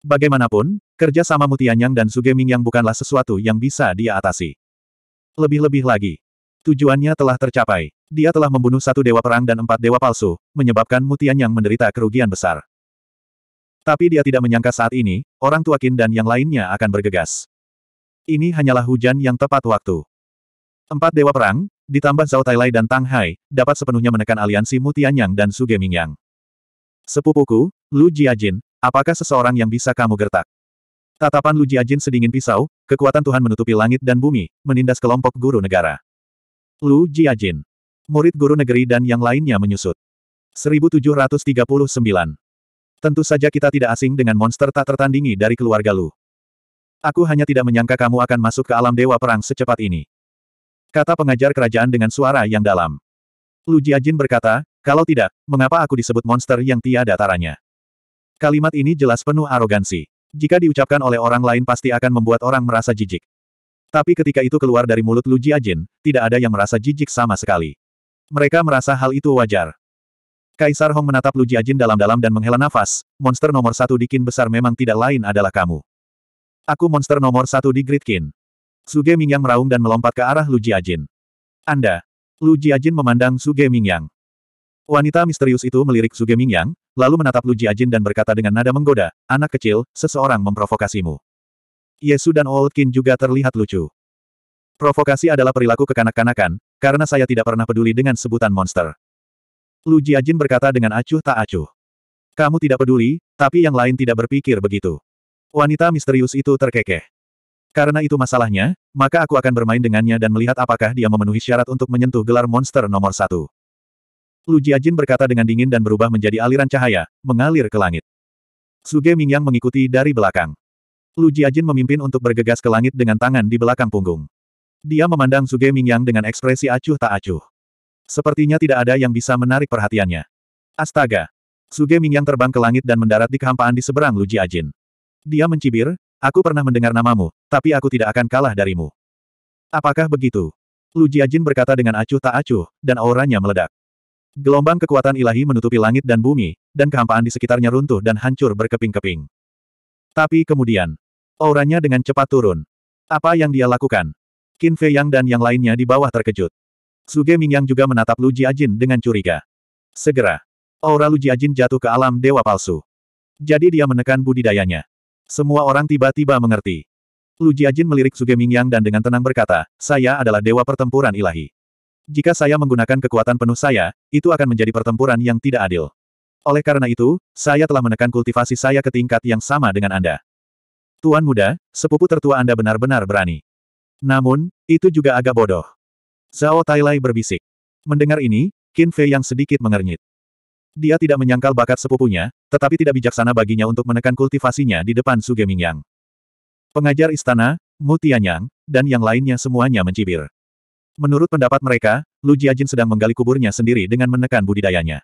Bagaimanapun, kerja sama Mutianyang dan Sugeming yang bukanlah sesuatu yang bisa dia atasi. Lebih-lebih lagi, tujuannya telah tercapai. Dia telah membunuh satu dewa perang dan empat dewa palsu, menyebabkan Mutianyang menderita kerugian besar. Tapi dia tidak menyangka saat ini, orang tua Qin dan yang lainnya akan bergegas. Ini hanyalah hujan yang tepat waktu. Empat dewa perang, ditambah Zhao Tailai dan Tang Hai, dapat sepenuhnya menekan aliansi Mutianyang dan Mingyang. Sepupuku, Lu Jiajin, Apakah seseorang yang bisa kamu gertak? Tatapan Lu Jiajin sedingin pisau, kekuatan Tuhan menutupi langit dan bumi, menindas kelompok guru negara. Lu Jiajin. Murid guru negeri dan yang lainnya menyusut. 1739. Tentu saja kita tidak asing dengan monster tak tertandingi dari keluarga Lu. Aku hanya tidak menyangka kamu akan masuk ke alam dewa perang secepat ini. Kata pengajar kerajaan dengan suara yang dalam. Lu Jiajin berkata, kalau tidak, mengapa aku disebut monster yang tiada taranya? Kalimat ini jelas penuh arogansi. Jika diucapkan oleh orang lain pasti akan membuat orang merasa jijik. Tapi ketika itu keluar dari mulut Lu Jiajin, tidak ada yang merasa jijik sama sekali. Mereka merasa hal itu wajar. Kaisar Hong menatap Lu Jiajin dalam-dalam dan menghela nafas, monster nomor satu di Kin besar memang tidak lain adalah kamu. Aku monster nomor satu di Great Kin. Suge Mingyang meraung dan melompat ke arah Lu Jiajin. Anda. Lu Jiajin memandang Suge Mingyang. Wanita misterius itu melirik Suge Mingyang, lalu menatap Lu Jiajin dan berkata dengan nada menggoda, anak kecil, seseorang memprovokasimu. Yesu dan Old Qin juga terlihat lucu. Provokasi adalah perilaku kekanak-kanakan, karena saya tidak pernah peduli dengan sebutan monster. Lu Jiajin berkata dengan acuh tak acuh. Kamu tidak peduli, tapi yang lain tidak berpikir begitu. Wanita misterius itu terkekeh. Karena itu masalahnya, maka aku akan bermain dengannya dan melihat apakah dia memenuhi syarat untuk menyentuh gelar monster nomor satu. Lu Jiajin berkata dengan dingin dan berubah menjadi aliran cahaya, mengalir ke langit. Suge Mingyang mengikuti dari belakang. Lu Jiajin memimpin untuk bergegas ke langit dengan tangan di belakang punggung. Dia memandang Suge Mingyang dengan ekspresi acuh tak acuh. Sepertinya tidak ada yang bisa menarik perhatiannya. Astaga! Suge Mingyang terbang ke langit dan mendarat di kehampaan di seberang Lu Jiajin. Dia mencibir, aku pernah mendengar namamu, tapi aku tidak akan kalah darimu. Apakah begitu? Lu Jiajin berkata dengan acuh tak acuh, dan auranya meledak. Gelombang kekuatan ilahi menutupi langit dan bumi, dan kehampaan di sekitarnya runtuh dan hancur berkeping-keping. Tapi kemudian, auranya dengan cepat turun. Apa yang dia lakukan? Qin Fei Yang dan yang lainnya di bawah terkejut. Suge Mingyang juga menatap Lu Jiajin dengan curiga. Segera, aura Lu Jiajin jatuh ke alam dewa palsu. Jadi dia menekan budidayanya. Semua orang tiba-tiba mengerti. Lu Jiajin melirik Suge Mingyang dan dengan tenang berkata, saya adalah dewa pertempuran ilahi. Jika saya menggunakan kekuatan penuh saya, itu akan menjadi pertempuran yang tidak adil. Oleh karena itu, saya telah menekan kultivasi saya ke tingkat yang sama dengan Anda. Tuan muda, sepupu tertua Anda benar-benar berani. Namun, itu juga agak bodoh. Zhao Tailai berbisik. Mendengar ini, Qin Fei yang sedikit mengernyit. Dia tidak menyangkal bakat sepupunya, tetapi tidak bijaksana baginya untuk menekan kultivasinya di depan Su Mingyang. Pengajar istana, Mu Tianyang, dan yang lainnya semuanya mencibir. Menurut pendapat mereka, Lu Jiajin sedang menggali kuburnya sendiri dengan menekan budidayanya.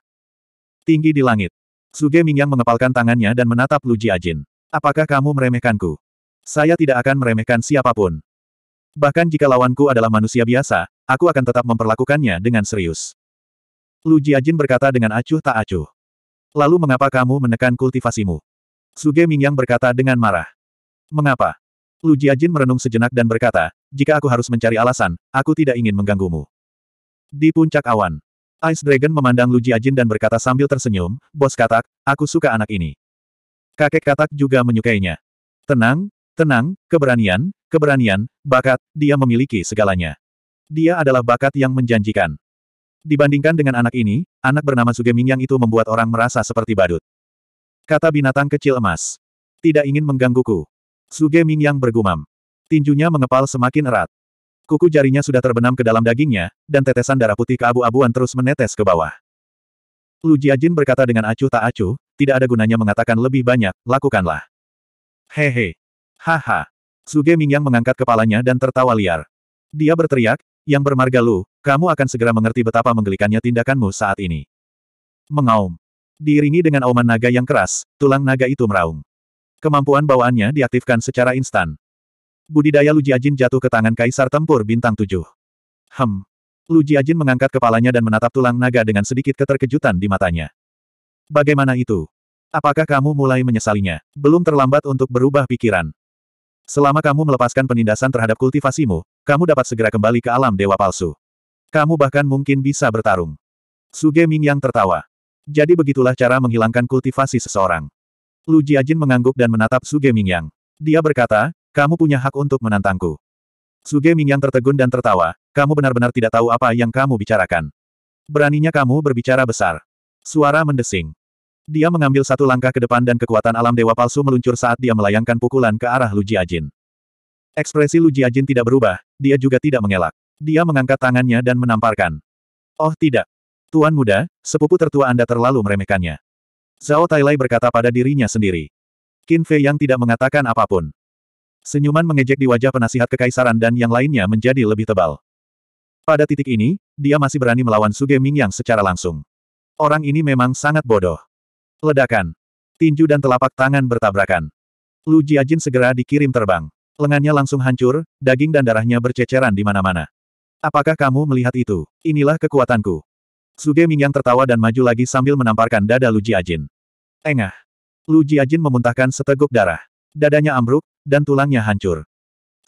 Tinggi di langit. Suge Mingyang mengepalkan tangannya dan menatap Lu Jiajin. Apakah kamu meremehkanku? Saya tidak akan meremehkan siapapun. Bahkan jika lawanku adalah manusia biasa, aku akan tetap memperlakukannya dengan serius. Lu Jiajin berkata dengan acuh tak acuh. Lalu mengapa kamu menekan kultivasimu? Suge Mingyang berkata dengan marah. Mengapa? Lu Jiajin merenung sejenak dan berkata, jika aku harus mencari alasan, aku tidak ingin mengganggumu. Di puncak awan, Ice Dragon memandang Lu Jiajin dan berkata sambil tersenyum, Bos Katak, aku suka anak ini. Kakek Katak juga menyukainya. Tenang, tenang, keberanian, keberanian, bakat, dia memiliki segalanya. Dia adalah bakat yang menjanjikan. Dibandingkan dengan anak ini, anak bernama Sugeming yang itu membuat orang merasa seperti badut. Kata binatang kecil emas. Tidak ingin menggangguku. Suge Ming Yang bergumam. Tinjunya mengepal semakin erat. Kuku jarinya sudah terbenam ke dalam dagingnya, dan tetesan darah putih keabu-abuan terus menetes ke bawah. Lu Jiajin berkata dengan acuh tak acuh, tidak ada gunanya mengatakan lebih banyak, lakukanlah. Hehe. Haha. Suge Ming Yang mengangkat kepalanya dan tertawa liar. Dia berteriak, yang bermarga Lu, kamu akan segera mengerti betapa menggelikannya tindakanmu saat ini. Mengaum. Diiringi dengan auman naga yang keras, tulang naga itu meraung. Kemampuan bawaannya diaktifkan secara instan. Budidaya Lu Jiajin jatuh ke tangan Kaisar Tempur Bintang 7. Hem. Lu Jiajin mengangkat kepalanya dan menatap tulang naga dengan sedikit keterkejutan di matanya. Bagaimana itu? Apakah kamu mulai menyesalinya? Belum terlambat untuk berubah pikiran. Selama kamu melepaskan penindasan terhadap kultivasimu, kamu dapat segera kembali ke alam dewa palsu. Kamu bahkan mungkin bisa bertarung. Suge Ming yang tertawa. Jadi begitulah cara menghilangkan kultivasi seseorang. Lu Jiajin mengangguk dan menatap Suge Mingyang. Dia berkata, kamu punya hak untuk menantangku. Suge Mingyang tertegun dan tertawa, kamu benar-benar tidak tahu apa yang kamu bicarakan. Beraninya kamu berbicara besar. Suara mendesing. Dia mengambil satu langkah ke depan dan kekuatan alam dewa palsu meluncur saat dia melayangkan pukulan ke arah Lu Jiajin. Ekspresi Lu Jiajin tidak berubah, dia juga tidak mengelak. Dia mengangkat tangannya dan menamparkan. Oh tidak. Tuan muda, sepupu tertua Anda terlalu meremehkannya. Zhao Tailai berkata pada dirinya sendiri. Qin Fei yang tidak mengatakan apapun. Senyuman mengejek di wajah penasihat kekaisaran dan yang lainnya menjadi lebih tebal. Pada titik ini, dia masih berani melawan Suge yang secara langsung. Orang ini memang sangat bodoh. Ledakan. Tinju dan telapak tangan bertabrakan. Lu Jiajin segera dikirim terbang. Lengannya langsung hancur, daging dan darahnya berceceran di mana-mana. Apakah kamu melihat itu? Inilah kekuatanku. Suge Mingyang tertawa dan maju lagi sambil menamparkan dada Lu Jiajin. Engah. Lu Jiajin memuntahkan seteguk darah. Dadanya ambruk, dan tulangnya hancur.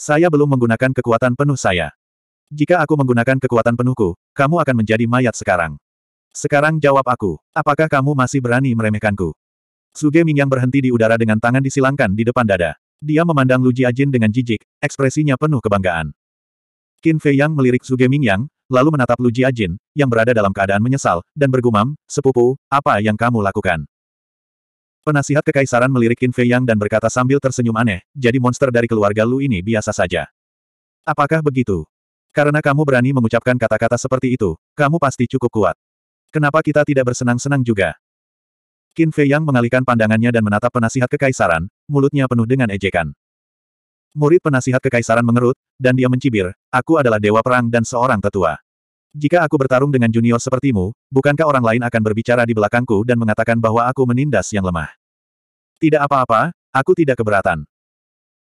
Saya belum menggunakan kekuatan penuh saya. Jika aku menggunakan kekuatan penuhku, kamu akan menjadi mayat sekarang. Sekarang jawab aku, apakah kamu masih berani meremehkanku? Suge Mingyang berhenti di udara dengan tangan disilangkan di depan dada. Dia memandang Lu Jiajin dengan jijik, ekspresinya penuh kebanggaan. Qin Fei Yang melirik Ming Yang, lalu menatap Lu Jiajin, yang berada dalam keadaan menyesal, dan bergumam, Sepupu, apa yang kamu lakukan? Penasihat kekaisaran melirik Qin Fei Yang dan berkata sambil tersenyum aneh, jadi monster dari keluarga Lu ini biasa saja. Apakah begitu? Karena kamu berani mengucapkan kata-kata seperti itu, kamu pasti cukup kuat. Kenapa kita tidak bersenang-senang juga? Qin Fei Yang mengalihkan pandangannya dan menatap penasihat kekaisaran, mulutnya penuh dengan ejekan. Murid penasihat kekaisaran mengerut, dan dia mencibir, aku adalah dewa perang dan seorang tetua. Jika aku bertarung dengan junior sepertimu, bukankah orang lain akan berbicara di belakangku dan mengatakan bahwa aku menindas yang lemah? Tidak apa-apa, aku tidak keberatan.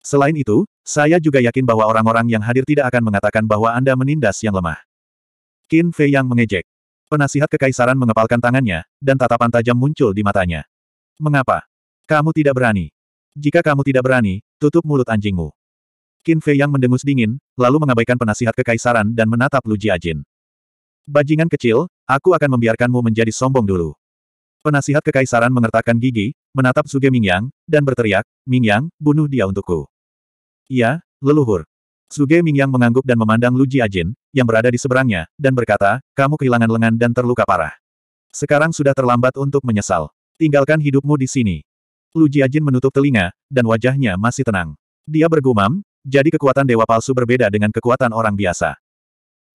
Selain itu, saya juga yakin bahwa orang-orang yang hadir tidak akan mengatakan bahwa Anda menindas yang lemah. Qin Fei yang mengejek. Penasihat kekaisaran mengepalkan tangannya, dan tatapan tajam muncul di matanya. Mengapa? Kamu tidak berani. Jika kamu tidak berani, tutup mulut anjingmu. Qin Fei yang mendengus dingin, lalu mengabaikan penasihat kekaisaran dan menatap Lu Jiajin. Bajingan kecil, aku akan membiarkanmu menjadi sombong dulu. Penasihat kekaisaran mengertakkan gigi, menatap Suge Mingyang, dan berteriak, Mingyang, bunuh dia untukku. Iya, leluhur. Suge Mingyang mengangguk dan memandang Lu Jiajin, yang berada di seberangnya, dan berkata, kamu kehilangan lengan dan terluka parah. Sekarang sudah terlambat untuk menyesal. Tinggalkan hidupmu di sini. Lu Jiajin menutup telinga, dan wajahnya masih tenang. Dia bergumam, jadi kekuatan dewa palsu berbeda dengan kekuatan orang biasa.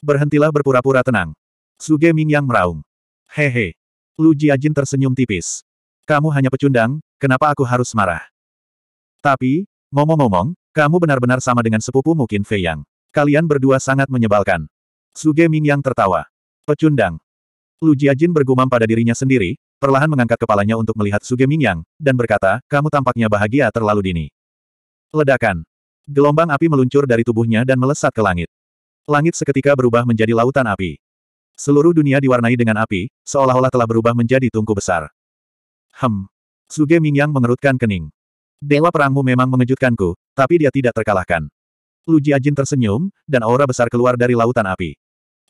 Berhentilah berpura-pura tenang. Suge Ming yang meraung. Hehe. Lu Jiajin tersenyum tipis. Kamu hanya pecundang, kenapa aku harus marah? Tapi, ngomong-ngomong, kamu benar-benar sama dengan sepupu mungkin Fei Yang. Kalian berdua sangat menyebalkan. Suge Ming yang tertawa. Pecundang. Lu Jiajin bergumam pada dirinya sendiri, perlahan mengangkat kepalanya untuk melihat Suge Ming yang, dan berkata, kamu tampaknya bahagia terlalu dini. Ledakan. Gelombang api meluncur dari tubuhnya dan melesat ke langit. Langit seketika berubah menjadi lautan api. Seluruh dunia diwarnai dengan api, seolah-olah telah berubah menjadi tungku besar. Hem. Suge Mingyang mengerutkan kening. Dewa perangmu memang mengejutkanku, tapi dia tidak terkalahkan. Lu Jiajin tersenyum, dan aura besar keluar dari lautan api.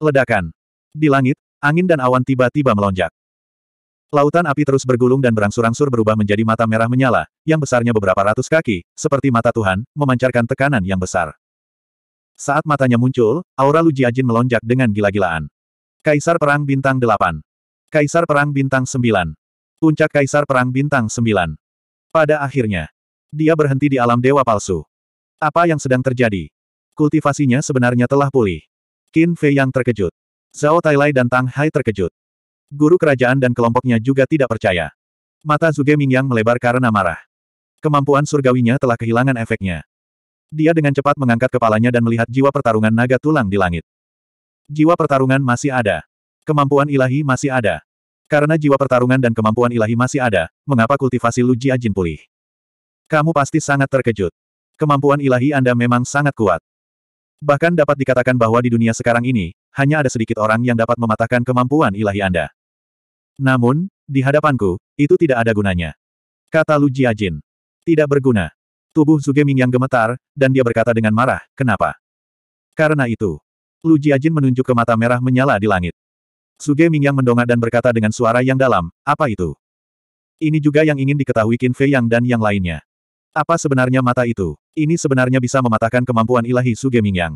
Ledakan. Di langit, angin dan awan tiba-tiba melonjak. Lautan api terus bergulung dan berangsur-angsur berubah menjadi mata merah menyala, yang besarnya beberapa ratus kaki, seperti mata Tuhan, memancarkan tekanan yang besar. Saat matanya muncul, aura Lu Jiajin melonjak dengan gila-gilaan. Kaisar Perang Bintang 8 Kaisar Perang Bintang 9 Puncak Kaisar Perang Bintang 9 Pada akhirnya, dia berhenti di alam dewa palsu. Apa yang sedang terjadi? Kultivasinya sebenarnya telah pulih. Qin Fei yang terkejut. Zhao Tailai dan Tang Hai terkejut. Guru kerajaan dan kelompoknya juga tidak percaya. Mata Zuge Mingyang melebar karena marah. Kemampuan surgawinya telah kehilangan efeknya. Dia dengan cepat mengangkat kepalanya dan melihat jiwa pertarungan naga tulang di langit. Jiwa pertarungan masih ada. Kemampuan ilahi masih ada. Karena jiwa pertarungan dan kemampuan ilahi masih ada, mengapa kultivasi Lu Jiajin pulih? Kamu pasti sangat terkejut. Kemampuan ilahi Anda memang sangat kuat. Bahkan dapat dikatakan bahwa di dunia sekarang ini, hanya ada sedikit orang yang dapat mematahkan kemampuan ilahi Anda. Namun, di hadapanku, itu tidak ada gunanya. Kata Lu Jiajin. Tidak berguna. Tubuh Ming yang gemetar, dan dia berkata dengan marah, kenapa? Karena itu. Lu Jiajin menunjuk ke mata merah menyala di langit. Ming yang mendongak dan berkata dengan suara yang dalam, apa itu? Ini juga yang ingin diketahui Qin Fei Yang dan yang lainnya. Apa sebenarnya mata itu? Ini sebenarnya bisa mematahkan kemampuan ilahi Sugemingyang.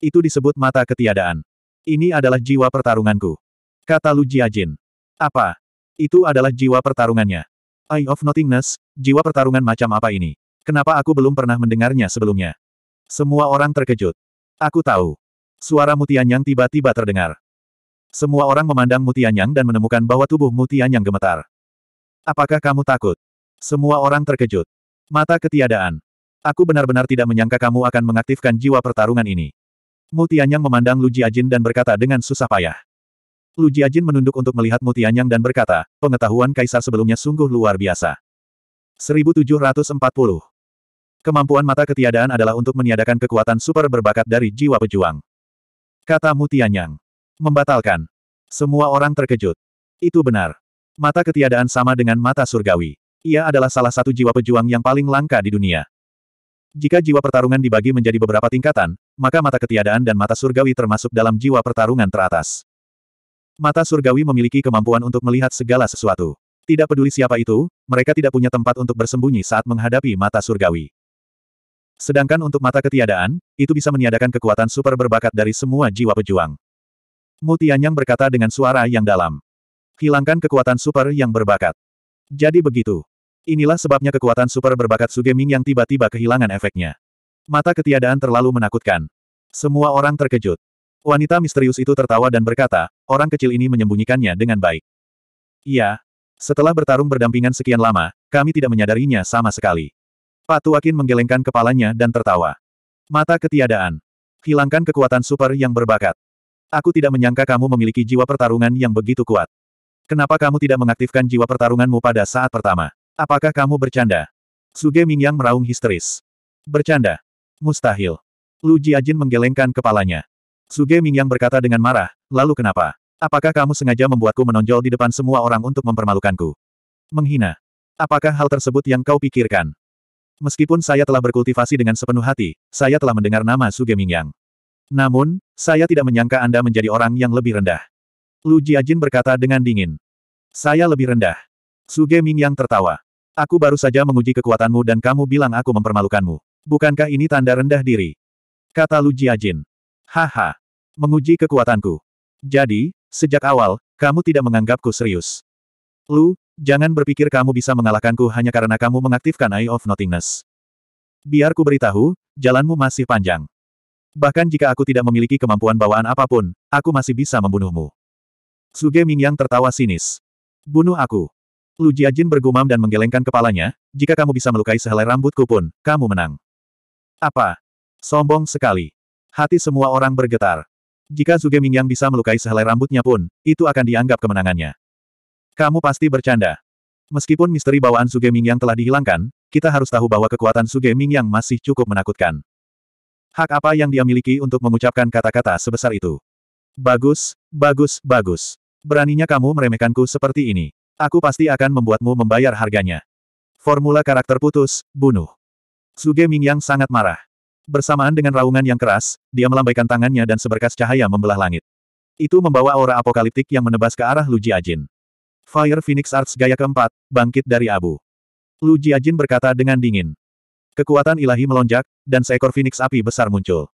Itu disebut mata ketiadaan. Ini adalah jiwa pertarunganku. Kata Lu Jiajin. Apa? Itu adalah jiwa pertarungannya. Eye of Nothingness, jiwa pertarungan macam apa ini? Kenapa aku belum pernah mendengarnya sebelumnya? Semua orang terkejut. Aku tahu. Suara Mutianyang tiba-tiba terdengar. Semua orang memandang Mutianyang dan menemukan bahwa tubuh Mutianyang gemetar. Apakah kamu takut? Semua orang terkejut. Mata ketiadaan. Aku benar-benar tidak menyangka kamu akan mengaktifkan jiwa pertarungan ini. Mutianyang memandang Lu Jiajin dan berkata dengan susah payah. Lu Jiajin menunduk untuk melihat Mutianyang dan berkata, pengetahuan kaisar sebelumnya sungguh luar biasa. 1740. Kemampuan mata ketiadaan adalah untuk meniadakan kekuatan super berbakat dari jiwa pejuang. Kata Mutianyang. Membatalkan. Semua orang terkejut. Itu benar. Mata ketiadaan sama dengan mata surgawi. Ia adalah salah satu jiwa pejuang yang paling langka di dunia. Jika jiwa pertarungan dibagi menjadi beberapa tingkatan, maka mata ketiadaan dan mata surgawi termasuk dalam jiwa pertarungan teratas. Mata surgawi memiliki kemampuan untuk melihat segala sesuatu. Tidak peduli siapa itu, mereka tidak punya tempat untuk bersembunyi saat menghadapi mata surgawi. Sedangkan untuk mata ketiadaan, itu bisa meniadakan kekuatan super berbakat dari semua jiwa pejuang. Mutianyang berkata dengan suara yang dalam. Hilangkan kekuatan super yang berbakat. Jadi begitu. Inilah sebabnya kekuatan super berbakat Sugeming yang tiba-tiba kehilangan efeknya. Mata ketiadaan terlalu menakutkan. Semua orang terkejut. Wanita misterius itu tertawa dan berkata, orang kecil ini menyembunyikannya dengan baik. Iya. Setelah bertarung berdampingan sekian lama, kami tidak menyadarinya sama sekali. Patu Akin menggelengkan kepalanya dan tertawa. Mata ketiadaan. Hilangkan kekuatan super yang berbakat. Aku tidak menyangka kamu memiliki jiwa pertarungan yang begitu kuat. Kenapa kamu tidak mengaktifkan jiwa pertarunganmu pada saat pertama? Apakah kamu bercanda? Suge Mingyang meraung histeris. Bercanda. Mustahil. Lu Jiajin menggelengkan kepalanya. Suge Mingyang berkata dengan marah, lalu kenapa? Apakah kamu sengaja membuatku menonjol di depan semua orang untuk mempermalukanku? Menghina. Apakah hal tersebut yang kau pikirkan? Meskipun saya telah berkultivasi dengan sepenuh hati, saya telah mendengar nama Suge Mingyang. Namun, saya tidak menyangka Anda menjadi orang yang lebih rendah. Lu Jiajin berkata dengan dingin. Saya lebih rendah. Suge Mingyang tertawa. Aku baru saja menguji kekuatanmu dan kamu bilang aku mempermalukanmu. Bukankah ini tanda rendah diri? Kata Lu Jiajin. Haha. Menguji kekuatanku. Jadi, sejak awal, kamu tidak menganggapku serius. Lu, jangan berpikir kamu bisa mengalahkanku hanya karena kamu mengaktifkan Eye of Nothingness. Biar ku beritahu, jalanmu masih panjang. Bahkan jika aku tidak memiliki kemampuan bawaan apapun, aku masih bisa membunuhmu. Suge Mingyang tertawa sinis. Bunuh aku. Lu Jiajin bergumam dan menggelengkan kepalanya, jika kamu bisa melukai sehelai rambutku pun, kamu menang. Apa? Sombong sekali. Hati semua orang bergetar. Jika Zuge Mingyang bisa melukai sehelai rambutnya pun, itu akan dianggap kemenangannya. Kamu pasti bercanda. Meskipun misteri bawaan Suge Mingyang telah dihilangkan, kita harus tahu bahwa kekuatan Suge Mingyang masih cukup menakutkan. Hak apa yang dia miliki untuk mengucapkan kata-kata sebesar itu? Bagus, bagus, bagus. Beraninya kamu meremehkanku seperti ini. Aku pasti akan membuatmu membayar harganya. Formula karakter putus, bunuh. Suge Mingyang sangat marah. Bersamaan dengan raungan yang keras, dia melambaikan tangannya dan seberkas cahaya membelah langit. Itu membawa aura apokaliptik yang menebas ke arah Lu Jiajin. Fire Phoenix Arts gaya keempat, bangkit dari abu. Lu Jiajin berkata dengan dingin. Kekuatan ilahi melonjak, dan seekor Phoenix api besar muncul.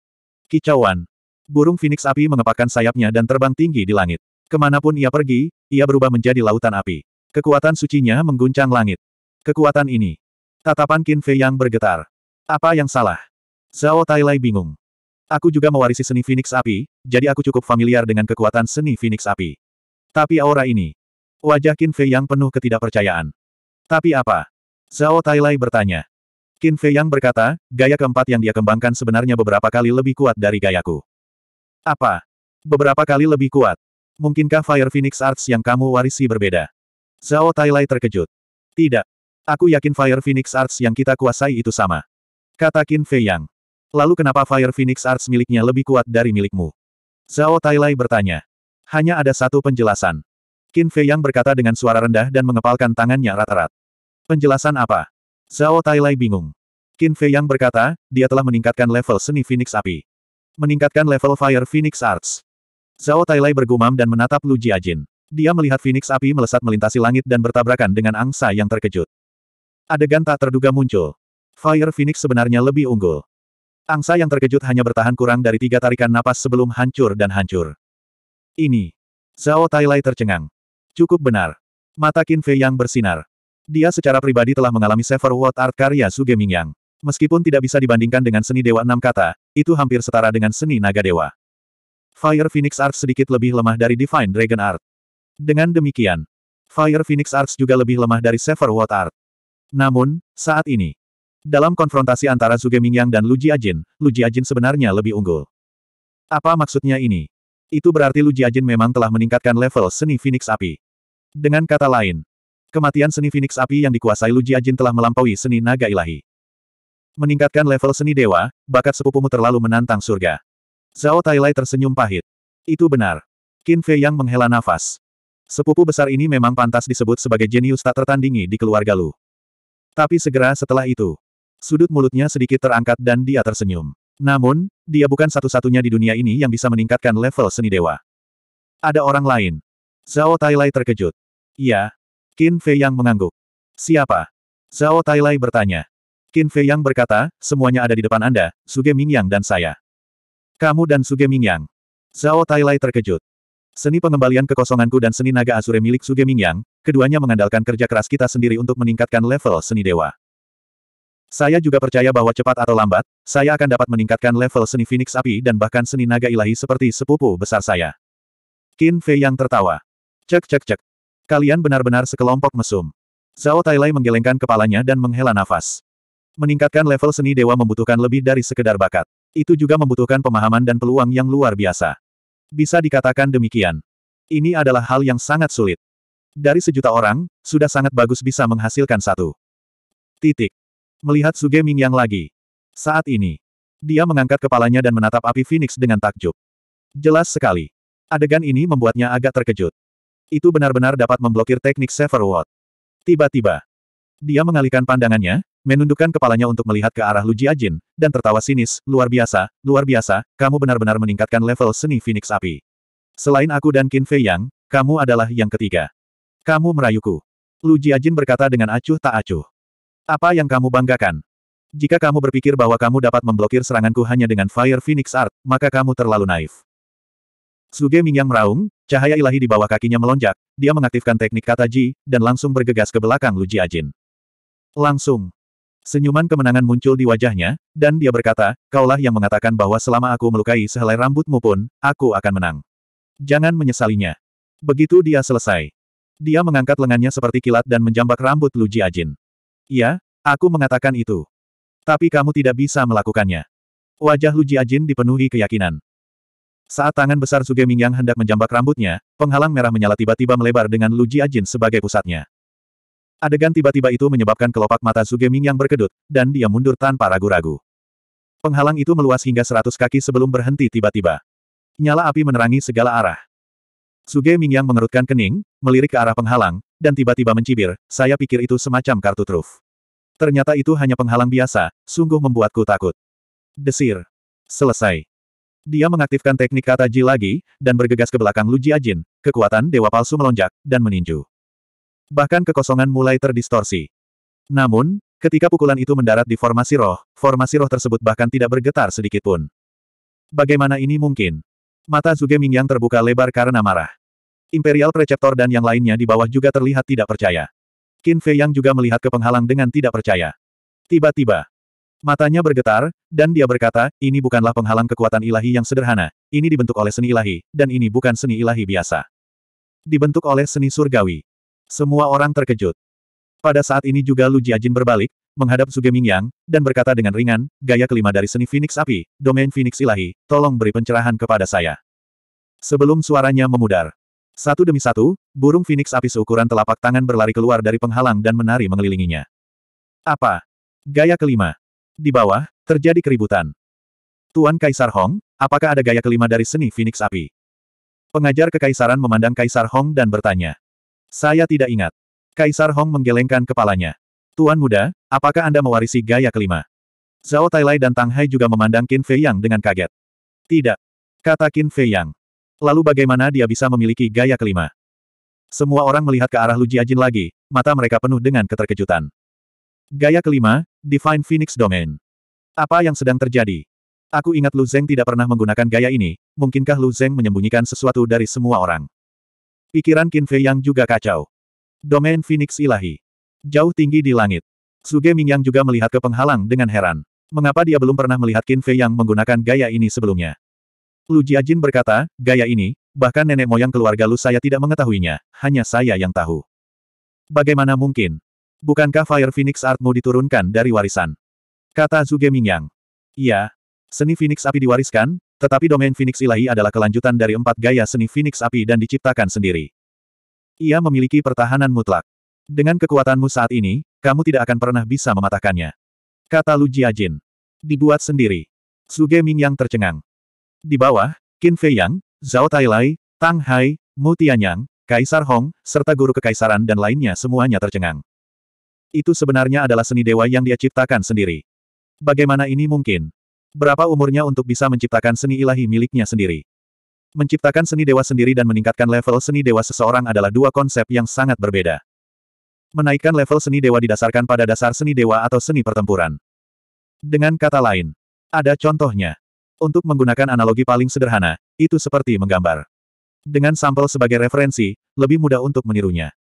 Kicauan. Burung Phoenix api mengepakkan sayapnya dan terbang tinggi di langit. Kemanapun ia pergi, ia berubah menjadi lautan api. Kekuatan sucinya mengguncang langit. Kekuatan ini. Tatapan Qin Fei yang bergetar. Apa yang salah? Zhao Tailai bingung. Aku juga mewarisi seni Phoenix Api, jadi aku cukup familiar dengan kekuatan seni Phoenix Api. Tapi aura ini. Wajah Qin Fei yang penuh ketidakpercayaan. Tapi apa? Zhao Tailai bertanya. Qin Fei yang berkata, gaya keempat yang dia kembangkan sebenarnya beberapa kali lebih kuat dari gayaku. Apa? Beberapa kali lebih kuat. Mungkinkah Fire Phoenix Arts yang kamu warisi berbeda? Zhao Tailai terkejut. Tidak. Aku yakin Fire Phoenix Arts yang kita kuasai itu sama. Kata Qin Fei Yang. Lalu kenapa Fire Phoenix Arts miliknya lebih kuat dari milikmu? Zhao Tailai bertanya. Hanya ada satu penjelasan. Qin Fei Yang berkata dengan suara rendah dan mengepalkan tangannya rata rat Penjelasan apa? Zhao Tailai bingung. Qin Fei Yang berkata, dia telah meningkatkan level seni Phoenix Api. Meningkatkan level Fire Phoenix Arts. Zhao Tailai bergumam dan menatap Lu Jiajin. Dia melihat Phoenix api melesat melintasi langit dan bertabrakan dengan angsa yang terkejut. Adegan tak terduga muncul. Fire Phoenix sebenarnya lebih unggul. Angsa yang terkejut hanya bertahan kurang dari tiga tarikan napas sebelum hancur dan hancur. Ini. Zhao Tailai tercengang. Cukup benar. Mata Qin Fei yang bersinar. Dia secara pribadi telah mengalami Sever World Art karya Suge Mingyang. Meskipun tidak bisa dibandingkan dengan seni Dewa Enam Kata, itu hampir setara dengan seni Naga Dewa. Fire Phoenix Art sedikit lebih lemah dari Divine Dragon Art. Dengan demikian, Fire Phoenix Arts juga lebih lemah dari Sever World Art. Namun, saat ini, dalam konfrontasi antara Zuge Mingyang dan Lu Jiajin, Lu Jiajin sebenarnya lebih unggul. Apa maksudnya ini? Itu berarti Lu Jiajin memang telah meningkatkan level seni Phoenix Api. Dengan kata lain, kematian seni Phoenix Api yang dikuasai Lu Jiajin telah melampaui seni naga ilahi. Meningkatkan level seni dewa, bakat sepupumu terlalu menantang surga. Zhao Tailai tersenyum pahit. Itu benar. Qin Fei yang menghela nafas. Sepupu besar ini memang pantas disebut sebagai jenius tak tertandingi di keluarga Lu. Tapi segera setelah itu, sudut mulutnya sedikit terangkat dan dia tersenyum. Namun, dia bukan satu-satunya di dunia ini yang bisa meningkatkan level seni dewa. Ada orang lain. Zhao Tailai terkejut. Iya. Qin Fei Yang mengangguk. Siapa? Zhao Tailai bertanya. Qin Fei Yang berkata, semuanya ada di depan Anda, Suge Mingyang dan saya. Kamu dan Suge Mingyang. Zhao Tailai terkejut. Seni pengembalian kekosonganku dan seni naga Azure milik Suge Mingyang, keduanya mengandalkan kerja keras kita sendiri untuk meningkatkan level seni dewa. Saya juga percaya bahwa cepat atau lambat, saya akan dapat meningkatkan level seni Phoenix Api dan bahkan seni naga ilahi seperti sepupu besar saya. Qin Fei yang tertawa. Cek cek cek. Kalian benar-benar sekelompok mesum. Zhao Tailai menggelengkan kepalanya dan menghela nafas. Meningkatkan level seni dewa membutuhkan lebih dari sekedar bakat. Itu juga membutuhkan pemahaman dan peluang yang luar biasa. Bisa dikatakan demikian. Ini adalah hal yang sangat sulit. Dari sejuta orang, sudah sangat bagus bisa menghasilkan satu. Titik. Melihat Suge Ming yang lagi. Saat ini. Dia mengangkat kepalanya dan menatap api Phoenix dengan takjub. Jelas sekali. Adegan ini membuatnya agak terkejut. Itu benar-benar dapat memblokir teknik Sever Tiba-tiba. Dia mengalihkan pandangannya, menundukkan kepalanya untuk melihat ke arah Lu Jiajin, dan tertawa sinis, luar biasa, luar biasa, kamu benar-benar meningkatkan level seni Phoenix Api. Selain aku dan Qin Fei Yang, kamu adalah yang ketiga. Kamu merayuku. Lu Jiajin berkata dengan acuh tak acuh. Apa yang kamu banggakan? Jika kamu berpikir bahwa kamu dapat memblokir seranganku hanya dengan Fire Phoenix Art, maka kamu terlalu naif. Suge Mingyang meraung, cahaya ilahi di bawah kakinya melonjak, dia mengaktifkan teknik kata Ji, dan langsung bergegas ke belakang Lu Jiajin. Langsung. Senyuman kemenangan muncul di wajahnya, dan dia berkata, kaulah yang mengatakan bahwa selama aku melukai sehelai rambutmu pun, aku akan menang. Jangan menyesalinya. Begitu dia selesai. Dia mengangkat lengannya seperti kilat dan menjambak rambut Lu Ajin. "Ya, aku mengatakan itu. Tapi kamu tidak bisa melakukannya. Wajah Lu Ajin dipenuhi keyakinan. Saat tangan besar Suge Mingyang hendak menjambak rambutnya, penghalang merah menyala tiba-tiba melebar dengan Lu Ajin sebagai pusatnya. Adegan tiba-tiba itu menyebabkan kelopak mata Suge Ming yang berkedut, dan dia mundur tanpa ragu-ragu. Penghalang itu meluas hingga seratus kaki sebelum berhenti tiba-tiba. Nyala api menerangi segala arah. Suge Ming yang mengerutkan kening, melirik ke arah penghalang, dan tiba-tiba mencibir, saya pikir itu semacam kartu truf. Ternyata itu hanya penghalang biasa, sungguh membuatku takut. Desir. Selesai. Dia mengaktifkan teknik kata Ji lagi, dan bergegas ke belakang Lu Jiajin, kekuatan Dewa Palsu melonjak, dan meninju bahkan kekosongan mulai terdistorsi. Namun, ketika pukulan itu mendarat di formasi roh, formasi roh tersebut bahkan tidak bergetar sedikitpun. Bagaimana ini mungkin? Mata Zuge Mingyang terbuka lebar karena marah. Imperial Preceptor dan yang lainnya di bawah juga terlihat tidak percaya. Qin Fei Yang juga melihat ke penghalang dengan tidak percaya. Tiba-tiba, matanya bergetar, dan dia berkata, ini bukanlah penghalang kekuatan ilahi yang sederhana, ini dibentuk oleh seni ilahi, dan ini bukan seni ilahi biasa. Dibentuk oleh seni surgawi. Semua orang terkejut. Pada saat ini juga Lu Jiajin berbalik, menghadap Suge Mingyang, dan berkata dengan ringan, gaya kelima dari seni Phoenix Api, domain Phoenix Ilahi, tolong beri pencerahan kepada saya. Sebelum suaranya memudar. Satu demi satu, burung Phoenix Api seukuran telapak tangan berlari keluar dari penghalang dan menari mengelilinginya. Apa? Gaya kelima. Di bawah, terjadi keributan. Tuan Kaisar Hong, apakah ada gaya kelima dari seni Phoenix Api? Pengajar kekaisaran memandang Kaisar Hong dan bertanya. Saya tidak ingat. Kaisar Hong menggelengkan kepalanya. Tuan muda, apakah Anda mewarisi gaya kelima? Zhao Tailai dan Tang Hai juga memandang Qin Fei Yang dengan kaget. Tidak. Kata Qin Fei Yang. Lalu bagaimana dia bisa memiliki gaya kelima? Semua orang melihat ke arah Lu Jiajin lagi, mata mereka penuh dengan keterkejutan. Gaya kelima, Divine Phoenix Domain. Apa yang sedang terjadi? Aku ingat Lu Zeng tidak pernah menggunakan gaya ini, mungkinkah Lu Zeng menyembunyikan sesuatu dari semua orang? Pikiran Qin Fei yang juga kacau. Domain Phoenix Ilahi. Jauh tinggi di langit. Suge yang juga melihat ke penghalang dengan heran. Mengapa dia belum pernah melihat Qin Fei yang menggunakan gaya ini sebelumnya? Lu Jiajin berkata, gaya ini, bahkan nenek moyang keluarga Lu saya tidak mengetahuinya, hanya saya yang tahu. Bagaimana mungkin? Bukankah Fire Phoenix Artmu diturunkan dari warisan? Kata Zuge Mingyang. Iya. Seni Phoenix api diwariskan, tetapi domain Phoenix ilahi adalah kelanjutan dari empat gaya seni Phoenix api dan diciptakan sendiri. Ia memiliki pertahanan mutlak. Dengan kekuatanmu saat ini, kamu tidak akan pernah bisa mematahkannya. Kata Lu Jiajin. Dibuat sendiri. Suge Ming yang tercengang. Di bawah, Qin Fei Yang, Zhao Tai Lei, Tang Hai, Mu Tianyang, Kaisar Hong, serta guru kekaisaran dan lainnya semuanya tercengang. Itu sebenarnya adalah seni dewa yang dia ciptakan sendiri. Bagaimana ini mungkin? Berapa umurnya untuk bisa menciptakan seni ilahi miliknya sendiri? Menciptakan seni dewa sendiri dan meningkatkan level seni dewa seseorang adalah dua konsep yang sangat berbeda. Menaikkan level seni dewa didasarkan pada dasar seni dewa atau seni pertempuran. Dengan kata lain, ada contohnya. Untuk menggunakan analogi paling sederhana, itu seperti menggambar. Dengan sampel sebagai referensi, lebih mudah untuk menirunya.